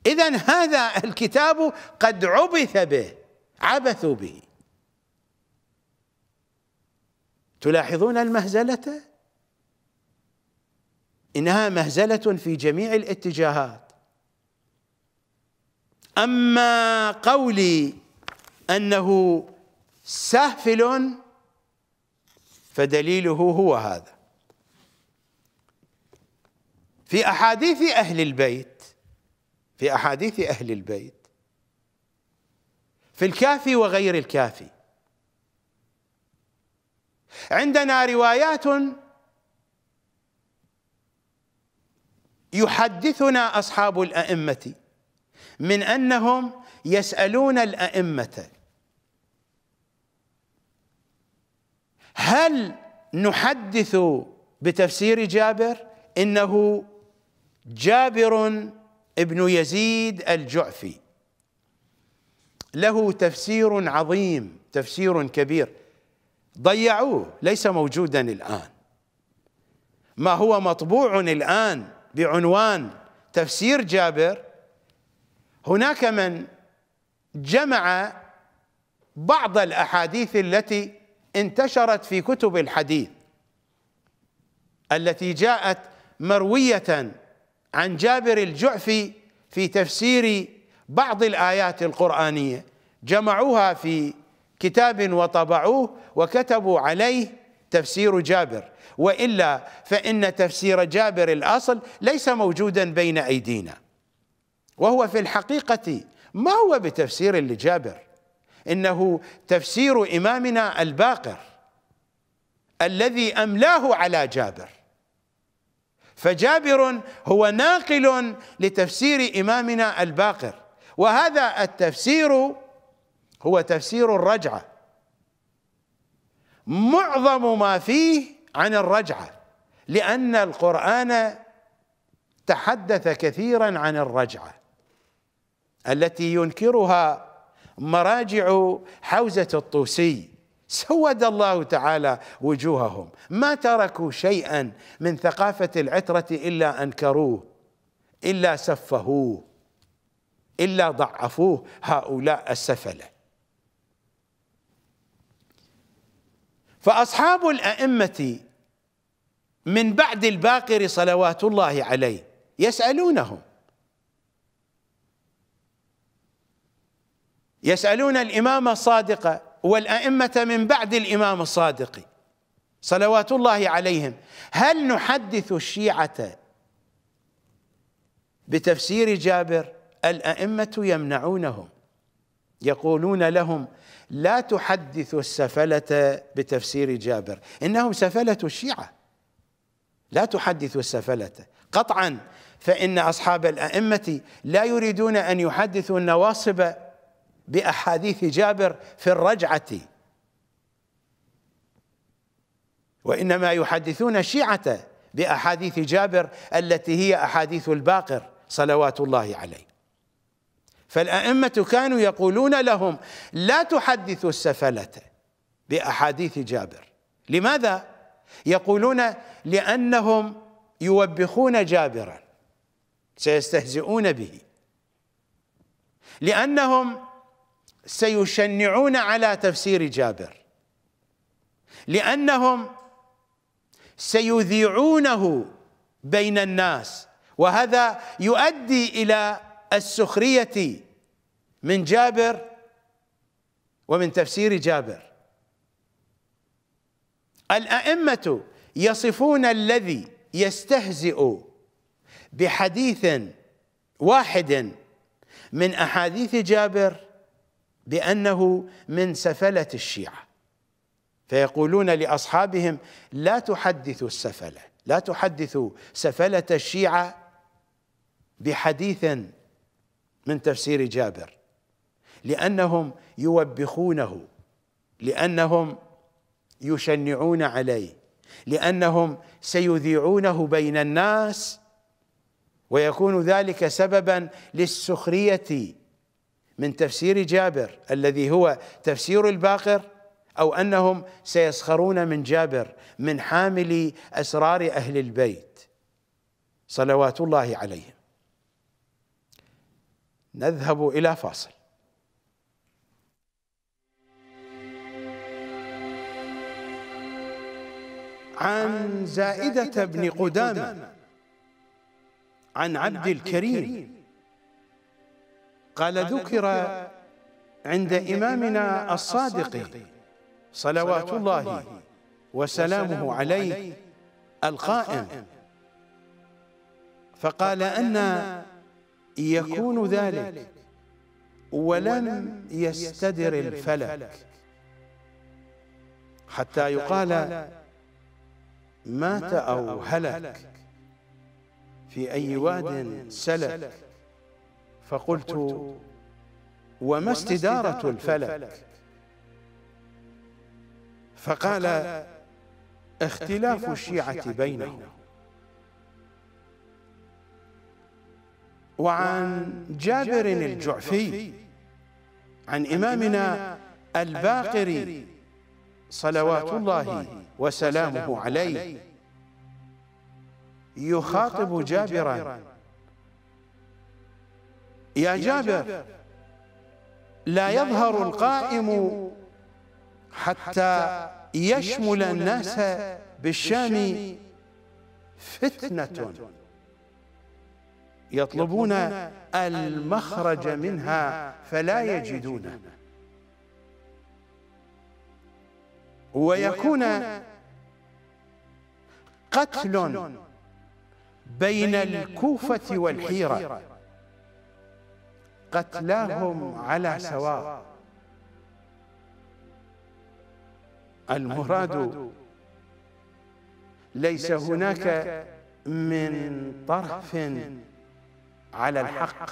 إذا هذا الكتاب قد عبث به عبثوا به تلاحظون المهزله إنها مهزلة في جميع الاتجاهات أما قولي أنه سهفل فدليله هو هذا في أحاديث أهل البيت في أحاديث أهل البيت في الكافي وغير الكافي عندنا روايات يحدثنا أصحاب الأئمة من أنهم يسألون الأئمة هل نحدث بتفسير جابر إنه جابر ابن يزيد الجعفي له تفسير عظيم تفسير كبير ضيعوه ليس موجودا الآن ما هو مطبوع الآن بعنوان تفسير جابر هناك من جمع بعض الاحاديث التي انتشرت في كتب الحديث التي جاءت مرويه عن جابر الجعفي في تفسير بعض الايات القرانيه جمعوها في كتاب وطبعوه وكتبوا عليه تفسير جابر والا فان تفسير جابر الاصل ليس موجودا بين ايدينا وهو في الحقيقه ما هو بتفسير لجابر انه تفسير امامنا الباقر الذي املاه على جابر فجابر هو ناقل لتفسير امامنا الباقر وهذا التفسير هو تفسير الرجعه معظم ما فيه عن الرجعه لان القران تحدث كثيرا عن الرجعه التي ينكرها مراجع حوزه الطوسي سود الله تعالى وجوههم ما تركوا شيئا من ثقافه العتره الا انكروه الا سفهوه الا ضعفوه هؤلاء السفله فأصحاب الأئمة من بعد الباقر صلوات الله عليه يسألونهم يسألون الإمام الصادق والأئمة من بعد الإمام الصادق صلوات الله عليهم هل نحدث الشيعة بتفسير جابر الأئمة يمنعونهم يقولون لهم لا تحدث السفلة بتفسير جابر إنهم سفلة الشيعة لا تحدث السفلة قطعا فإن أصحاب الأئمة لا يريدون أن يحدثوا النواصب بأحاديث جابر في الرجعة وإنما يحدثون الشيعة بأحاديث جابر التي هي أحاديث الباقر صلوات الله عليه فالأئمة كانوا يقولون لهم لا تحدثوا السفلة بأحاديث جابر لماذا؟ يقولون لأنهم يوبخون جابرا سيستهزئون به لأنهم سيشنعون على تفسير جابر لأنهم سيذيعونه بين الناس وهذا يؤدي إلى السخرية من جابر ومن تفسير جابر الأئمة يصفون الذي يستهزئ بحديث واحد من أحاديث جابر بأنه من سفلة الشيعة فيقولون لأصحابهم لا تحدثوا السفلة لا تحدثوا سفلة الشيعة بحديث من تفسير جابر لأنهم يوبخونه لأنهم يشنعون عليه لأنهم سيذيعونه بين الناس ويكون ذلك سببا للسخرية من تفسير جابر الذي هو تفسير الباقر أو أنهم سيسخرون من جابر من حامل أسرار أهل البيت صلوات الله عليهم نذهب إلى فاصل عن زائدة بن قدامة عن عبد الكريم قال ذكر عند إمامنا الصادق صلوات الله وسلامه عليه القائم فقال أن يكون ذلك ولم يستدر الفلك حتى يقال مات أو هلك في أي واد سلك فقلت وما استدارة الفلك فقال اختلاف الشيعة بينهم وعن جابر الجعفي عن إمامنا الباقري صلوات الله وسلامه عليه يخاطب جابرا يا جابر لا يظهر القائم حتى يشمل الناس بالشام فتنة يطلبون المخرج منها فلا يجدونه ويكون قتل بين الكوفة والحيرة قتلاهم على سواء المراد ليس هناك من طرف على الحق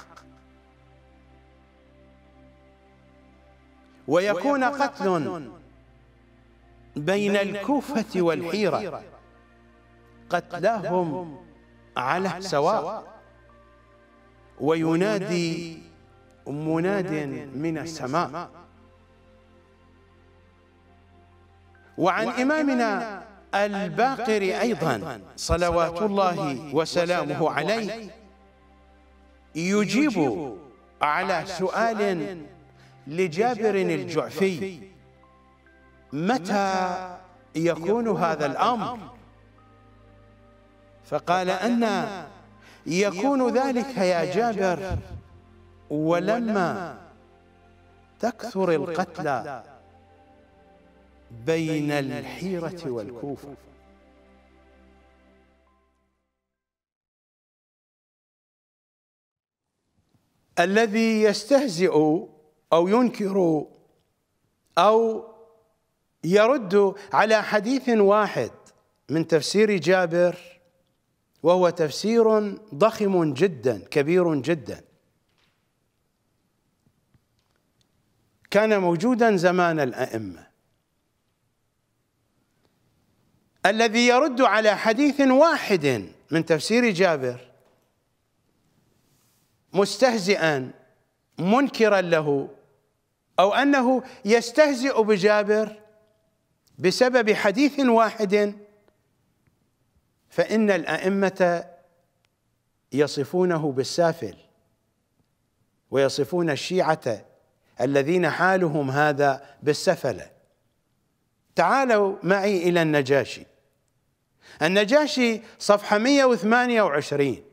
ويكون قتل بين الكوفة والحيرة قتلاهم على سواء وينادي مناد من السماء وعن إمامنا الباقر أيضا صلوات الله وسلامه عليه يجيب على سؤال لجابر الجعفي متى يكون هذا الأمر فقال أن يكون ذلك يا جابر ولما تكثر القتلى بين الحيرة والكوفة الذي يستهزئ أو ينكر أو يرد على حديث واحد من تفسير جابر وهو تفسير ضخم جدا كبير جدا كان موجودا زمان الأئمة الذي يرد على حديث واحد من تفسير جابر مستهزئا منكرا له او انه يستهزئ بجابر بسبب حديث واحد فان الائمه يصفونه بالسافل ويصفون الشيعه الذين حالهم هذا بالسفله تعالوا معي الى النجاشي النجاشي صفحه 128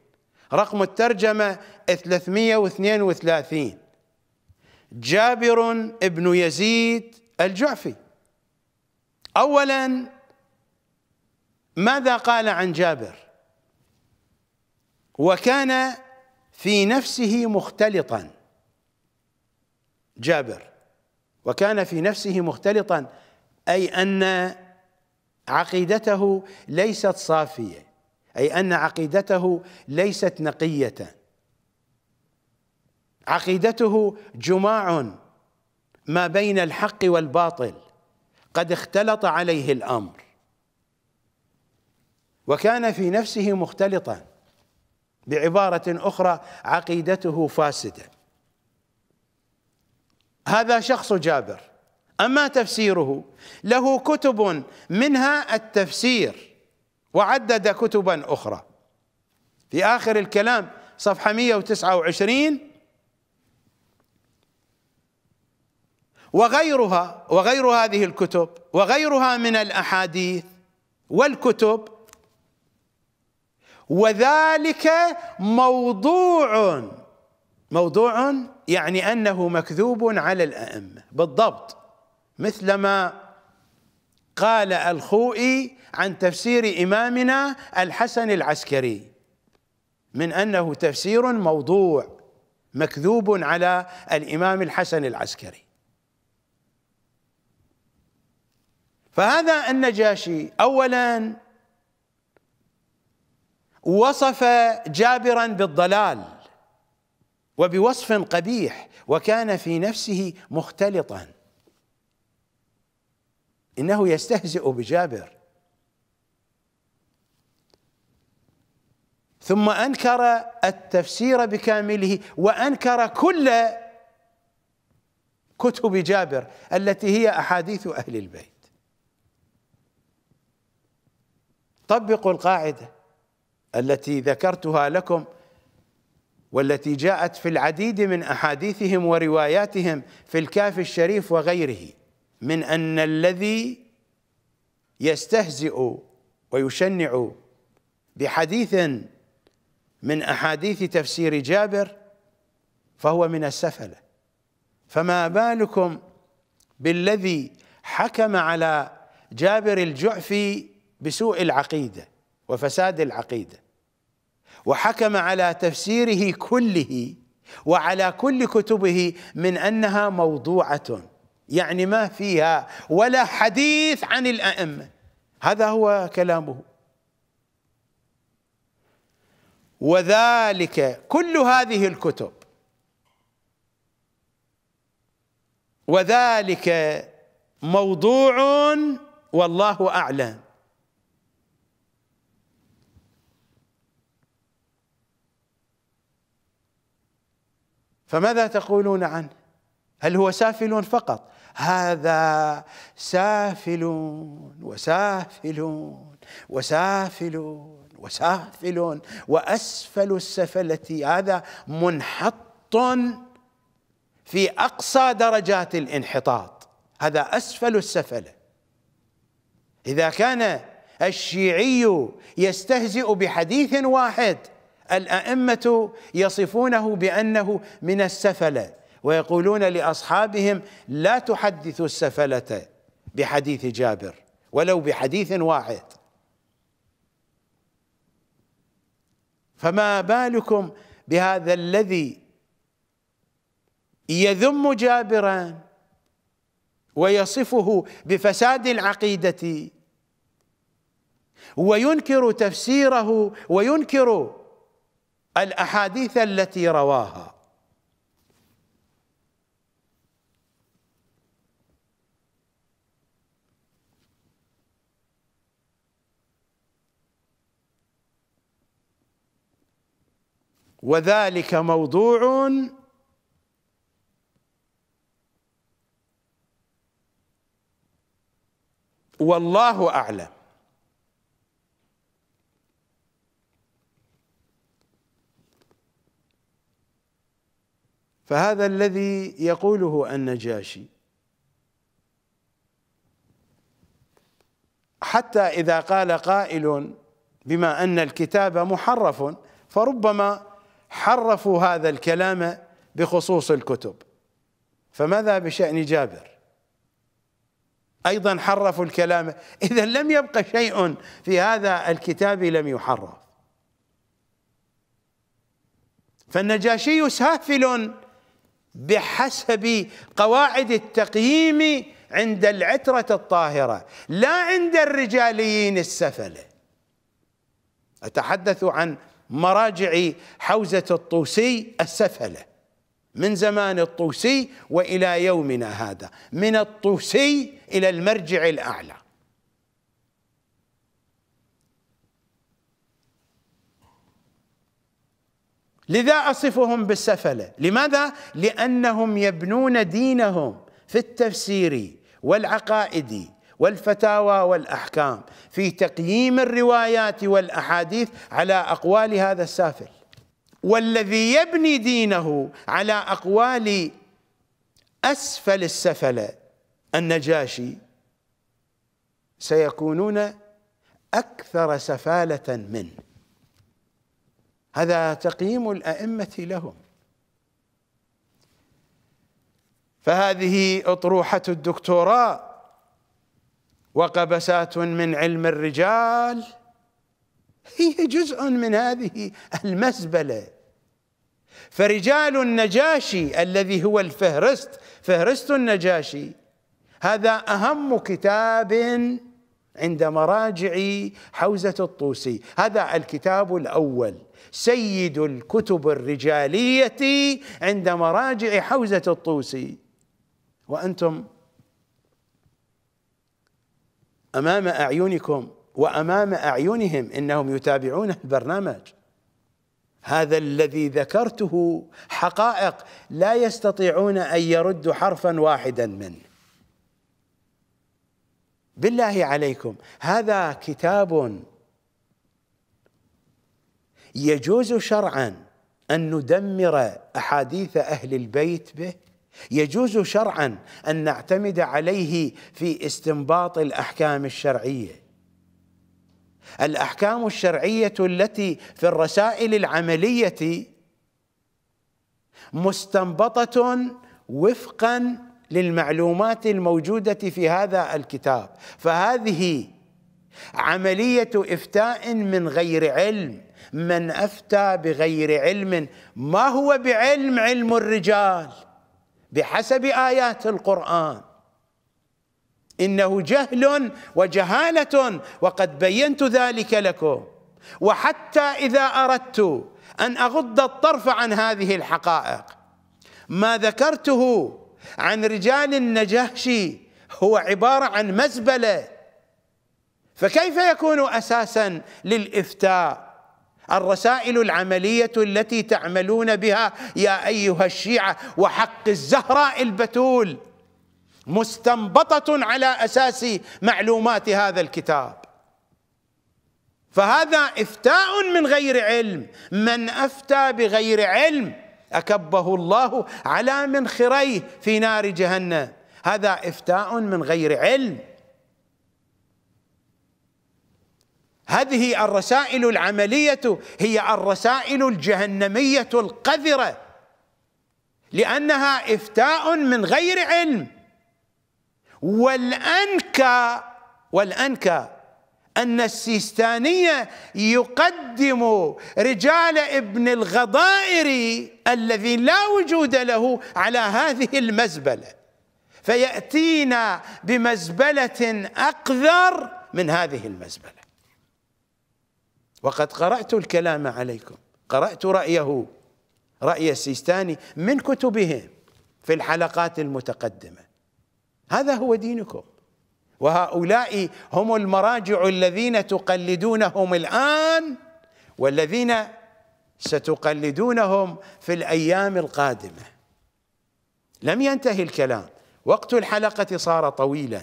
رقم الترجمة 332 جابر بن يزيد الجعفي أولا ماذا قال عن جابر وكان في نفسه مختلطا جابر وكان في نفسه مختلطا أي أن عقيدته ليست صافية أي أن عقيدته ليست نقية عقيدته جماع ما بين الحق والباطل قد اختلط عليه الأمر وكان في نفسه مختلطا بعبارة أخرى عقيدته فاسدة هذا شخص جابر أما تفسيره له كتب منها التفسير وعدد كتبا أخرى في آخر الكلام صفحة 129 وغيرها وغير هذه الكتب وغيرها من الأحاديث والكتب وذلك موضوع موضوع يعني أنه مكذوب على الأئمة بالضبط مثلما قال الخوئي عن تفسير إمامنا الحسن العسكري من أنه تفسير موضوع مكذوب على الإمام الحسن العسكري فهذا النجاشي أولا وصف جابرا بالضلال وبوصف قبيح وكان في نفسه مختلطا انه يستهزئ بجابر ثم انكر التفسير بكامله وانكر كل كتب جابر التي هي احاديث اهل البيت طبقوا القاعده التي ذكرتها لكم والتي جاءت في العديد من احاديثهم ورواياتهم في الكاف الشريف وغيره من أن الذي يستهزئ ويشنع بحديث من أحاديث تفسير جابر فهو من السفلة فما بالكم بالذي حكم على جابر الجعفي بسوء العقيدة وفساد العقيدة وحكم على تفسيره كله وعلى كل كتبه من أنها موضوعة يعني ما فيها ولا حديث عن الأئمة هذا هو كلامه وذلك كل هذه الكتب وذلك موضوع والله أعلم فماذا تقولون عنه هل هو سافل فقط هذا سافلون وسافلون وسافلون وسافل واسفل السفله هذا منحط في اقصى درجات الانحطاط هذا اسفل السفله اذا كان الشيعي يستهزئ بحديث واحد الائمه يصفونه بانه من السفله ويقولون لاصحابهم لا تحدثوا السفله بحديث جابر ولو بحديث واحد فما بالكم بهذا الذي يذم جابرا ويصفه بفساد العقيده وينكر تفسيره وينكر الاحاديث التي رواها وذلك موضوع والله اعلم فهذا الذي يقوله النجاشي حتى اذا قال قائل بما ان الكتاب محرف فربما حرفوا هذا الكلام بخصوص الكتب فماذا بشأن جابر أيضا حرفوا الكلام إذا لم يبقى شيء في هذا الكتاب لم يحرف فالنجاشي سافل بحسب قواعد التقييم عند العترة الطاهرة لا عند الرجاليين السفلة أتحدث عن مراجع حوزة الطوسي السفلة من زمان الطوسي وإلى يومنا هذا من الطوسي إلى المرجع الأعلى لذا أصفهم بالسفلة لماذا؟ لأنهم يبنون دينهم في التفسير والعقائد والفتاوى والأحكام في تقييم الروايات والأحاديث على أقوال هذا السافل والذي يبني دينه على أقوال أسفل السفلة النجاشي سيكونون أكثر سفالة منه هذا تقييم الأئمة لهم فهذه أطروحة الدكتوراه وقبسات من علم الرجال هي جزء من هذه المزبله فرجال النجاشي الذي هو الفهرست فهرست النجاشي هذا اهم كتاب عند مراجع حوزه الطوسي هذا الكتاب الاول سيد الكتب الرجاليه عند مراجع حوزه الطوسي وانتم امام اعينكم وامام اعينهم انهم يتابعون البرنامج هذا الذي ذكرته حقائق لا يستطيعون ان يردوا حرفا واحدا منه بالله عليكم هذا كتاب يجوز شرعا ان ندمر احاديث اهل البيت به يجوز شرعا ان نعتمد عليه في استنباط الاحكام الشرعيه الاحكام الشرعيه التي في الرسائل العمليه مستنبطه وفقا للمعلومات الموجوده في هذا الكتاب فهذه عمليه افتاء من غير علم من افتى بغير علم ما هو بعلم علم الرجال بحسب آيات القرآن إنه جهل وجهالة وقد بينت ذلك لكم وحتى إذا أردت أن أغض الطرف عن هذه الحقائق ما ذكرته عن رجال النجاشي هو عبارة عن مزبلة فكيف يكون أساسا للإفتاء الرسائل العملية التي تعملون بها يا أيها الشيعة وحق الزهراء البتول مستنبطة على أساس معلومات هذا الكتاب فهذا إفتاء من غير علم من أفتى بغير علم أكبه الله على منخريه في نار جهنم هذا إفتاء من غير علم هذه الرسائل العملية هي الرسائل الجهنمية القذرة لأنها إفتاء من غير علم والأنكى والأنكى أن السيستانية يقدم رجال ابن الغضائر الذي لا وجود له على هذه المزبلة فيأتينا بمزبلة أقذر من هذه المزبلة وقد قرأت الكلام عليكم قرأت رأيه رأي السيستاني من كتبهم في الحلقات المتقدمة هذا هو دينكم وهؤلاء هم المراجع الذين تقلدونهم الآن والذين ستقلدونهم في الأيام القادمة لم ينتهي الكلام وقت الحلقة صار طويلا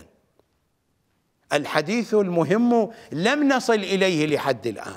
الحديث المهم لم نصل إليه لحد الآن